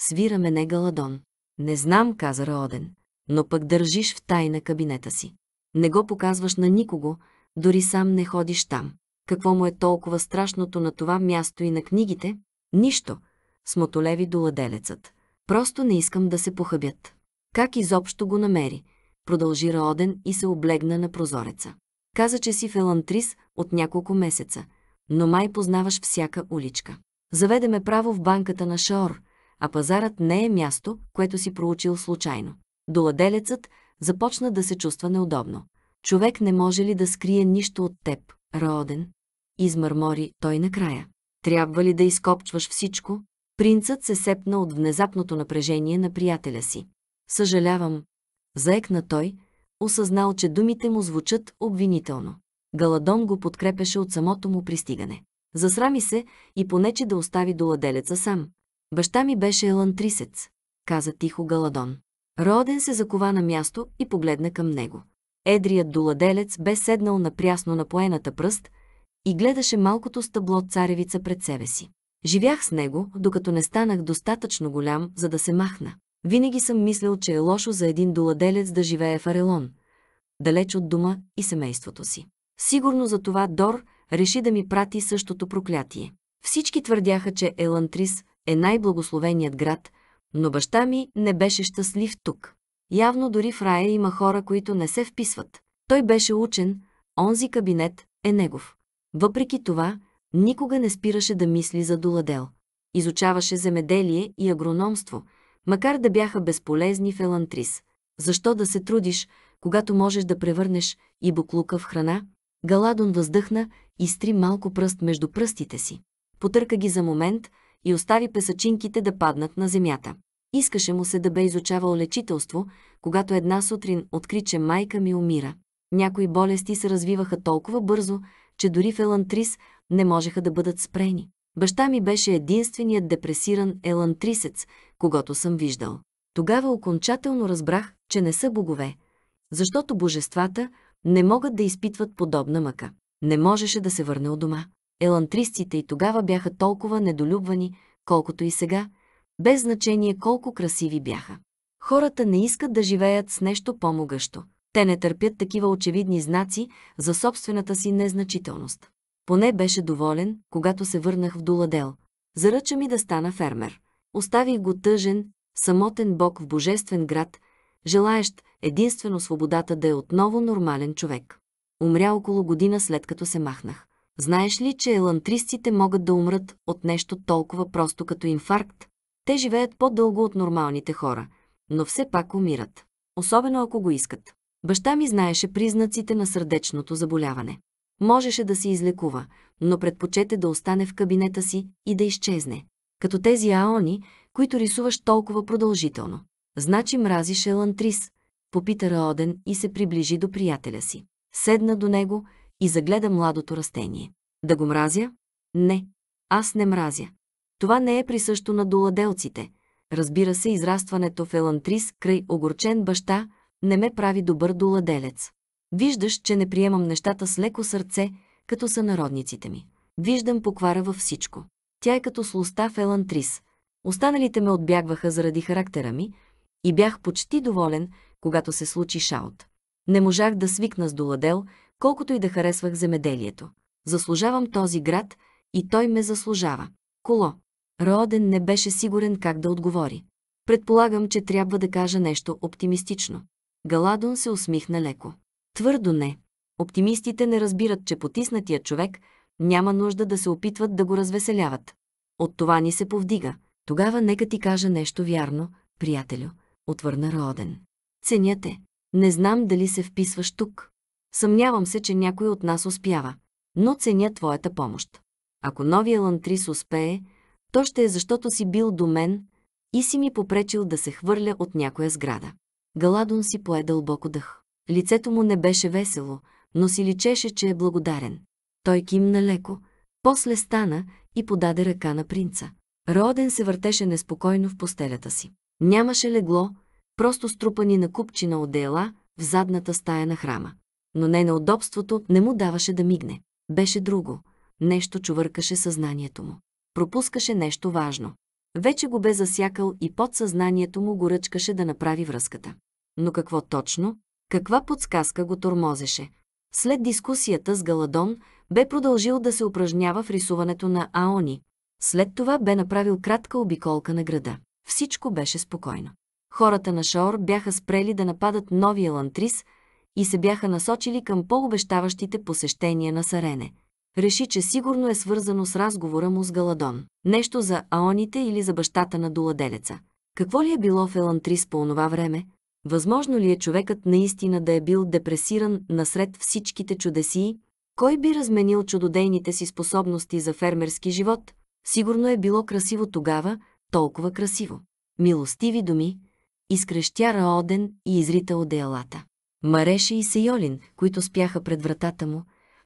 Свира мене Галадон. Не знам, каза Раоден, но пък държиш в тайна кабинета си. Не го показваш на никого, дори сам не ходиш там. Какво му е толкова страшното на това място и на книгите? Нищо, смотолеви доладелецът. Просто не искам да се похъбят. Как изобщо го намери? продължи Роден и се облегна на прозореца. Каза, че си фелантрис от няколко месеца, но май познаваш всяка уличка. Заведе ме право в банката на Шаор, а пазарът не е място, което си проучил случайно. Доладелецът започна да се чувства неудобно. Човек не може ли да скрие нищо от теб, Роден? Измърмори той накрая. Трябва ли да изкопчваш всичко? Принцът се сепна от внезапното напрежение на приятеля си. Съжалявам, Заекна той, осъзнал, че думите му звучат обвинително. Галадон го подкрепеше от самото му пристигане. Засрами се и понече да остави доладелеца сам. Баща ми беше елантрисец, каза тихо Галадон. Роден се закова на място и погледна към него. Едрият доладелец бе седнал прясно на поената пръст и гледаше малкото стъбло царевица пред себе си. Живях с него, докато не станах достатъчно голям, за да се махна. Винаги съм мислил, че е лошо за един доладелец да живее в Арелон, далеч от дома и семейството си. Сигурно за това Дор реши да ми прати същото проклятие. Всички твърдяха, че Елантрис е най-благословеният град, но баща ми не беше щастлив тук. Явно дори в рая има хора, които не се вписват. Той беше учен, онзи кабинет е негов. Въпреки това, никога не спираше да мисли за доладел. Изучаваше земеделие и агрономство – макар да бяха безполезни в Елантрис. Защо да се трудиш, когато можеш да превърнеш и буклука в храна? Галадон въздъхна и стри малко пръст между пръстите си. Потърка ги за момент и остави песачинките да паднат на земята. Искаше му се да бе изучавал лечителство, когато една сутрин откри, че майка ми умира. Някои болести се развиваха толкова бързо, че дори в елантрис не можеха да бъдат спрени. Баща ми беше единственият депресиран елантрисец когато съм виждал. Тогава окончателно разбрах, че не са богове, защото божествата не могат да изпитват подобна мъка. Не можеше да се върне от дома. Елантристите и тогава бяха толкова недолюбвани, колкото и сега, без значение колко красиви бяха. Хората не искат да живеят с нещо по-могъщо. Те не търпят такива очевидни знаци за собствената си незначителност. Поне беше доволен, когато се върнах в Дуладел. Заръча ми да стана фермер. Оставих го тъжен, самотен бог в божествен град, желаещ единствено свободата да е отново нормален човек. Умря около година след като се махнах. Знаеш ли, че елантристите могат да умрат от нещо толкова просто като инфаркт? Те живеят по-дълго от нормалните хора, но все пак умират. Особено ако го искат. Баща ми знаеше признаците на сърдечното заболяване. Можеше да се излекува, но предпочете да остане в кабинета си и да изчезне като тези аони, които рисуваш толкова продължително. Значи мразиш Елантрис, попита Раоден и се приближи до приятеля си. Седна до него и загледа младото растение. Да го мразя? Не, аз не мразя. Това не е присъщо на доладелците. Разбира се, израстването в Елантрис край огорчен баща не ме прави добър доладелец. Виждаш, че не приемам нещата с леко сърце, като са народниците ми. Виждам поквара във всичко тя е като слуста в Елантрис. Останалите ме отбягваха заради характера ми и бях почти доволен, когато се случи шаут. Не можах да свикна с доладел, колкото и да харесвах земеделието. Заслужавам този град и той ме заслужава. Коло. Роден не беше сигурен как да отговори. Предполагам, че трябва да кажа нещо оптимистично. Галадон се усмихна леко. Твърдо не. Оптимистите не разбират, че потиснатия човек – няма нужда да се опитват да го развеселяват. От това ни се повдига. Тогава нека ти кажа нещо вярно, приятелю, отвърна Роден. Ценя те. Не знам дали се вписваш тук. Съмнявам се, че някой от нас успява, но ценя твоята помощ. Ако новия лантрис успее, то ще е защото си бил до мен и си ми попречил да се хвърля от някоя сграда. Галадон си пое дълбоко дъх. Лицето му не беше весело, но си личеше, че е благодарен. Той кимна леко, после стана и подаде ръка на принца. Роден се въртеше неспокойно в постелята си. Нямаше легло, просто струпани на купчина одеяла в задната стая на храма. Но не на удобството не му даваше да мигне. Беше друго. Нещо чувъркаше съзнанието му. Пропускаше нещо важно. Вече го бе засякал и подсъзнанието му го ръчкаше да направи връзката. Но какво точно? Каква подсказка го тормозеше? След дискусията с Галадон, бе продължил да се упражнява в рисуването на Аони. След това бе направил кратка обиколка на града. Всичко беше спокойно. Хората на Шаор бяха спрели да нападат новия лантрис и се бяха насочили към по-обещаващите посещения на Сарене. Реши, че сигурно е свързано с разговора му с Галадон. Нещо за аоните или за бащата на доладелеца. Какво ли е било в Елантрис по онова време? Възможно ли е човекът наистина да е бил депресиран насред всичките чудеси кой би разменил чудодейните си способности за фермерски живот? Сигурно е било красиво тогава, толкова красиво. Милостиви думи, изкрещя Раоден и изрита одеялата. Мареше и Сейолин, които спяха пред вратата му,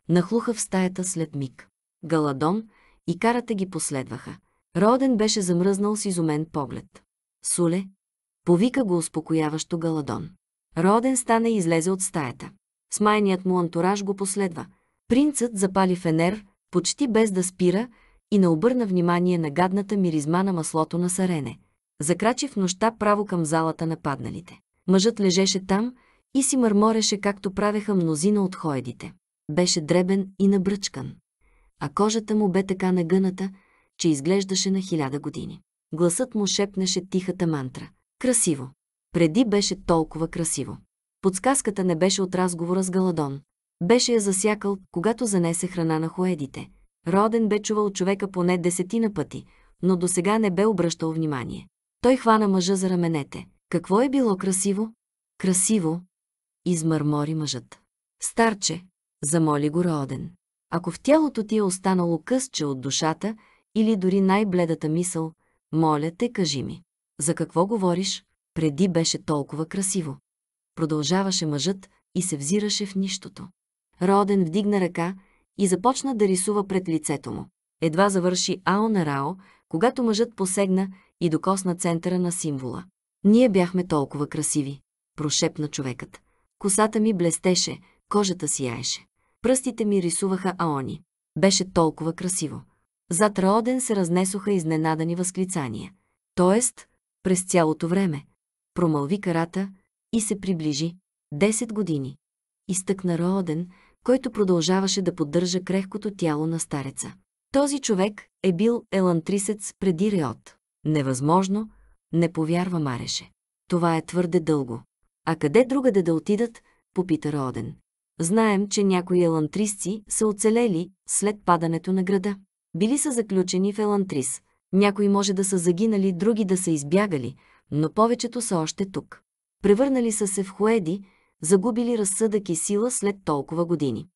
нахлуха в стаята след миг. Галадон и карата ги последваха. Роден беше замръзнал с изумен поглед. Суле, повика го успокояващо Галадон. Роден стана и излезе от стаята. Смайният му антураж го последва – Принцът запали фенер, почти без да спира, и не обърна внимание на гадната миризма на маслото на сарене. Закрачи в нощта право към залата на падналите. Мъжът лежеше там и си мърмореше, както правеха мнозина от хоедите. Беше дребен и набръчкан, а кожата му бе така нагъната, че изглеждаше на хиляда години. Гласът му шепнеше тихата мантра. Красиво. Преди беше толкова красиво. Подсказката не беше от разговора с Галадон. Беше я засякал, когато занесе храна на хоедите. Роден бе чувал човека поне десетина пъти, но до сега не бе обръщал внимание. Той хвана мъжа за раменете. Какво е било красиво? Красиво, измърмори мъжът. Старче, замоли го Роден. Ако в тялото ти е останало късче от душата или дори най-бледата мисъл, моля те, кажи ми. За какво говориш? Преди беше толкова красиво. Продължаваше мъжът и се взираше в нищото. Роден вдигна ръка и започна да рисува пред лицето му. Едва завърши Ао на Рао, когато мъжът посегна и докосна центъра на символа. Ние бяхме толкова красиви, прошепна човекът. Косата ми блестеше, кожата сияеше. Пръстите ми рисуваха аони. Беше толкова красиво. Зад Раоден се разнесоха изненадани възклицания. Тоест, през цялото време. Промълви карата и се приближи. Десет години. Изтъкна Раоден, който продължаваше да поддържа крехкото тяло на стареца. Този човек е бил елантрисец преди Риот. Невъзможно, не повярва Мареше. Това е твърде дълго. А къде другаде да отидат, попита Роден. Знаем, че някои елантристи са оцелели след падането на града. Били са заключени в елантрис. Някои може да са загинали, други да са избягали, но повечето са още тук. Превърнали са се в хуеди, загубили разсъдък и сила след толкова години.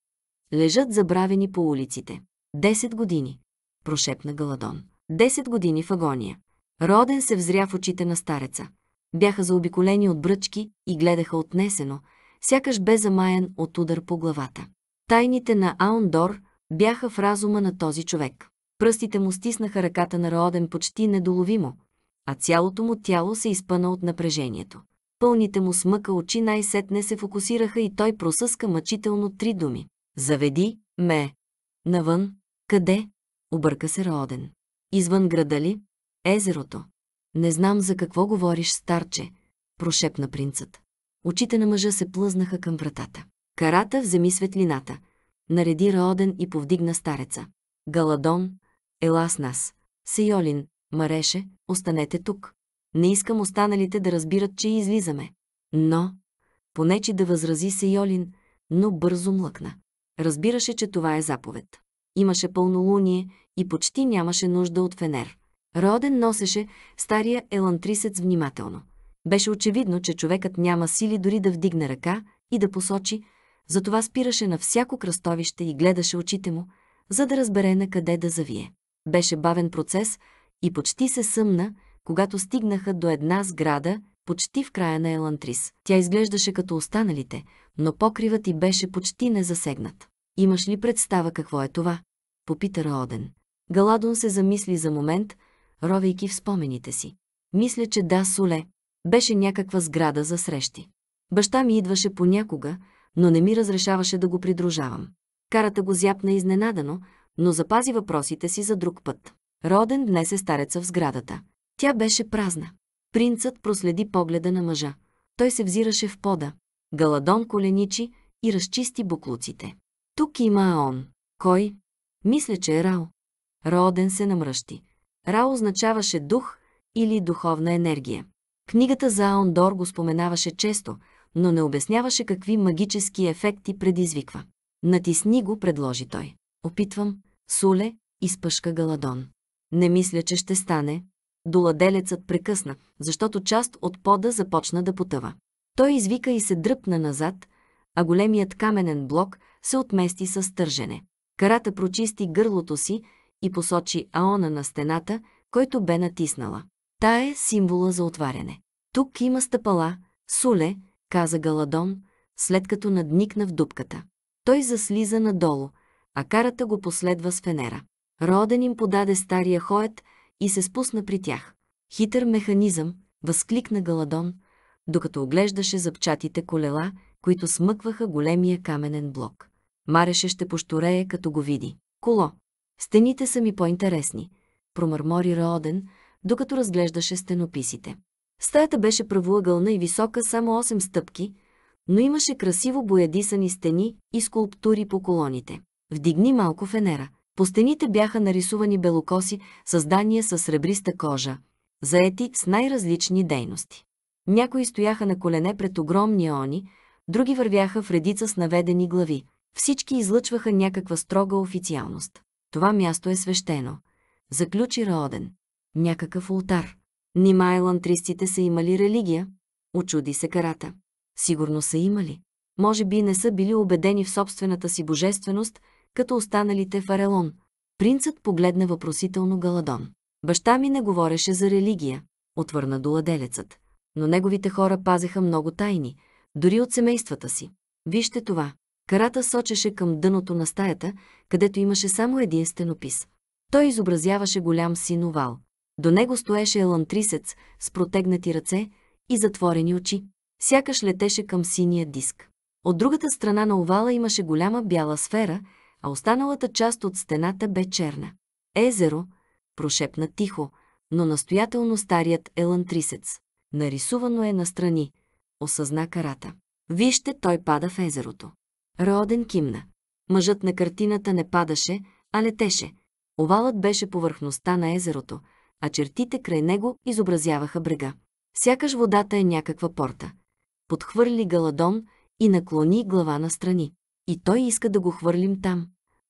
Лежат забравени по улиците. Десет години, прошепна Галадон. Десет години в агония. Роден се взря в очите на стареца. Бяха заобиколени от бръчки и гледаха отнесено, сякаш бе замаян от удар по главата. Тайните на Аундор бяха в разума на този човек. Пръстите му стиснаха ръката на Роден почти недоловимо, а цялото му тяло се изпъна от напрежението пълните му смъка очи най-сетне се фокусираха и той просъска мъчително три думи. Заведи ме. Навън. Къде? Обърка се Роден. Извън града ли? Езерото. Не знам за какво говориш, старче, прошепна принцът. Очите на мъжа се плъзнаха към вратата. Карата вземи светлината. Нареди Раоден и повдигна стареца. Галадон, ела с нас. Сейолин, мареше, останете тук. Не искам останалите да разбират, че излизаме. Но, понечи да възрази се Йолин, но бързо млъкна. Разбираше, че това е заповед. Имаше пълнолуние и почти нямаше нужда от фенер. Роден носеше стария елантрисец внимателно. Беше очевидно, че човекът няма сили дори да вдигне ръка и да посочи, затова спираше на всяко кръстовище и гледаше очите му, за да разбере на къде да завие. Беше бавен процес и почти се съмна, когато стигнаха до една сграда, почти в края на Елантрис. Тя изглеждаше като останалите, но покривът и беше почти незасегнат. Имаш ли представа какво е това? Попита Роден. Галадон се замисли за момент, ровейки в спомените си. Мисля, че да, Соле. Беше някаква сграда за срещи. Баща ми идваше понякога, но не ми разрешаваше да го придружавам. Карата го зяпна изненадано, но запази въпросите си за друг път. Роден днес е стареца в сградата. Тя беше празна. Принцът проследи погледа на мъжа. Той се взираше в пода. Галадон коленичи и разчисти буклуците. Тук има он. Кой? Мисля, че е Рао. Роден се намръщи. Рао означаваше дух или духовна енергия. Книгата за Аондор го споменаваше често, но не обясняваше какви магически ефекти предизвиква. Натисни го, предложи той. Опитвам, Суле, изпъшка Галадон. Не мисля, че ще стане, Доладелецът прекъсна, защото част от пода започна да потъва. Той извика и се дръпна назад, а големият каменен блок се отмести с тържене. Карата прочисти гърлото си и посочи аона на стената, който бе натиснала. Та е символа за отваряне. Тук има стъпала, суле, каза Галадон, след като надникна в дупката. Той заслиза надолу, а карата го последва с фенера. Роден им подаде стария хоет, и се спусна при тях. Хитър механизъм, възкликна Галадон, докато оглеждаше запчатите колела, които смъкваха големия каменен блок. Мареше ще пошторее, като го види. Коло. Стените са ми по-интересни, промърмори Раоден, докато разглеждаше стенописите. Стаята беше правоъгълна и висока само 8 стъпки, но имаше красиво боядисани стени и скулптури по колоните. Вдигни малко фенера, по стените бяха нарисувани белокоси, създания с сребриста кожа, заети с най-различни дейности. Някои стояха на колене пред огромни они, други вървяха в редица с наведени глави. Всички излъчваха някаква строга официалност. Това място е свещено. Заключи Роден. Някакъв ултар. Нима елантристите са имали религия? Очуди се карата. Сигурно са имали. Може би не са били убедени в собствената си божественост, като останалите в Арелон. Принцът погледна въпросително Галадон. Баща ми не говореше за религия, отвърна доладелецът. Но неговите хора пазеха много тайни, дори от семействата си. Вижте това. Карата сочеше към дъното на стаята, където имаше само един стенопис. Той изобразяваше голям синовал. До него стоеше елантрисец с протегнати ръце и затворени очи. Сякаш летеше към синия диск. От другата страна на овала имаше голяма бяла сфера – а останалата част от стената бе черна. Езеро, прошепна тихо, но настоятелно старият елантрисец. Нарисувано е настрани, осъзна карата. Вижте, той пада в езерото. Роден кимна. Мъжът на картината не падаше, а летеше. Овалът беше повърхността на езерото, а чертите край него изобразяваха брега. Сякаш водата е някаква порта. Подхвърли Галадон и наклони глава на страни. И той иска да го хвърлим там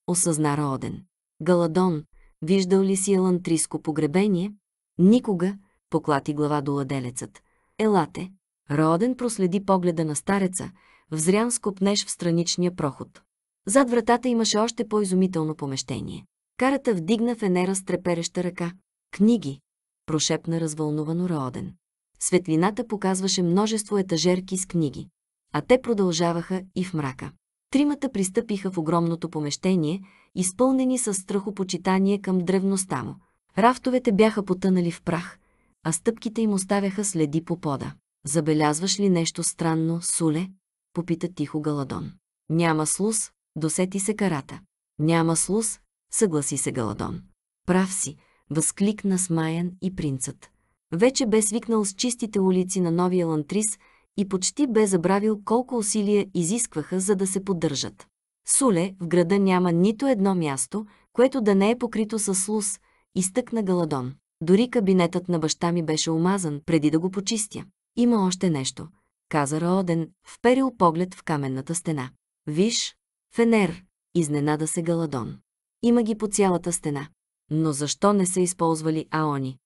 осъзна Рооден. Галадон, виждал ли си елантриско погребение? Никога, поклати глава до ладелецът. Елате. Роден проследи погледа на стареца, взрян скопнеш в страничния проход. Зад вратата имаше още по-изумително помещение. Карата вдигна фенера с трепереща ръка. Книги, прошепна развълнувано Рооден. Светлината показваше множество етажерки с книги, а те продължаваха и в мрака. Тримата пристъпиха в огромното помещение, изпълнени с страхопочитание към древността му. Рафтовете бяха потънали в прах, а стъпките им оставяха следи по пода. Забелязваш ли нещо странно, Суле? Попита тихо Галадон. Няма слус, досети се карата. Няма слус, съгласи се Галадон. Прав си, възкликна смаян и принцът. Вече бе свикнал с чистите улици на Новия Лантрис – и почти бе забравил колко усилия изискваха, за да се поддържат. Суле, в града няма нито едно място, което да не е покрито с луз, изтъкна Галадон. Дори кабинетът на баща ми беше омазан, преди да го почистя. Има още нещо, каза Роден, вперил поглед в каменната стена. Виж, фенер, изненада се Галадон. Има ги по цялата стена. Но защо не са използвали аони?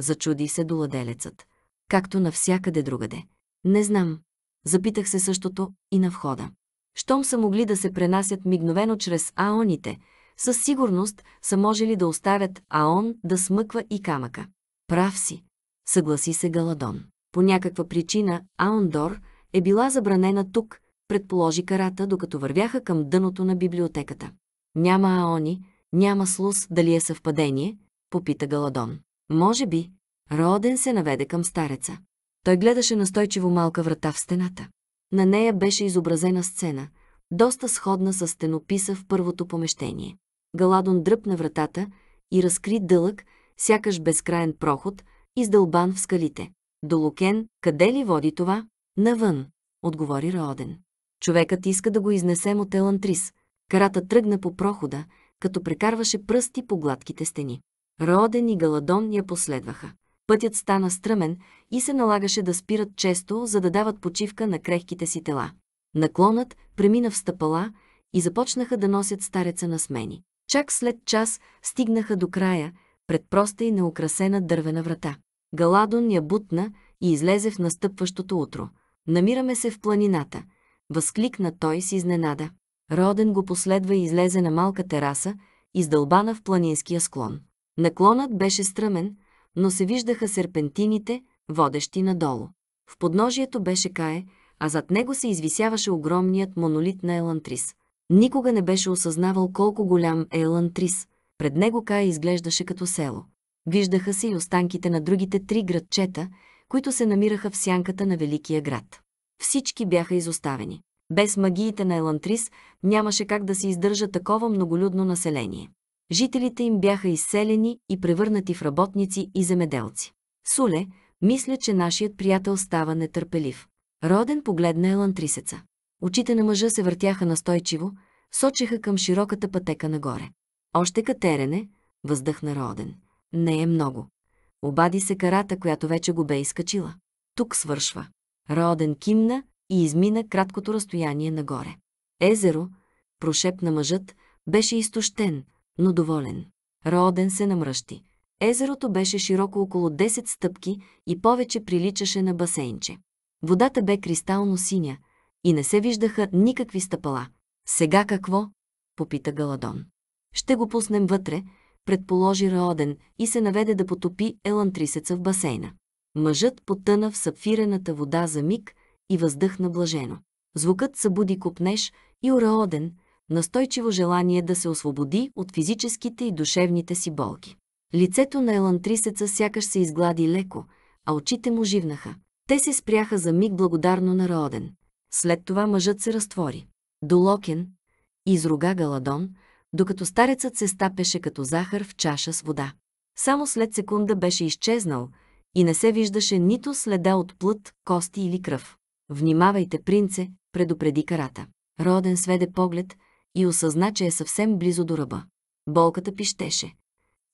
Зачуди се доладелецът. Както навсякъде другаде. Не знам. Запитах се същото и на входа. Щом са могли да се пренасят мигновено чрез аоните, със сигурност са можели да оставят аон да смъква и камъка. Прав си, съгласи се Галадон. По някаква причина Аондор е била забранена тук, предположи карата, докато вървяха към дъното на библиотеката. Няма аони, няма слус, дали е съвпадение, попита Галадон. Може би, Роден се наведе към стареца. Той гледаше настойчиво малка врата в стената. На нея беше изобразена сцена, доста сходна с стенописа в първото помещение. Галадон дръпна вратата и разкри дълъг, сякаш безкраен проход, издълбан в скалите. Долокен, къде ли води това? Навън, отговори Роден. Човекът иска да го изнесем от Елантрис. Карата тръгна по прохода, като прекарваше пръсти по гладките стени. Роден и Галадон я последваха. Пътят стана стръмен и се налагаше да спират често, за да дават почивка на крехките си тела. Наклонът премина в стъпала и започнаха да носят стареца на смени. Чак след час стигнаха до края, пред проста и неукрасена дървена врата. Галадон я бутна и излезе в настъпващото утро. Намираме се в планината. Възкликна той с изненада. Роден го последва и излезе на малка тераса, издълбана в планинския склон. Наклонът беше стръмен, но се виждаха серпентините, водещи надолу. В подножието беше Кае, а зад него се извисяваше огромният монолит на Елантрис. Никога не беше осъзнавал колко голям е Елантрис. Пред него Кае изглеждаше като село. Виждаха се и останките на другите три градчета, които се намираха в сянката на Великия град. Всички бяха изоставени. Без магиите на Елантрис нямаше как да се издържа такова многолюдно население. Жителите им бяха изселени и превърнати в работници и земеделци. Суле, мисля, че нашият приятел става нетърпелив. Роден погледна елантрисеца. Очите на мъжа се въртяха настойчиво, сочеха към широката пътека нагоре. Още катерене, въздъхна Роден. Не е много. Обади се карата, която вече го бе изкачила. Тук свършва. Роден кимна и измина краткото разстояние нагоре. Езеро, прошепна мъжът, беше изтощен – но доволен. Роден се намръщи. Езерото беше широко около 10 стъпки и повече приличаше на басейнче. Водата бе кристално синя и не се виждаха никакви стъпала. Сега какво? попита Галадон. Ще го пуснем вътре, предположи Роден и се наведе да потопи елантрисеца в басейна. Мъжът потъна в сапфирената вода за миг и въздъхна блажено. Звукът събуди копнеж и Ураоден – настойчиво желание да се освободи от физическите и душевните си болки. Лицето на елантрисеца сякаш се изглади леко, а очите му живнаха. Те се спряха за миг благодарно на Роден. След това мъжът се разтвори. Долокен, изруга Галадон, докато старецът се стапеше като захар в чаша с вода. Само след секунда беше изчезнал и не се виждаше нито следа от плът, кости или кръв. Внимавайте, принце, предупреди карата. Роден сведе поглед, и осъзна, че е съвсем близо до ръба. Болката пищеше.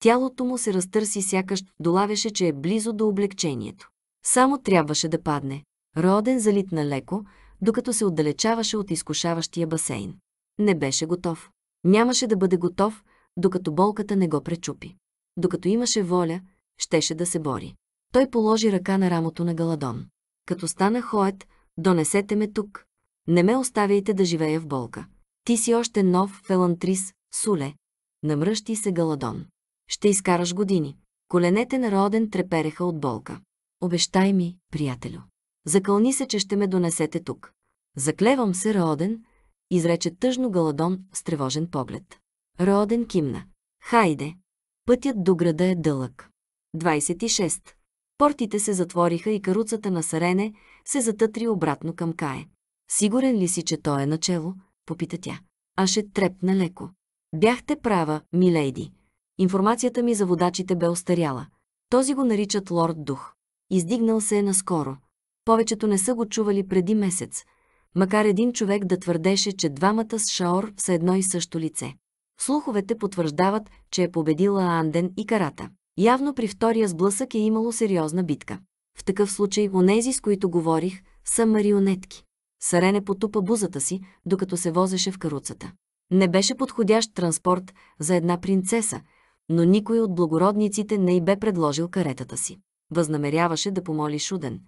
Тялото му се разтърси сякаш, долавяше, че е близо до облегчението. Само трябваше да падне. Роден залитна леко, докато се отдалечаваше от изкушаващия басейн. Не беше готов. Нямаше да бъде готов, докато болката не го пречупи. Докато имаше воля, щеше да се бори. Той положи ръка на рамото на Галадон. Като стана хоет, донесете ме тук. Не ме оставяйте да живея в болка. Ти си още нов фелантрис, Суле. Намръщи се Галадон. Ще изкараш години. Коленете на Роден трепереха от болка. Обещай ми, приятелю. Закълни се, че ще ме донесете тук. Заклевам се, Роден, изрече тъжно Галадон с тревожен поглед. Роден кимна. Хайде! Пътят до града е дълъг. 26. Портите се затвориха и каруцата на Сарене се затътри обратно към Кае. Сигурен ли си, че той е начело? Попита тя. Аше трепна леко. Бяхте права, милейди. Информацията ми за водачите бе остаряла. Този го наричат лорд дух. Издигнал се е наскоро. Повечето не са го чували преди месец, макар един човек да твърдеше, че двамата с Шаор са едно и също лице. Слуховете потвърждават, че е победила Анден и Карата. Явно при втория сблъсък е имало сериозна битка. В такъв случай онези, с които говорих, са марионетки. Сарене потупа бузата си, докато се возеше в каруцата. Не беше подходящ транспорт за една принцеса, но никой от благородниците не й бе предложил каретата си. Възнамеряваше да помоли Шуден,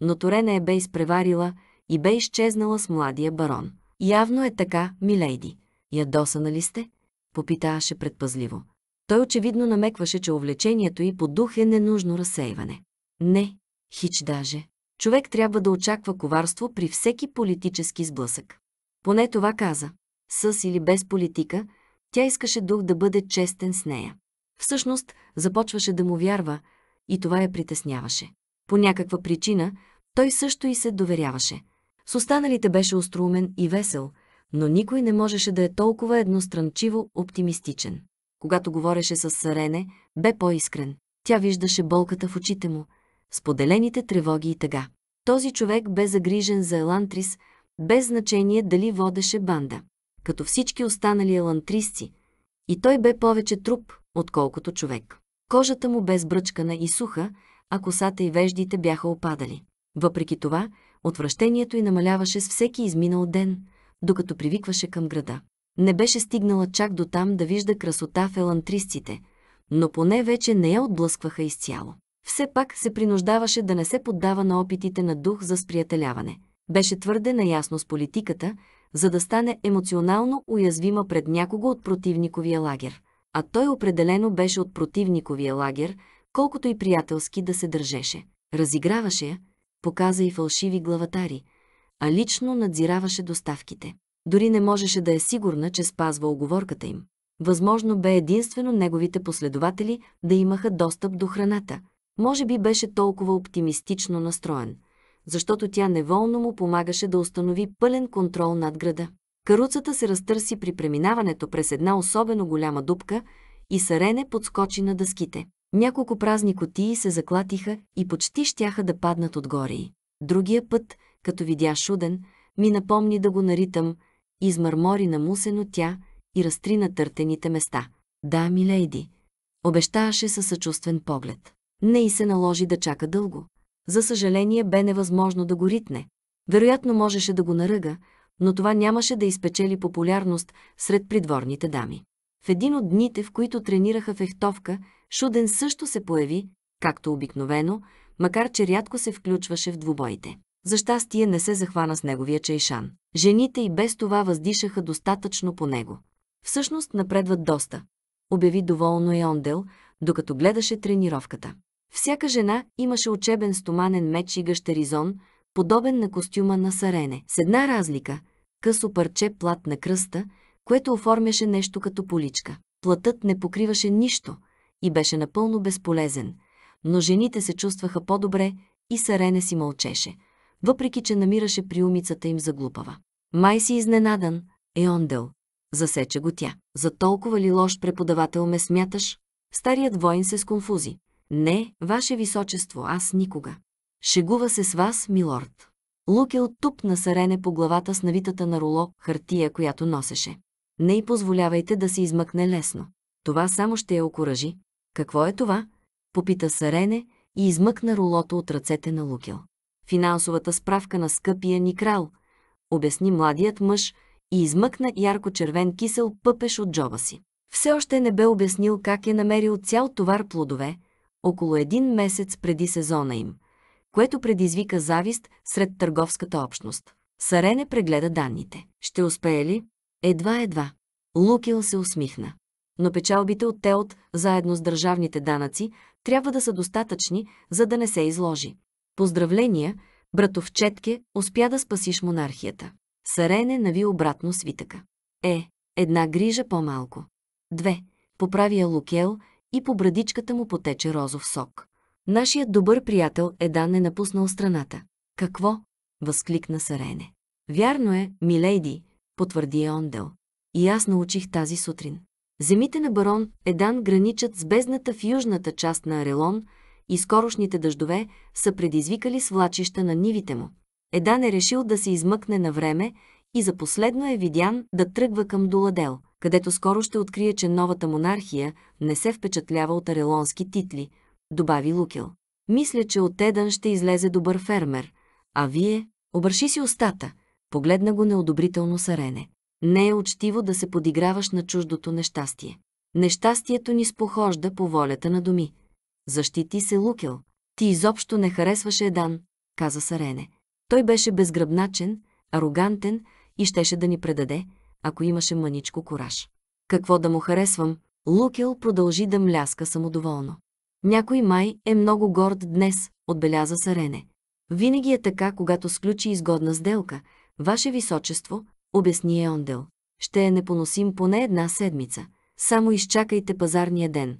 но Торена е бе изпреварила и бе изчезнала с младия барон. Явно е така, милейди. Ядосана ли сте? Попитаваше предпазливо. Той очевидно намекваше, че увлечението й по дух е ненужно разсейване. Не, хич даже човек трябва да очаква коварство при всеки политически сблъсък. Поне това каза. С или без политика, тя искаше дух да бъде честен с нея. Всъщност, започваше да му вярва и това я притесняваше. По някаква причина, той също и се доверяваше. С останалите беше остроумен и весел, но никой не можеше да е толкова едностранчиво оптимистичен. Когато говореше с Сарене, бе по-искрен. Тя виждаше болката в очите му – споделените тревоги и тъга. Този човек бе загрижен за Елантрис, без значение дали водеше банда, като всички останали елантрисци, и той бе повече труп, отколкото човек. Кожата му бе сбръчкана и суха, а косата и веждите бяха опадали. Въпреки това, отвращението й намаляваше с всеки изминал ден, докато привикваше към града. Не беше стигнала чак до там да вижда красота в елантрисците, но поне вече не я отблъскваха изцяло все пак се принуждаваше да не се поддава на опитите на дух за сприятеляване. Беше твърде наясно с политиката, за да стане емоционално уязвима пред някого от противниковия лагер. А той определено беше от противниковия лагер, колкото и приятелски да се държеше. Разиграваше я, показа и фалшиви главатари, а лично надзираваше доставките. Дори не можеше да е сигурна, че спазва оговорката им. Възможно бе единствено неговите последователи да имаха достъп до храната, може би беше толкова оптимистично настроен, защото тя неволно му помагаше да установи пълен контрол над града. Каруцата се разтърси при преминаването през една особено голяма дупка и Сарене подскочи на дъските. Няколко празни котии се заклатиха и почти щяха да паднат отгоре й. Другия път, като видя Шуден, ми напомни да го наритам, измърмори на мусено тя и разтри на търтените места. Да, милейди, обещаваше със съчувствен поглед. Не и се наложи да чака дълго. За съжаление бе невъзможно да го ритне. Вероятно можеше да го наръга, но това нямаше да изпечели популярност сред придворните дами. В един от дните, в които тренираха фехтовка, Шуден също се появи, както обикновено, макар че рядко се включваше в двубоите. За щастие не се захвана с неговия чайшан. Жените и без това въздишаха достатъчно по него. Всъщност напредват доста, обяви доволно Еондел, докато гледаше тренировката. Всяка жена имаше учебен стоманен меч и гъщеризон, подобен на костюма на сарене. С една разлика – късо парче плат на кръста, което оформяше нещо като поличка. Платът не покриваше нищо и беше напълно безполезен, но жените се чувстваха по-добре и сарене си мълчеше, въпреки че намираше приумицата им за глупава. Май си изненадан, Еондел. Засече го тя. За толкова ли лош преподавател ме смяташ? Старият воин се сконфузи. Не, ваше височество, аз никога. Шегува се с вас, милорд. Лукил е тупна сарене по главата с навитата на руло хартия, която носеше. Не й позволявайте да се измъкне лесно. Това само ще я окоръжи. Какво е това? Попита сарене и измъкна рулото от ръцете на Лукил. Финансовата справка на скъпия ни крал, обясни младият мъж и измъкна ярко-червен кисел пъпеш от джоба си. Все още не бе обяснил как е намерил цял товар плодове – около един месец преди сезона им, което предизвика завист сред търговската общност. Сарене прегледа данните. Ще успее ли? Едва, едва. Лукил се усмихна. Но печалбите от Теот, заедно с държавните данъци, трябва да са достатъчни, за да не се изложи. Поздравления, братовчетке, успя да спасиш монархията. Сарене нави обратно свитъка. Е, една грижа по-малко. Две. Поправия Лукел, и по брадичката му потече розов сок. Нашият добър приятел Едан е напуснал страната. Какво? възкликна Сарене. Вярно е, милейди, потвърди е Ондел. И аз научих тази сутрин. Земите на барон Едан граничат с бездната в южната част на Арелон и скорошните дъждове са предизвикали свлачища на нивите му. Едан е решил да се измъкне на време и за последно е видян да тръгва към Доладел – където скоро ще открие, че новата монархия не се впечатлява от арелонски титли, добави Лукел. Мисля, че от Едън ще излезе добър фермер, а вие обърши си устата, погледна го неодобрително Сарене. Не е учтиво да се подиграваш на чуждото нещастие. Нещастието ни спохожда по волята на думи. Защити се, Лукел. Ти изобщо не харесваше Едан, каза Сарене. Той беше безгръбначен, арогантен и щеше да ни предаде, ако имаше маничко кураж. Какво да му харесвам? Лукел продължи да мляска самодоволно. Някой май е много горд днес, отбеляза Сарене. Винаги е така, когато сключи изгодна сделка. Ваше височество, обясни Еондел. Ще е непоносим поне една седмица. Само изчакайте пазарния ден.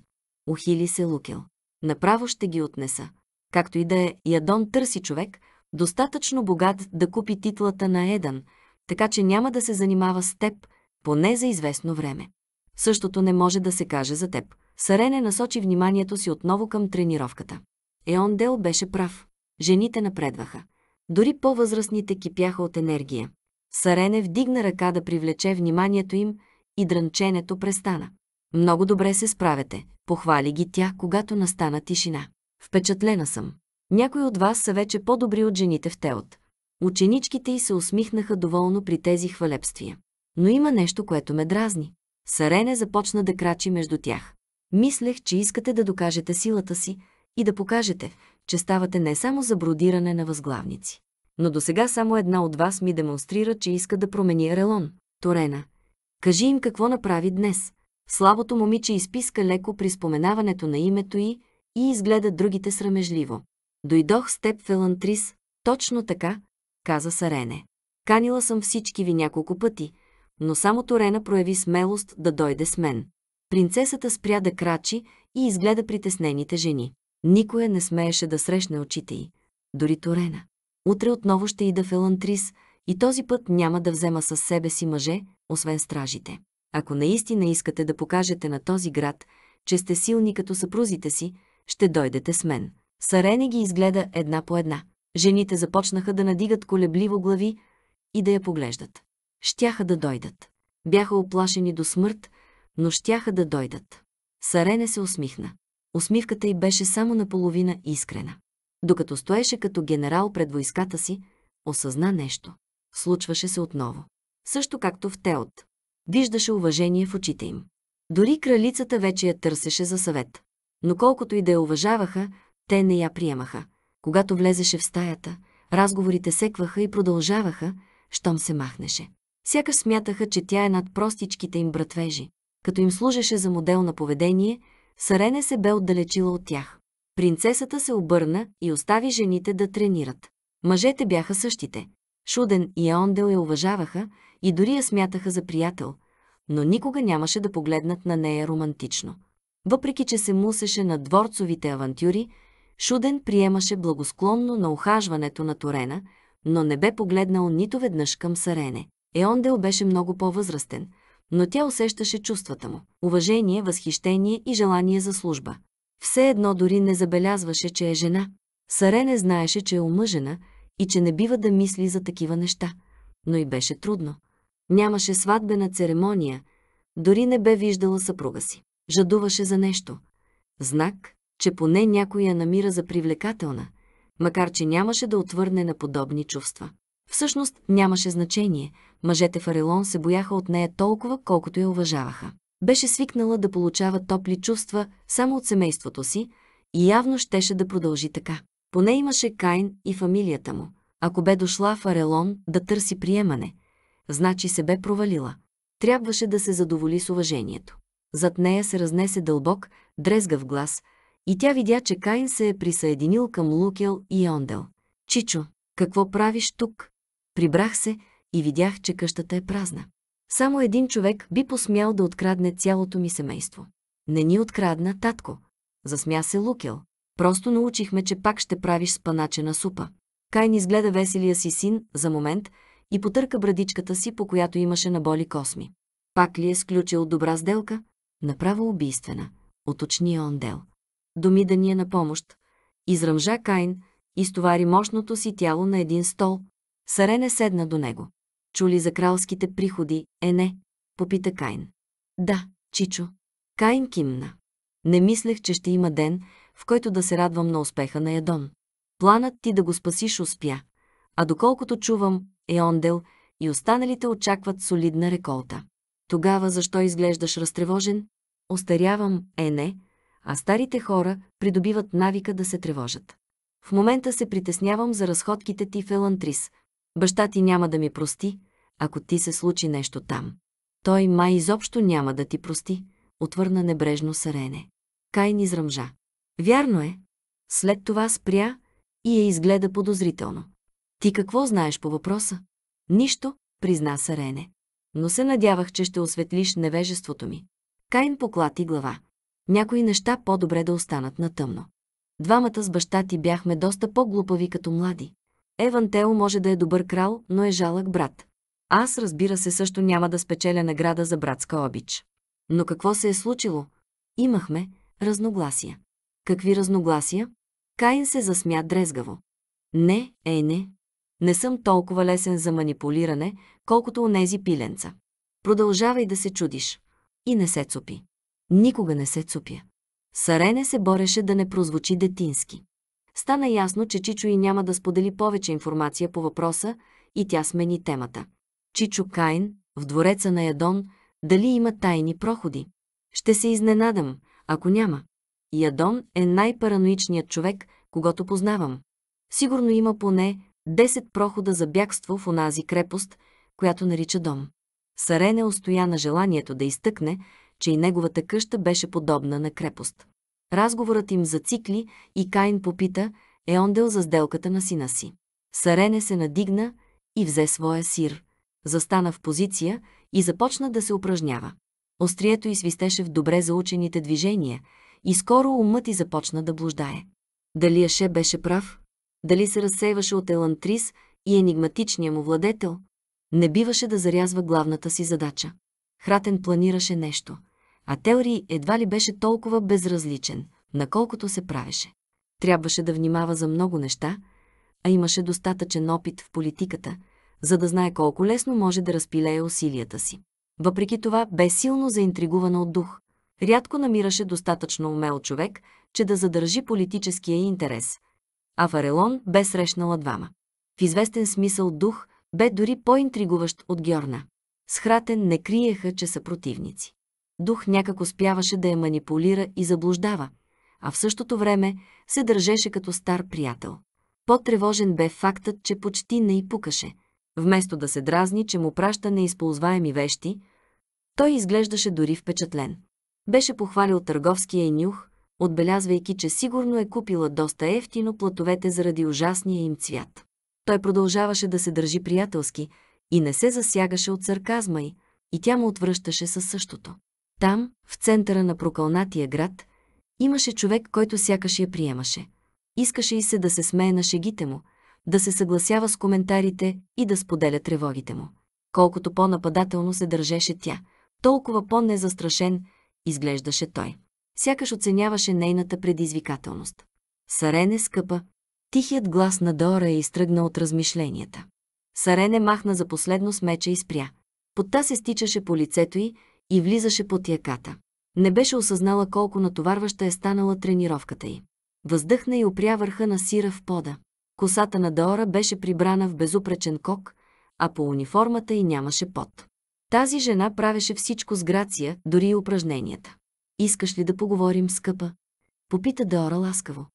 Ухили се Лукел. Направо ще ги отнеса. Както и да е, Ядон търси човек, достатъчно богат да купи титлата на Едан – така че няма да се занимава с теб, поне за известно време. Същото не може да се каже за теб. Сарене насочи вниманието си отново към тренировката. Еон Дел беше прав. Жените напредваха. Дори по-възрастните кипяха от енергия. Сарене вдигна ръка да привлече вниманието им и дрънченето престана. Много добре се справяте, похвали ги тя, когато настана тишина. Впечатлена съм. Някои от вас са вече по-добри от жените в Теот. Ученичките й се усмихнаха доволно при тези хвалебствия. Но има нещо, което ме дразни. Сарене започна да крачи между тях. Мислех, че искате да докажете силата си и да покажете, че ставате не само за бродиране на възглавници. Но до сега само една от вас ми демонстрира, че иска да промени Релон. Торена. Кажи им какво направи днес. Слабото момиче изписка леко при споменаването на името й и изгледа другите срамежливо. Дойдох с теб, Фелантрис, точно така, каза Сарене. Канила съм всички ви няколко пъти, но само Торена прояви смелост да дойде с мен. Принцесата спря да крачи и изгледа притеснените жени. Никоя не смееше да срещне очите й, дори Торена. Утре отново ще ида в Елантрис и този път няма да взема със себе си мъже, освен стражите. Ако наистина искате да покажете на този град, че сте силни като съпрузите си, ще дойдете с мен. Сарене ги изгледа една по една. Жените започнаха да надигат колебливо глави и да я поглеждат. Щяха да дойдат. Бяха оплашени до смърт, но щяха да дойдат. Сарене се усмихна. Усмивката й беше само наполовина искрена. Докато стоеше като генерал пред войската си, осъзна нещо. Случваше се отново. Също както в Теот. Виждаше уважение в очите им. Дори кралицата вече я търсеше за съвет. Но колкото и да я уважаваха, те не я приемаха. Когато влезеше в стаята, разговорите секваха и продължаваха, щом се махнеше. Сякаш смятаха, че тя е над простичките им братвежи. Като им служеше за модел на поведение, Сарене се бе отдалечила от тях. Принцесата се обърна и остави жените да тренират. Мъжете бяха същите. Шуден и Еондел я уважаваха и дори я смятаха за приятел, но никога нямаше да погледнат на нея романтично. Въпреки, че се мусеше на дворцовите авантюри, Шуден приемаше благосклонно на ухажването на Торена, но не бе погледнал нито веднъж към Сарене. Еондел беше много по-възрастен, но тя усещаше чувствата му – уважение, възхищение и желание за служба. Все едно дори не забелязваше, че е жена. Сарене знаеше, че е омъжена и че не бива да мисли за такива неща, но и беше трудно. Нямаше сватбена церемония, дори не бе виждала съпруга си. Жадуваше за нещо. Знак, че поне някой я намира за привлекателна, макар че нямаше да отвърне на подобни чувства. Всъщност нямаше значение, мъжете в Арелон се бояха от нея толкова, колкото я уважаваха. Беше свикнала да получава топли чувства само от семейството си и явно щеше да продължи така. Поне имаше Кайн и фамилията му. Ако бе дошла в Арелон да търси приемане, значи се бе провалила. Трябваше да се задоволи с уважението. Зад нея се разнесе дълбок, дрезгав глас – и тя видя, че Каин се е присъединил към Лукел и Ондел. Чичо, какво правиш тук? Прибрах се и видях, че къщата е празна. Само един човек би посмял да открадне цялото ми семейство. Не ни открадна, татко. Засмя се Лукел. Просто научихме, че пак ще правиш спаначена супа. Кайн изгледа веселия си син за момент и потърка брадичката си, по която имаше наболи косми. Пак ли е сключил добра сделка? Направо убийствена, уточни Ондел думи да ни е на помощ. Изръмжа Кайн, изтовари мощното си тяло на един стол. Сарене седна до него. Чули за кралските приходи, е не? Попита Кайн. Да, Чичо. Кайн кимна. Не мислех, че ще има ден, в който да се радвам на успеха на Ядон. Планът ти да го спасиш успя. А доколкото чувам, Еондел и останалите очакват солидна реколта. Тогава защо изглеждаш разтревожен? Остарявам, е не, а старите хора придобиват навика да се тревожат. В момента се притеснявам за разходките ти в Елантрис. Баща ти няма да ми прости, ако ти се случи нещо там. Той май изобщо няма да ти прости, отвърна небрежно Сарене. Кайн изръмжа. Вярно е. След това спря и я изгледа подозрително. Ти какво знаеш по въпроса? Нищо, призна Сарене. Но се надявах, че ще осветлиш невежеството ми. Кайн поклати глава. Някои неща по-добре да останат на тъмно. Двамата с баща ти бяхме доста по-глупави като млади. Еван Тео може да е добър крал, но е жалък брат. Аз, разбира се, също няма да спечеля награда за братска обич. Но какво се е случило? Имахме разногласия. Какви разногласия? Каин се засмя дрезгаво. Не, е, не. Не съм толкова лесен за манипулиране, колкото у нези пиленца. Продължавай да се чудиш. И не се цупи. Никога не се цупя. Сарене се бореше да не прозвучи детински. Стана ясно, че Чичо и няма да сподели повече информация по въпроса и тя смени темата. Чичо Кайн, в двореца на Ядон, дали има тайни проходи? Ще се изненадам, ако няма. Ядон е най-параноичният човек, когато познавам. Сигурно има поне 10 прохода за бягство в онази крепост, която нарича дом. Сарене устоя на желанието да изтъкне, че и неговата къща беше подобна на крепост. Разговорът им зацикли и Каин попита Еондел за сделката на сина си. Сарене се надигна и взе своя сир, застана в позиция и започна да се упражнява. Острието й свистеше в добре заучените движения и скоро умът и започна да блуждае. Дали Аше беше прав? Дали се разсейваше от Елантрис и енигматичния му владетел? Не биваше да зарязва главната си задача. Хратен планираше нещо – а Теори едва ли беше толкова безразличен, наколкото се правеше. Трябваше да внимава за много неща, а имаше достатъчен опит в политиката, за да знае колко лесно може да разпилее усилията си. Въпреки това бе силно заинтригувана от дух. Рядко намираше достатъчно умел човек, че да задържи политическия интерес. А Фарелон бе срещнала двама. В известен смисъл дух бе дори по-интригуващ от Георна. Схратен не криеха, че са противници дух някак успяваше да я манипулира и заблуждава, а в същото време се държеше като стар приятел. По-тревожен бе фактът, че почти не й пукаше. Вместо да се дразни, че му праща неизползваеми вещи, той изглеждаше дори впечатлен. Беше похвалил търговския и нюх, отбелязвайки, че сигурно е купила доста ефтино платовете заради ужасния им цвят. Той продължаваше да се държи приятелски и не се засягаше от сарказма й, и тя му отвръщаше със същото. Там, в центъра на прокълнатия град, имаше човек, който сякаш я приемаше. Искаше и се да се смее на шегите му, да се съгласява с коментарите и да споделя тревогите му. Колкото по-нападателно се държеше тя, толкова по-незастрашен изглеждаше той. Сякаш оценяваше нейната предизвикателност. Сарене скъпа, тихият глас на Дора е изтръгна от размишленията. Сарене махна за последно с меча и спря. Под се стичаше по лицето й, и влизаше под яката. Не беше осъзнала колко натоварваща е станала тренировката й. Въздъхна и опря върха на сира в пода. Косата на Даора беше прибрана в безупречен кок, а по униформата й нямаше пот. Тази жена правеше всичко с грация, дори и упражненията. «Искаш ли да поговорим, скъпа?» Попита Даора ласкаво.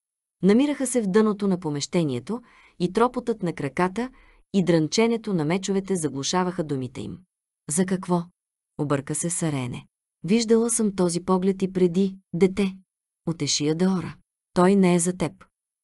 Намираха се в дъното на помещението и тропотът на краката и дрънченето на мечовете заглушаваха думите им. «За какво?» Обърка се Сарене. Виждала съм този поглед и преди, дете. Отеши я Деора. Той не е за теб.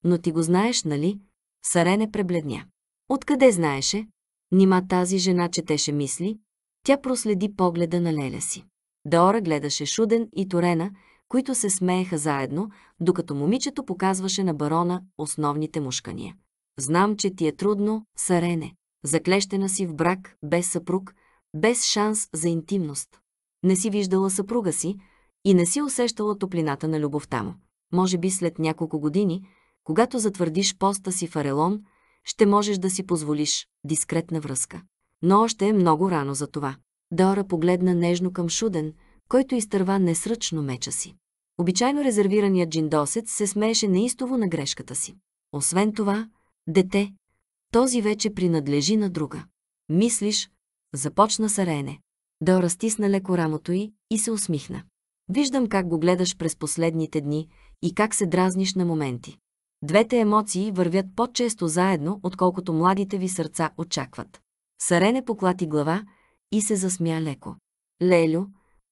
Но ти го знаеш, нали? Сарене пребледня. Откъде знаеше? Нима тази жена четеше мисли? Тя проследи погледа на Леля си. Деора гледаше Шуден и Торена, които се смееха заедно, докато момичето показваше на барона основните мушкания. Знам, че ти е трудно, Сарене. Заклещена си в брак, без съпруг, без шанс за интимност. Не си виждала съпруга си и не си усещала топлината на любовта му. Може би след няколко години, когато затвърдиш поста си в Арелон, ще можеш да си позволиш дискретна връзка. Но още е много рано за това. Дора погледна нежно към Шуден, който изтърва несръчно меча си. Обичайно резервираният джиндосец се смееше неистово на грешката си. Освен това, дете, този вече принадлежи на друга. Мислиш, Започна сарене. Дора стисна леко рамото й и се усмихна. Виждам как го гледаш през последните дни и как се дразниш на моменти. Двете емоции вървят по-често заедно, отколкото младите ви сърца очакват. Сарене поклати глава и се засмя леко. Лелю,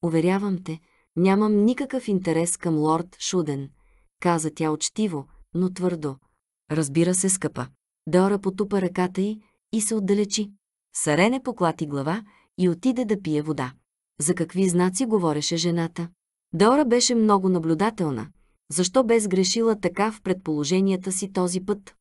уверявам те, нямам никакъв интерес към лорд Шуден, каза тя учтиво, но твърдо. Разбира се, скъпа. Дора потупа ръката й и се отдалечи. Сарене поклати глава и отиде да пие вода. За какви знаци говореше жената? Дора беше много наблюдателна. Защо бе сгрешила така в предположенията си този път?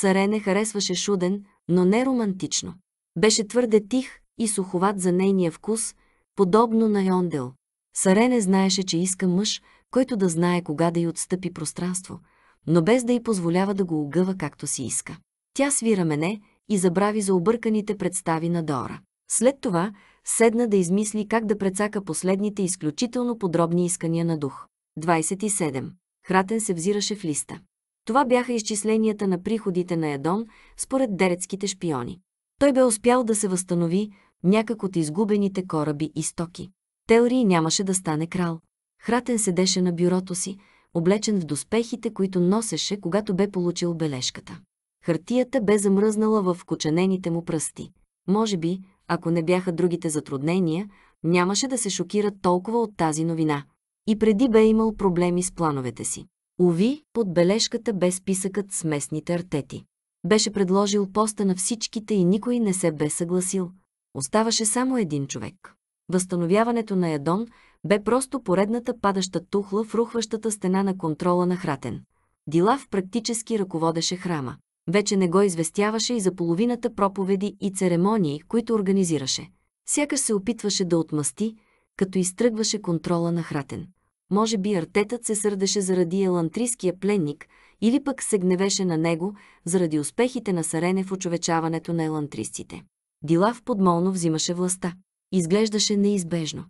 Сарене харесваше шуден, но не романтично. Беше твърде тих и суховат за нейния вкус, подобно на Йондел. Сарене знаеше, че иска мъж, който да знае кога да й отстъпи пространство, но без да й позволява да го огъва както си иска. Тя свира мене, и забрави за обърканите представи на Дора. След това седна да измисли как да прецака последните изключително подробни искания на дух. 27. Хратен се взираше в листа. Това бяха изчисленията на приходите на Ядон според дерецките шпиони. Той бе успял да се възстанови някак от изгубените кораби и стоки. Теории нямаше да стане крал. Хратен седеше на бюрото си, облечен в доспехите, които носеше, когато бе получил бележката. Хартията бе замръзнала в коченените му пръсти. Може би, ако не бяха другите затруднения, нямаше да се шокира толкова от тази новина. И преди бе имал проблеми с плановете си. Уви под бележката бе списъкът с местните артети. Беше предложил поста на всичките и никой не се бе съгласил. Оставаше само един човек. Възстановяването на Ядон бе просто поредната падаща тухла в рухващата стена на контрола на Хратен. Дилав практически ръководеше храма вече не го известяваше и за половината проповеди и церемонии, които организираше. Сякаш се опитваше да отмъсти, като изтръгваше контрола на Хратен. Може би артетът се сърдеше заради елантрийския пленник или пък се гневеше на него заради успехите на Сарене в очовечаването на елантристите. Дилав подмолно взимаше властта. Изглеждаше неизбежно.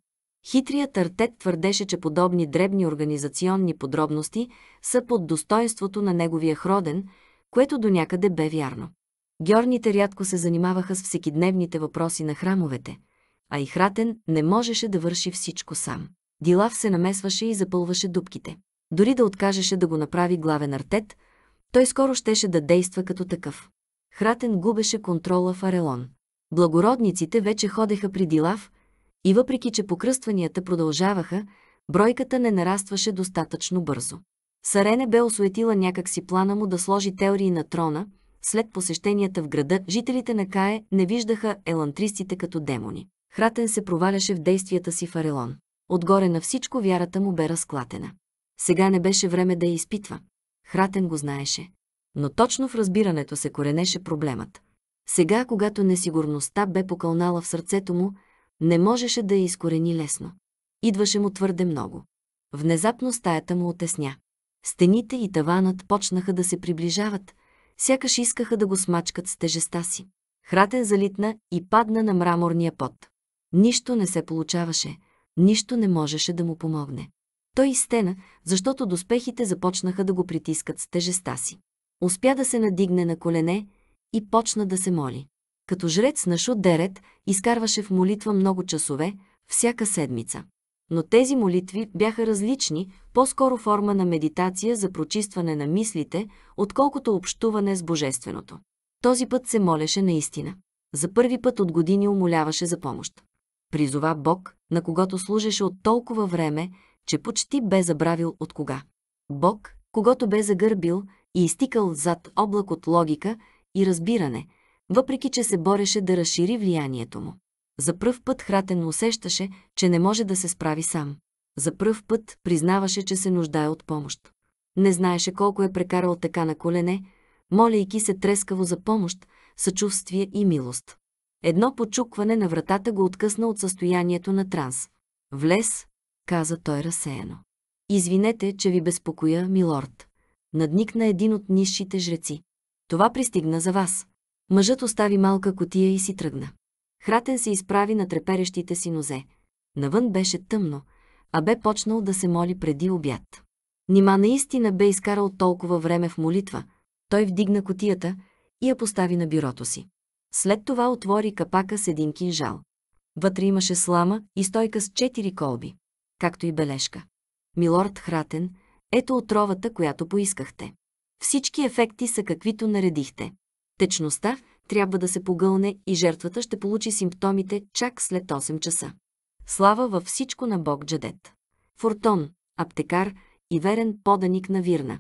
Хитрият артет твърдеше, че подобни дребни организационни подробности са под достоинството на неговия хроден – което до някъде бе вярно. Георните рядко се занимаваха с всекидневните въпроси на храмовете, а и Хратен не можеше да върши всичко сам. Дилав се намесваше и запълваше дубките. Дори да откажеше да го направи главен артет, той скоро щеше да действа като такъв. Хратен губеше контрола в Арелон. Благородниците вече ходеха при Дилав и въпреки, че покръстванията продължаваха, бройката не нарастваше достатъчно бързо. Сарене бе осуетила някакси плана му да сложи теории на трона, след посещенията в града, жителите на Кае не виждаха елантристите като демони. Хратен се проваляше в действията си в Арелон. Отгоре на всичко вярата му бе разклатена. Сега не беше време да я изпитва. Хратен го знаеше. Но точно в разбирането се коренеше проблемът. Сега, когато несигурността бе покълнала в сърцето му, не можеше да я изкорени лесно. Идваше му твърде много. Внезапно стаята му отесня. Стените и таванът почнаха да се приближават, сякаш искаха да го смачкат с тежеста си. Хратен залитна и падна на мраморния пот. Нищо не се получаваше, нищо не можеше да му помогне. Той изстена, защото доспехите започнаха да го притискат с тежеста си. Успя да се надигне на колене и почна да се моли. Като жрец на Шудерет изкарваше в молитва много часове, всяка седмица но тези молитви бяха различни, по-скоро форма на медитация за прочистване на мислите, отколкото общуване с Божественото. Този път се молеше наистина. За първи път от години умоляваше за помощ. Призова Бог, на когото служеше от толкова време, че почти бе забравил от кога. Бог, когато бе загърбил и изтикал зад облак от логика и разбиране, въпреки че се бореше да разшири влиянието му. За пръв път Хратен усещаше, че не може да се справи сам. За пръв път признаваше, че се нуждае от помощ. Не знаеше колко е прекарал така на колене, молейки се трескаво за помощ, съчувствие и милост. Едно почукване на вратата го откъсна от състоянието на транс. «Влез», каза той разсеяно. «Извинете, че ви безпокоя, милорд». Надникна един от низшите жреци. Това пристигна за вас. Мъжът остави малка котия и си тръгна. Хратен се изправи на треперещите си нозе. Навън беше тъмно, а бе почнал да се моли преди обяд. Нима наистина бе изкарал толкова време в молитва. Той вдигна котията и я постави на бюрото си. След това отвори капака с един кинжал. Вътре имаше слама и стойка с четири колби, както и бележка. Милорд Хратен, ето отровата, която поискахте. Всички ефекти са каквито наредихте. Течността, трябва да се погълне и жертвата ще получи симптомите чак след 8 часа. Слава във всичко на Бог Джадет. Фортон, аптекар и верен поданик на Вирна.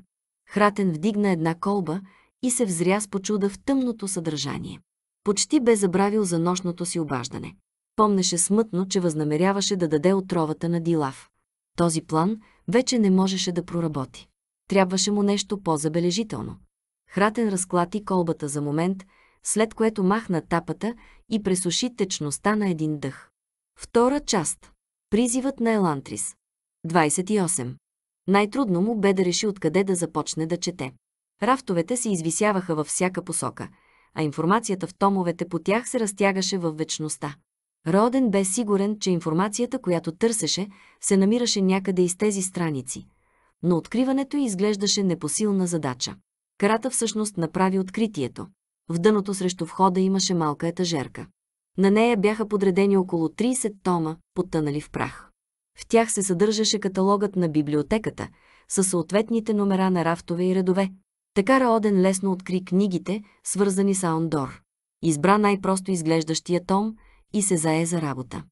Хратен вдигна една колба и се взря с почуда в тъмното съдържание. Почти бе забравил за нощното си обаждане. Помнеше смътно, че възнамеряваше да даде отровата на Дилав. Този план вече не можеше да проработи. Трябваше му нещо по-забележително. Хратен разклати колбата за момент – след което махна тапата и пресуши течността на един дъх. Втора част. Призивът на Елантрис. 28. Най-трудно му бе да реши откъде да започне да чете. Рафтовете се извисяваха във всяка посока, а информацията в томовете по тях се разтягаше във вечността. Роден бе сигурен, че информацията, която търсеше, се намираше някъде из тези страници. Но откриването изглеждаше непосилна задача. Карата всъщност направи откритието. В дъното срещу входа имаше малка етажерка. На нея бяха подредени около 30 тома, потънали в прах. В тях се съдържаше каталогът на библиотеката, със съответните номера на рафтове и редове. Така Раоден лесно откри книгите, свързани с Аондор. Избра най-просто изглеждащия том и се зае за работа.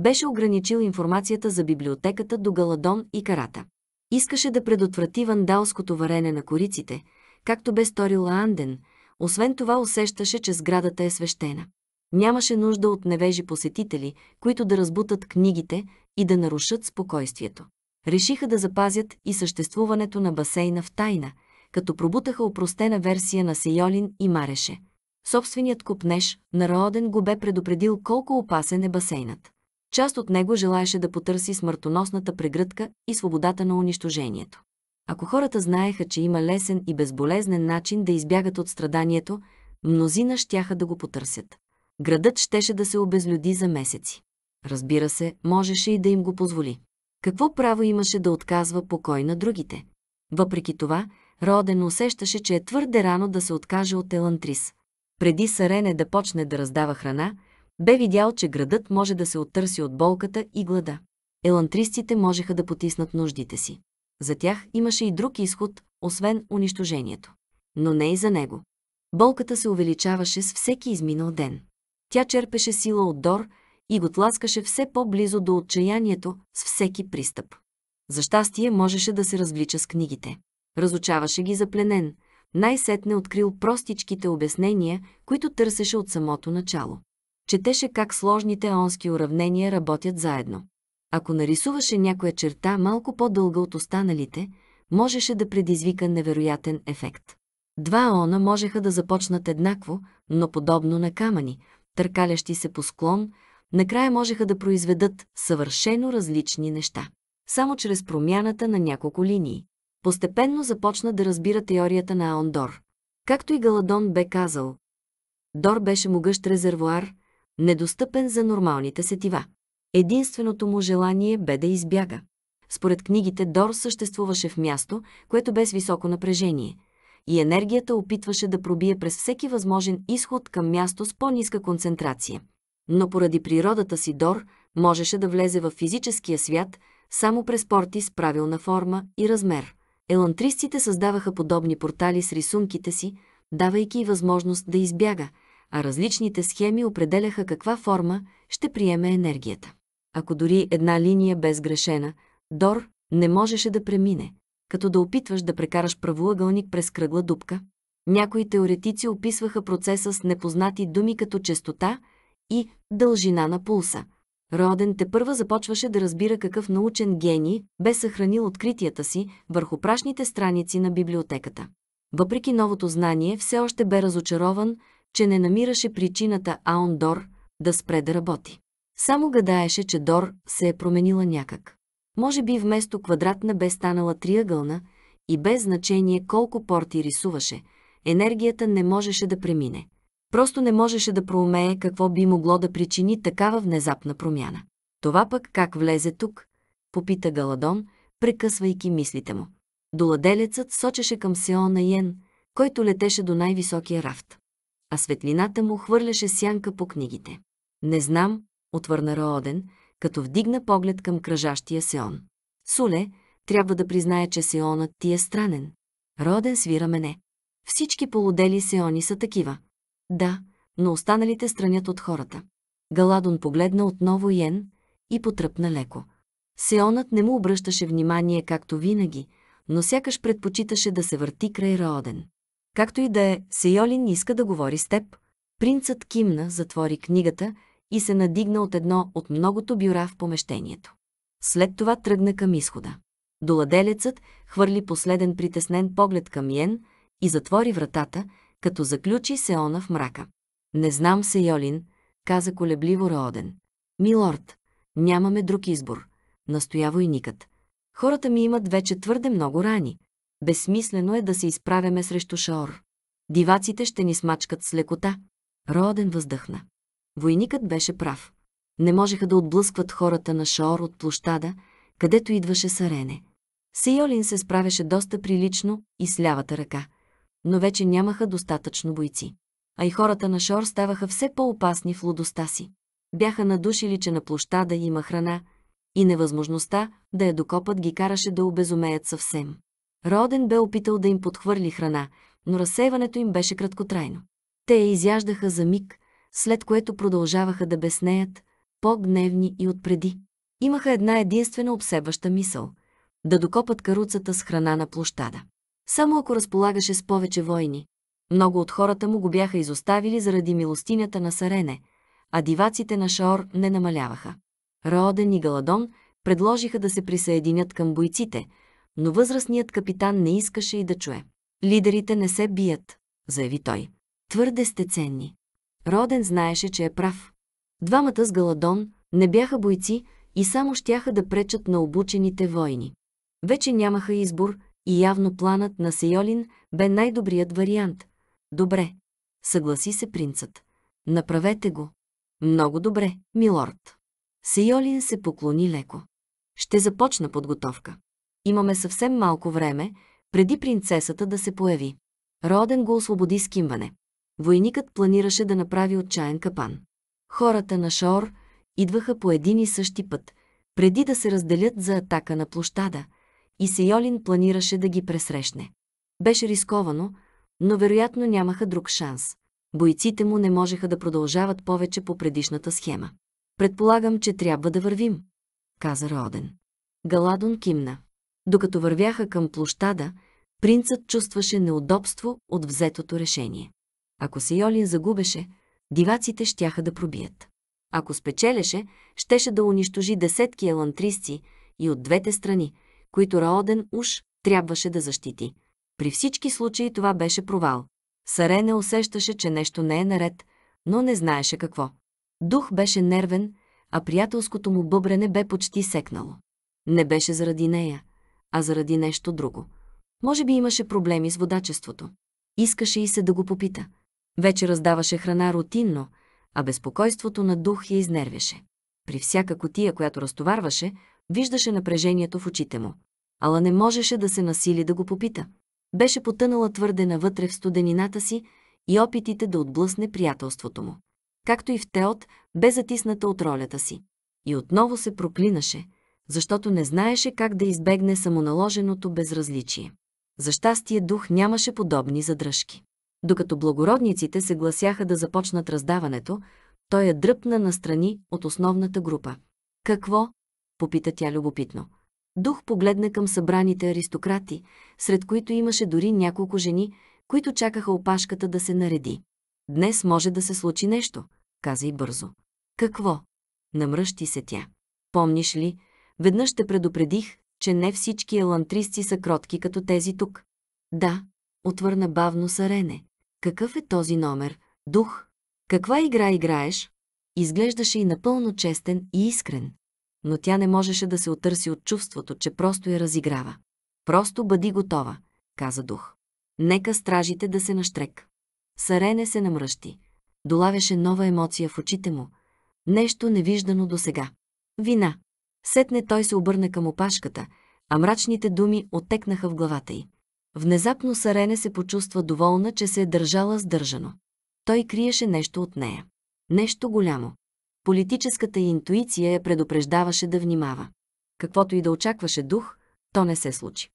Беше ограничил информацията за библиотеката до Галадон и Карата. Искаше да предотврати вандалското варене на кориците, както бе сторила Анден – освен това усещаше, че сградата е свещена. Нямаше нужда от невежи посетители, които да разбутат книгите и да нарушат спокойствието. Решиха да запазят и съществуването на басейна в тайна, като пробутаха опростена версия на Сейолин и Мареше. Собственият купнеж на Роден го бе предупредил колко опасен е басейнат. Част от него желаеше да потърси смъртоносната прегръдка и свободата на унищожението. Ако хората знаеха, че има лесен и безболезнен начин да избягат от страданието, мнозина щяха да го потърсят. Градът щеше да се обезлюди за месеци. Разбира се, можеше и да им го позволи. Какво право имаше да отказва покой на другите? Въпреки това, Роден усещаше, че е твърде рано да се откаже от Елантрис. Преди Сарене да почне да раздава храна, бе видял, че градът може да се оттърси от болката и глада. Елантристите можеха да потиснат нуждите си. За тях имаше и друг изход, освен унищожението. Но не и за него. Болката се увеличаваше с всеки изминал ден. Тя черпеше сила от Дор и го тласкаше все по-близо до отчаянието с всеки пристъп. За щастие можеше да се развлича с книгите. Разучаваше ги за пленен, най-сетне открил простичките обяснения, които търсеше от самото начало. Четеше как сложните онски уравнения работят заедно. Ако нарисуваше някоя черта малко по-дълга от останалите, можеше да предизвика невероятен ефект. Два она можеха да започнат еднакво, но подобно на камъни, търкалящи се по склон, накрая можеха да произведат съвършено различни неща. Само чрез промяната на няколко линии. Постепенно започна да разбира теорията на Аондор. Както и Галадон бе казал, Дор беше могъщ резервуар, недостъпен за нормалните сетива. Единственото му желание бе да избяга. Според книгите Дор съществуваше в място, което без високо напрежение, и енергията опитваше да пробие през всеки възможен изход към място с по-ниска концентрация. Но поради природата си Дор можеше да влезе в физическия свят само през порти с правилна форма и размер. Елантристите създаваха подобни портали с рисунките си, давайки възможност да избяга – а различните схеми определяха каква форма ще приеме енергията. Ако дори една линия безгрешена, Дор не можеше да премине, като да опитваш да прекараш правоъгълник през кръгла дупка. Някои теоретици описваха процеса с непознати думи като честота и дължина на пулса. Роден те първа започваше да разбира какъв научен гений бе съхранил откритията си върху прашните страници на библиотеката. Въпреки новото знание, все още бе разочарован, че не намираше причината Аон Дор да спре да работи. Само гадаеше, че Дор се е променила някак. Може би вместо квадратна бе станала триъгълна и без значение колко порти рисуваше, енергията не можеше да премине. Просто не можеше да проумее какво би могло да причини такава внезапна промяна. Това пък как влезе тук? Попита Галадон, прекъсвайки мислите му. Доладелецът сочеше към Сеона Йен, който летеше до най-високия рафт а светлината му хвърляше сянка по книгите. Не знам, отвърна Рооден, като вдигна поглед към кръжащия Сеон. Суле, трябва да призная, че Сеонът ти е странен. Роден свира мене. Всички полудели Сеони са такива. Да, но останалите странят от хората. Галадон погледна отново Йен и потръпна леко. Сеонът не му обръщаше внимание, както винаги, но сякаш предпочиташе да се върти край Рооден. Както и да е, Сейолин иска да говори с теб. Принцът кимна, затвори книгата и се надигна от едно от многото бюра в помещението. След това тръгна към изхода. Доладелецът хвърли последен притеснен поглед към Йен и затвори вратата, като заключи Сеона в мрака. «Не знам се, Йолин», каза колебливо Роден. «Милорд, нямаме друг избор», настоя войникът. «Хората ми имат вече твърде много рани. Безсмислено е да се изправяме срещу Шаор. Диваците ще ни смачкат с лекота. Роден въздъхна. Войникът беше прав. Не можеха да отблъскват хората на Шаор от площада, където идваше Сарене. Сейолин се справяше доста прилично и с лявата ръка, но вече нямаха достатъчно бойци. А и хората на Шор ставаха все по-опасни в лудостта си. Бяха надушили, че на площада има храна и невъзможността да я докопат ги караше да обезумеят съвсем. Роден бе опитал да им подхвърли храна, но разсейването им беше краткотрайно. Те я изяждаха за миг, след което продължаваха да беснеят, по-гневни и отпреди. Имаха една единствена обсебваща мисъл – да докопат каруцата с храна на площада. Само ако разполагаше с повече войни, много от хората му го бяха изоставили заради милостинята на Сарене, а диваците на Шаор не намаляваха. Рооден и Галадон предложиха да се присъединят към бойците – но възрастният капитан не искаше и да чуе. Лидерите не се бият, заяви той. Твърде сте ценни. Роден знаеше, че е прав. Двамата с Галадон не бяха бойци и само щяха да пречат на обучените войни. Вече нямаха избор и явно планът на Сейолин бе най-добрият вариант. Добре, съгласи се принцът. Направете го. Много добре, милорд. Сейолин се поклони леко. Ще започна подготовка. Имаме съвсем малко време, преди принцесата да се появи. Роден го освободи с кимване. Войникът планираше да направи отчаян капан. Хората на Шор идваха по един и същи път, преди да се разделят за атака на площада, и Сейолин планираше да ги пресрещне. Беше рисковано, но вероятно нямаха друг шанс. Бойците му не можеха да продължават повече по предишната схема. Предполагам, че трябва да вървим, каза Роден. Галадон кимна. Докато вървяха към площада, принцът чувстваше неудобство от взетото решение. Ако се Йолин загубеше, диваците щяха да пробият. Ако спечелеше, щеше да унищожи десетки елантристи и от двете страни, които Раоден уж трябваше да защити. При всички случаи това беше провал. Сарене усещаше, че нещо не е наред, но не знаеше какво. Дух беше нервен, а приятелското му бъбрене бе почти секнало. Не беше заради нея, а заради нещо друго. Може би имаше проблеми с водачеството. Искаше и се да го попита. Вече раздаваше храна рутинно, а безпокойството на дух я изнервяше. При всяка котия, която разтоварваше, виждаше напрежението в очите му. Ала не можеше да се насили да го попита. Беше потънала твърде навътре в студенината си и опитите да отблъсне приятелството му. Както и в Теот, бе затисната от ролята си. И отново се проклинаше – защото не знаеше как да избегне самоналоженото безразличие. За щастие дух нямаше подобни задръжки. Докато благородниците се гласяха да започнат раздаването, той я дръпна настрани от основната група. «Какво?» – попита тя любопитно. Дух погледна към събраните аристократи, сред които имаше дори няколко жени, които чакаха опашката да се нареди. «Днес може да се случи нещо», каза и бързо. «Какво?» Намръщи се тя. «Помниш ли, Веднъж те предупредих, че не всички елантристи са кротки като тези тук. Да, отвърна бавно Сарене. Какъв е този номер? Дух? Каква игра играеш? Изглеждаше и напълно честен и искрен. Но тя не можеше да се отърси от чувството, че просто я разиграва. Просто бъди готова, каза дух. Нека стражите да се наштрек. Сарене се намръщи. Долавяше нова емоция в очите му. Нещо невиждано досега. Вина. Сетне той се обърна към опашката, а мрачните думи отекнаха в главата й. Внезапно Сарене се почувства доволна, че се е държала сдържано. Той криеше нещо от нея. Нещо голямо. Политическата интуиция я предупреждаваше да внимава. Каквото и да очакваше дух, то не се случи.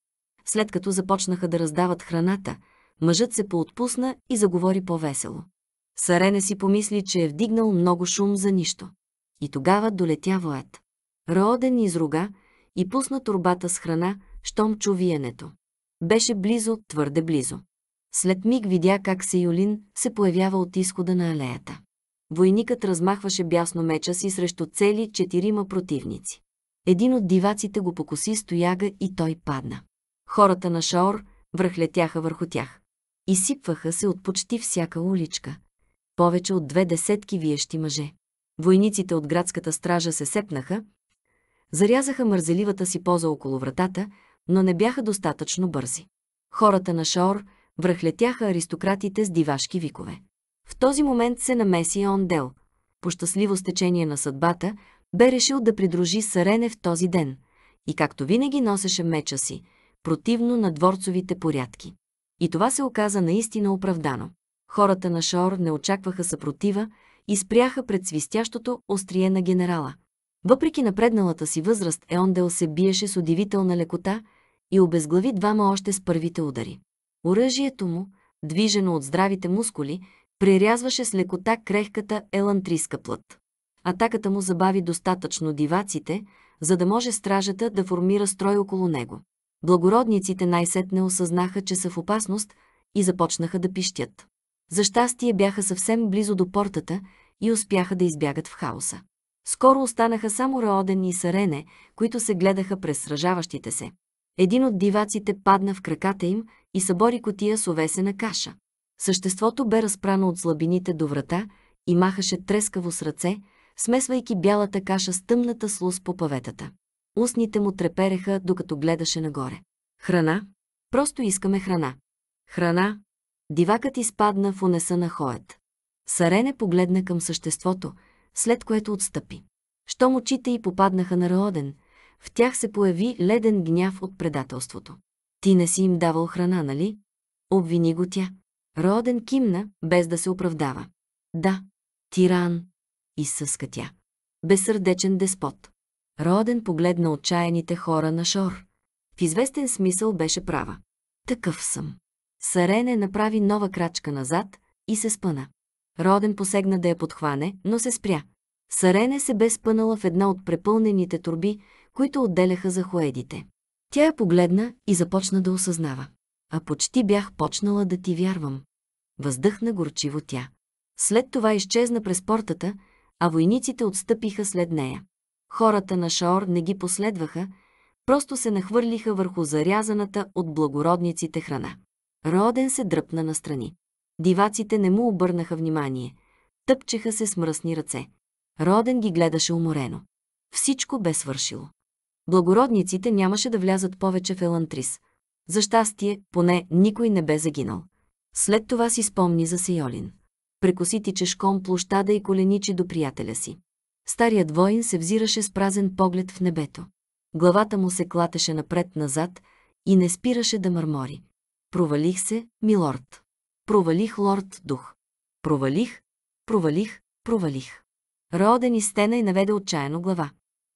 След като започнаха да раздават храната, мъжът се поотпусна и заговори по-весело. Сарене си помисли, че е вдигнал много шум за нищо. И тогава долетя воят. Рооден изруга и пусна турбата с храна, щом чу виенето. Беше близо, твърде близо. След миг видя как Сеюлин се появява от изхода на алеята. Войникът размахваше бясно меча си срещу цели четирима противници. Един от диваците го покоси стояга и той падна. Хората на Шаор връхлетяха върху тях. Изсипваха се от почти всяка уличка. Повече от две десетки виещи мъже. Войниците от градската стража се сепнаха, Зарязаха мързеливата си поза около вратата, но не бяха достатъчно бързи. Хората на Шаор връхлетяха аристократите с дивашки викове. В този момент се намеси Ондел. По щастливо стечение на съдбата, бе решил да придружи Сарене в този ден и както винаги носеше меча си, противно на дворцовите порядки. И това се оказа наистина оправдано. Хората на Шаор не очакваха съпротива и спряха пред свистящото острие на генерала. Въпреки напредналата си възраст, Еондел се биеше с удивителна лекота и обезглави двама още с първите удари. Оръжието му, движено от здравите мускули, прерязваше с лекота крехката елантриска плът. Атаката му забави достатъчно диваците, за да може стражата да формира строй около него. Благородниците най-сетне осъзнаха, че са в опасност и започнаха да пищят. За щастие бяха съвсем близо до портата и успяха да избягат в хаоса. Скоро останаха само Раоден и Сарене, които се гледаха през сражаващите се. Един от диваците падна в краката им и събори котия с овесена каша. Съществото бе разпрано от слабините до врата и махаше трескаво с ръце, смесвайки бялата каша с тъмната слуз по паветата. Устните му трепереха, докато гледаше нагоре. Храна? Просто искаме храна. Храна? Дивакът изпадна в унеса на хоят. Сарене погледна към съществото – след което отстъпи. Щом очите й попаднаха на Роден, в тях се появи леден гняв от предателството. Ти не си им давал храна, нали? Обвини го тя. Роден кимна, без да се оправдава. Да, тиран, изсъска тя. Безсърдечен деспот. Роден погледна отчаяните хора на Шор. В известен смисъл беше права. Такъв съм. Сарене направи нова крачка назад и се спъна. Роден посегна да я подхване, но се спря. Сарене се бе спънала в една от препълнените турби, които отделяха за хоедите. Тя я погледна и започна да осъзнава. А почти бях почнала да ти вярвам. Въздъхна горчиво тя. След това изчезна през портата, а войниците отстъпиха след нея. Хората на Шаор не ги последваха, просто се нахвърлиха върху зарязаната от благородниците храна. Роден се дръпна настрани. Диваците не му обърнаха внимание. Тъпчеха се с мръсни ръце. Роден ги гледаше уморено. Всичко бе свършило. Благородниците нямаше да влязат повече в Елантрис. За щастие, поне никой не бе загинал. След това си спомни за Сейолин. Прекоси чешком площада и коленичи до приятеля си. Старият воин се взираше с празен поглед в небето. Главата му се клатеше напред-назад и не спираше да мърмори. Провалих се, милорд. Провалих лорд дух. Провалих, провалих, провалих. Роден изстена и наведе отчаяно глава.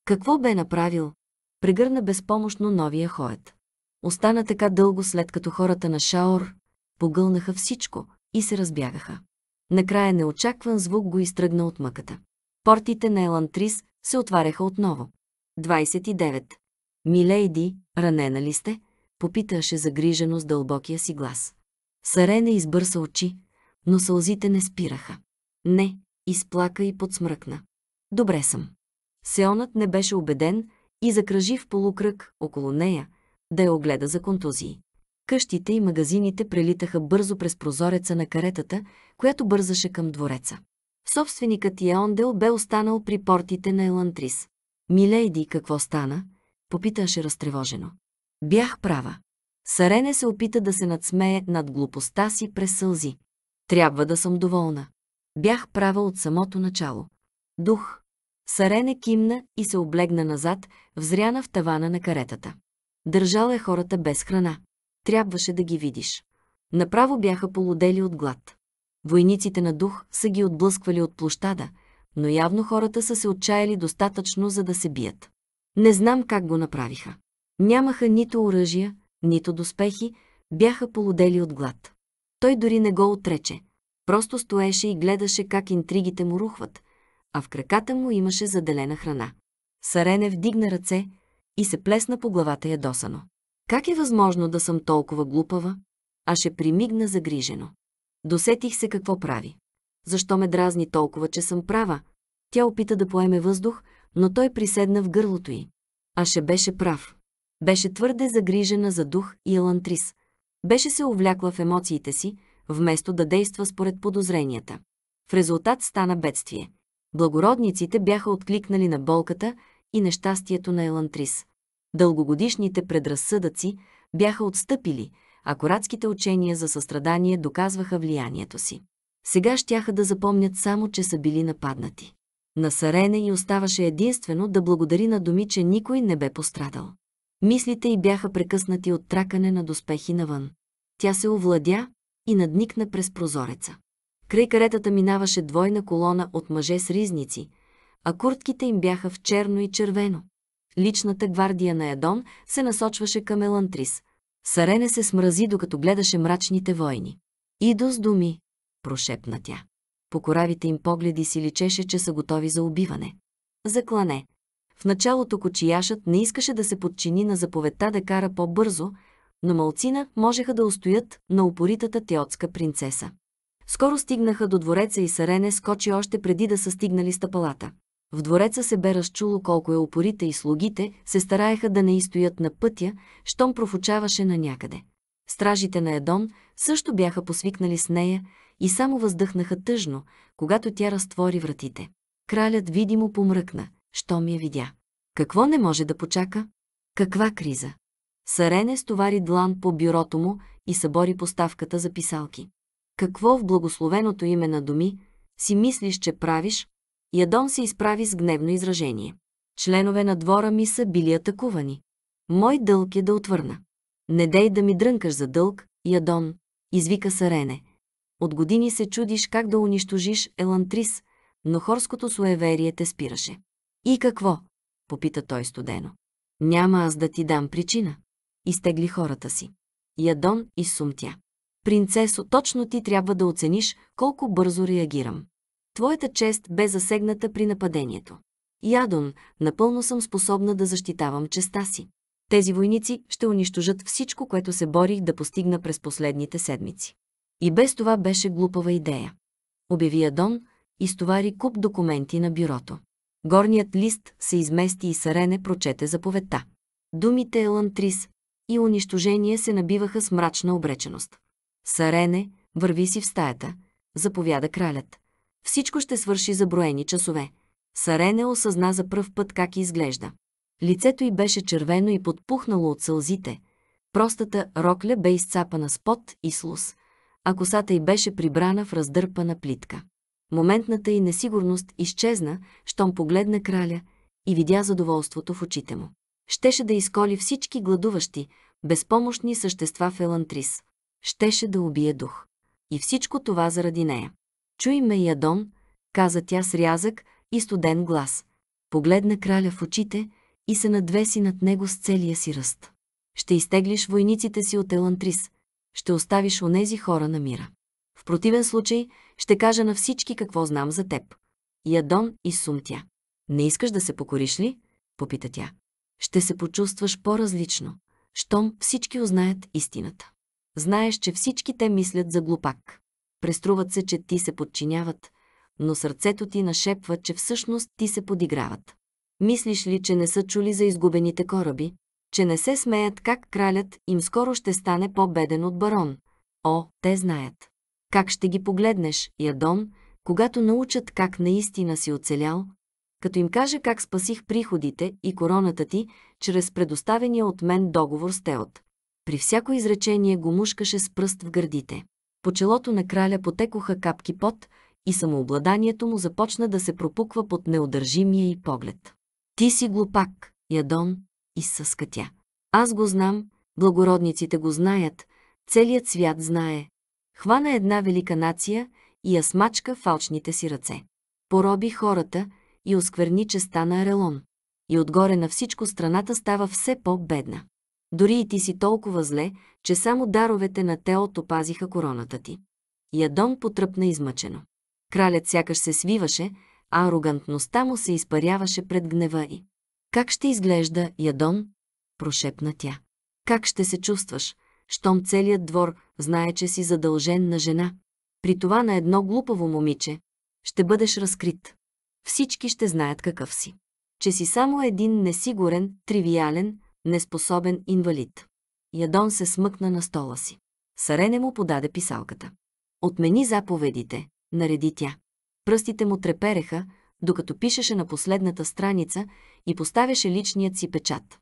Какво бе направил? Прегърна безпомощно новия хоет. Остана така дълго след като хората на Шаор погълнаха всичко и се разбягаха. Накрая неочакван звук го изтръгна от мъката. Портите на Елантрис се отваряха отново. 29. Милейди, ранена ли сте? Попиташе загрижено с дълбокия си глас. Сарене избърса очи, но сълзите не спираха. Не, изплака и подсмръкна. Добре съм. Сеонът не беше убеден и закръжи в полукръг около нея, да я огледа за контузии. Къщите и магазините прелитаха бързо през прозореца на каретата, която бързаше към двореца. Собственикът Яондел бе останал при портите на Елантрис. «Милейди, какво стана?» – попиташе разтревожено. «Бях права. Сарене се опита да се надсмее над глупостта си през сълзи. Трябва да съм доволна. Бях права от самото начало. Дух. Сарене кимна и се облегна назад, взряна в тавана на каретата. Държала е хората без храна. Трябваше да ги видиш. Направо бяха полудели от глад. Войниците на дух са ги отблъсквали от площада, но явно хората са се отчаяли достатъчно, за да се бият. Не знам как го направиха. Нямаха нито оръжия, нито доспехи, бяха полудели от глад. Той дори не го отрече. Просто стоеше и гледаше как интригите му рухват, а в краката му имаше заделена храна. Сарене вдигна ръце и се плесна по главата ядосано. Как е възможно да съм толкова глупава? А ще примигна загрижено. Досетих се какво прави. Защо ме дразни толкова, че съм права? Тя опита да поеме въздух, но той приседна в гърлото й. А ще беше прав. Беше твърде загрижена за дух и елантрис. Беше се увлякла в емоциите си, вместо да действа според подозренията. В резултат стана бедствие. Благородниците бяха откликнали на болката и нещастието на Елантрис. Дългогодишните предразсъдъци бяха отстъпили, а корадските учения за състрадание доказваха влиянието си. Сега щяха да запомнят само, че са били нападнати. Насарене и оставаше единствено да благодари на думи, че никой не бе пострадал. Мислите й бяха прекъснати от тракане на доспехи навън. Тя се овладя и надникна през прозореца. Край каретата минаваше двойна колона от мъже с ризници, а куртките им бяха в черно и червено. Личната гвардия на Ядон се насочваше към Елантрис. Сарене се смрази, докато гледаше мрачните войни. «Идо с думи!» – прошепна тя. По коравите им погледи си личеше, че са готови за убиване. Заклане – в началото кочияшът не искаше да се подчини на заповедта да кара по-бързо, но малцина можеха да устоят на упоритата теотска принцеса. Скоро стигнаха до двореца и Сарене скочи още преди да са стигнали стъпалата. В двореца се бе разчуло колко е упорите и слугите се стараеха да не изстоят на пътя, щом профучаваше на някъде. Стражите на Едон също бяха посвикнали с нея и само въздъхнаха тъжно, когато тя разтвори вратите. Кралят видимо помръкна що ми я видя. Какво не може да почака? Каква криза? Сарене стовари длан по бюрото му и събори поставката за писалки. Какво в благословеното име на думи, си мислиш, че правиш? Ядон се изправи с гневно изражение. Членове на двора ми са били атакувани. Мой дълг е да отвърна. Не дей да ми дрънкаш за дълг, Ядон, извика Сарене. От години се чудиш как да унищожиш Елантрис, но хорското суеверие те спираше. И какво? Попита той студено. Няма аз да ти дам причина. Изтегли хората си. Ядон и сумтя. Принцесо, точно ти трябва да оцениш колко бързо реагирам. Твоята чест бе засегната при нападението. Ядон, напълно съм способна да защитавам честа си. Тези войници ще унищожат всичко, което се борих да постигна през последните седмици. И без това беше глупава идея. Обяви Ядон и стовари куп документи на бюрото. Горният лист се измести и Сарене прочете заповедта. Думите Елантрис и унищожение се набиваха с мрачна обреченост. Сарене, върви си в стаята, заповяда кралят. Всичко ще свърши за броени часове. Сарене осъзна за пръв път как изглежда. Лицето й беше червено и подпухнало от сълзите. Простата рокля бе изцапана с пот и слус, а косата й беше прибрана в раздърпана плитка. Моментната й несигурност изчезна, щом погледна краля и видя задоволството в очите му. Щеше да изколи всички гладуващи, безпомощни същества в Елантрис. Щеше да убие дух. И всичко това заради нея. Чуй ме, Ядон, каза тя с рязък и студен глас. Погледна краля в очите и се надвеси над него с целия си ръст. Ще изтеглиш войниците си от Елантрис. Ще оставиш онези хора на мира. В противен случай ще кажа на всички какво знам за теб. Ядон и сумтя. Не искаш да се покориш ли? Попита тя. Ще се почувстваш по-различно, щом всички узнаят истината. Знаеш, че всички те мислят за глупак. Преструват се, че ти се подчиняват, но сърцето ти нашепва, че всъщност ти се подиграват. Мислиш ли, че не са чули за изгубените кораби? Че не се смеят как кралят им скоро ще стане по-беден от барон? О, те знаят. Как ще ги погледнеш, Ядон, когато научат как наистина си оцелял, като им кажа как спасих приходите и короната ти чрез предоставения от мен договор с Теот. При всяко изречение го мушкаше с пръст в гърдите. По челото на краля потекоха капки пот и самообладанието му започна да се пропуква под неудържимия и поглед. Ти си глупак, Ядон, и тя. Аз го знам, благородниците го знаят, целият свят знае, Хвана една велика нация и я смачка в алчните си ръце. Пороби хората и оскверни честа на Арелон. И отгоре на всичко страната става все по-бедна. Дори и ти си толкова зле, че само даровете на Теот опазиха короната ти. Ядон потръпна измъчено. Кралят сякаш се свиваше, а арогантността му се изпаряваше пред гнева й. «Как ще изглежда, Ядон?» – прошепна тя. «Как ще се чувстваш, щом целият двор знае, че си задължен на жена. При това на едно глупаво момиче ще бъдеш разкрит. Всички ще знаят какъв си. Че си само един несигурен, тривиален, неспособен инвалид. Ядон се смъкна на стола си. Сарене му подаде писалката. Отмени заповедите, нареди тя. Пръстите му трепереха, докато пишеше на последната страница и поставяше личният си печат.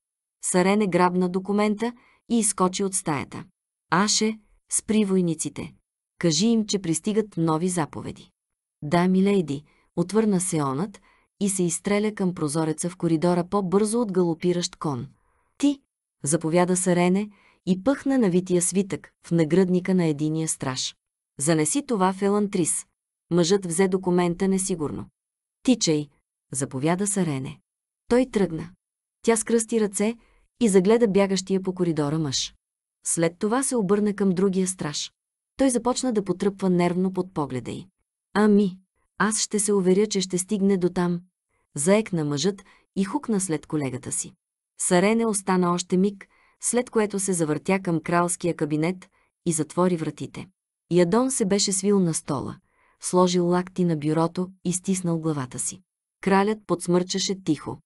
Сарене грабна документа и изкочи от стаята. Аше, спри войниците. Кажи им, че пристигат нови заповеди. Да, милейди, отвърна се онът и се изстреля към прозореца в коридора по-бързо от галопиращ кон. Ти, заповяда Сарене и пъхна на вития свитък в нагръдника на единия страж. Занеси това в Елантрис. Мъжът взе документа несигурно. Тичай, заповяда Сарене. Той тръгна. Тя скръсти ръце, и загледа бягащия по коридора мъж. След това се обърна към другия страж. Той започна да потръпва нервно под погледа й. Ами, аз ще се уверя, че ще стигне до там. Заекна мъжът и хукна след колегата си. Сарене остана още миг, след което се завъртя към кралския кабинет и затвори вратите. Ядон се беше свил на стола, сложил лакти на бюрото и стиснал главата си. Кралят подсмърчаше тихо.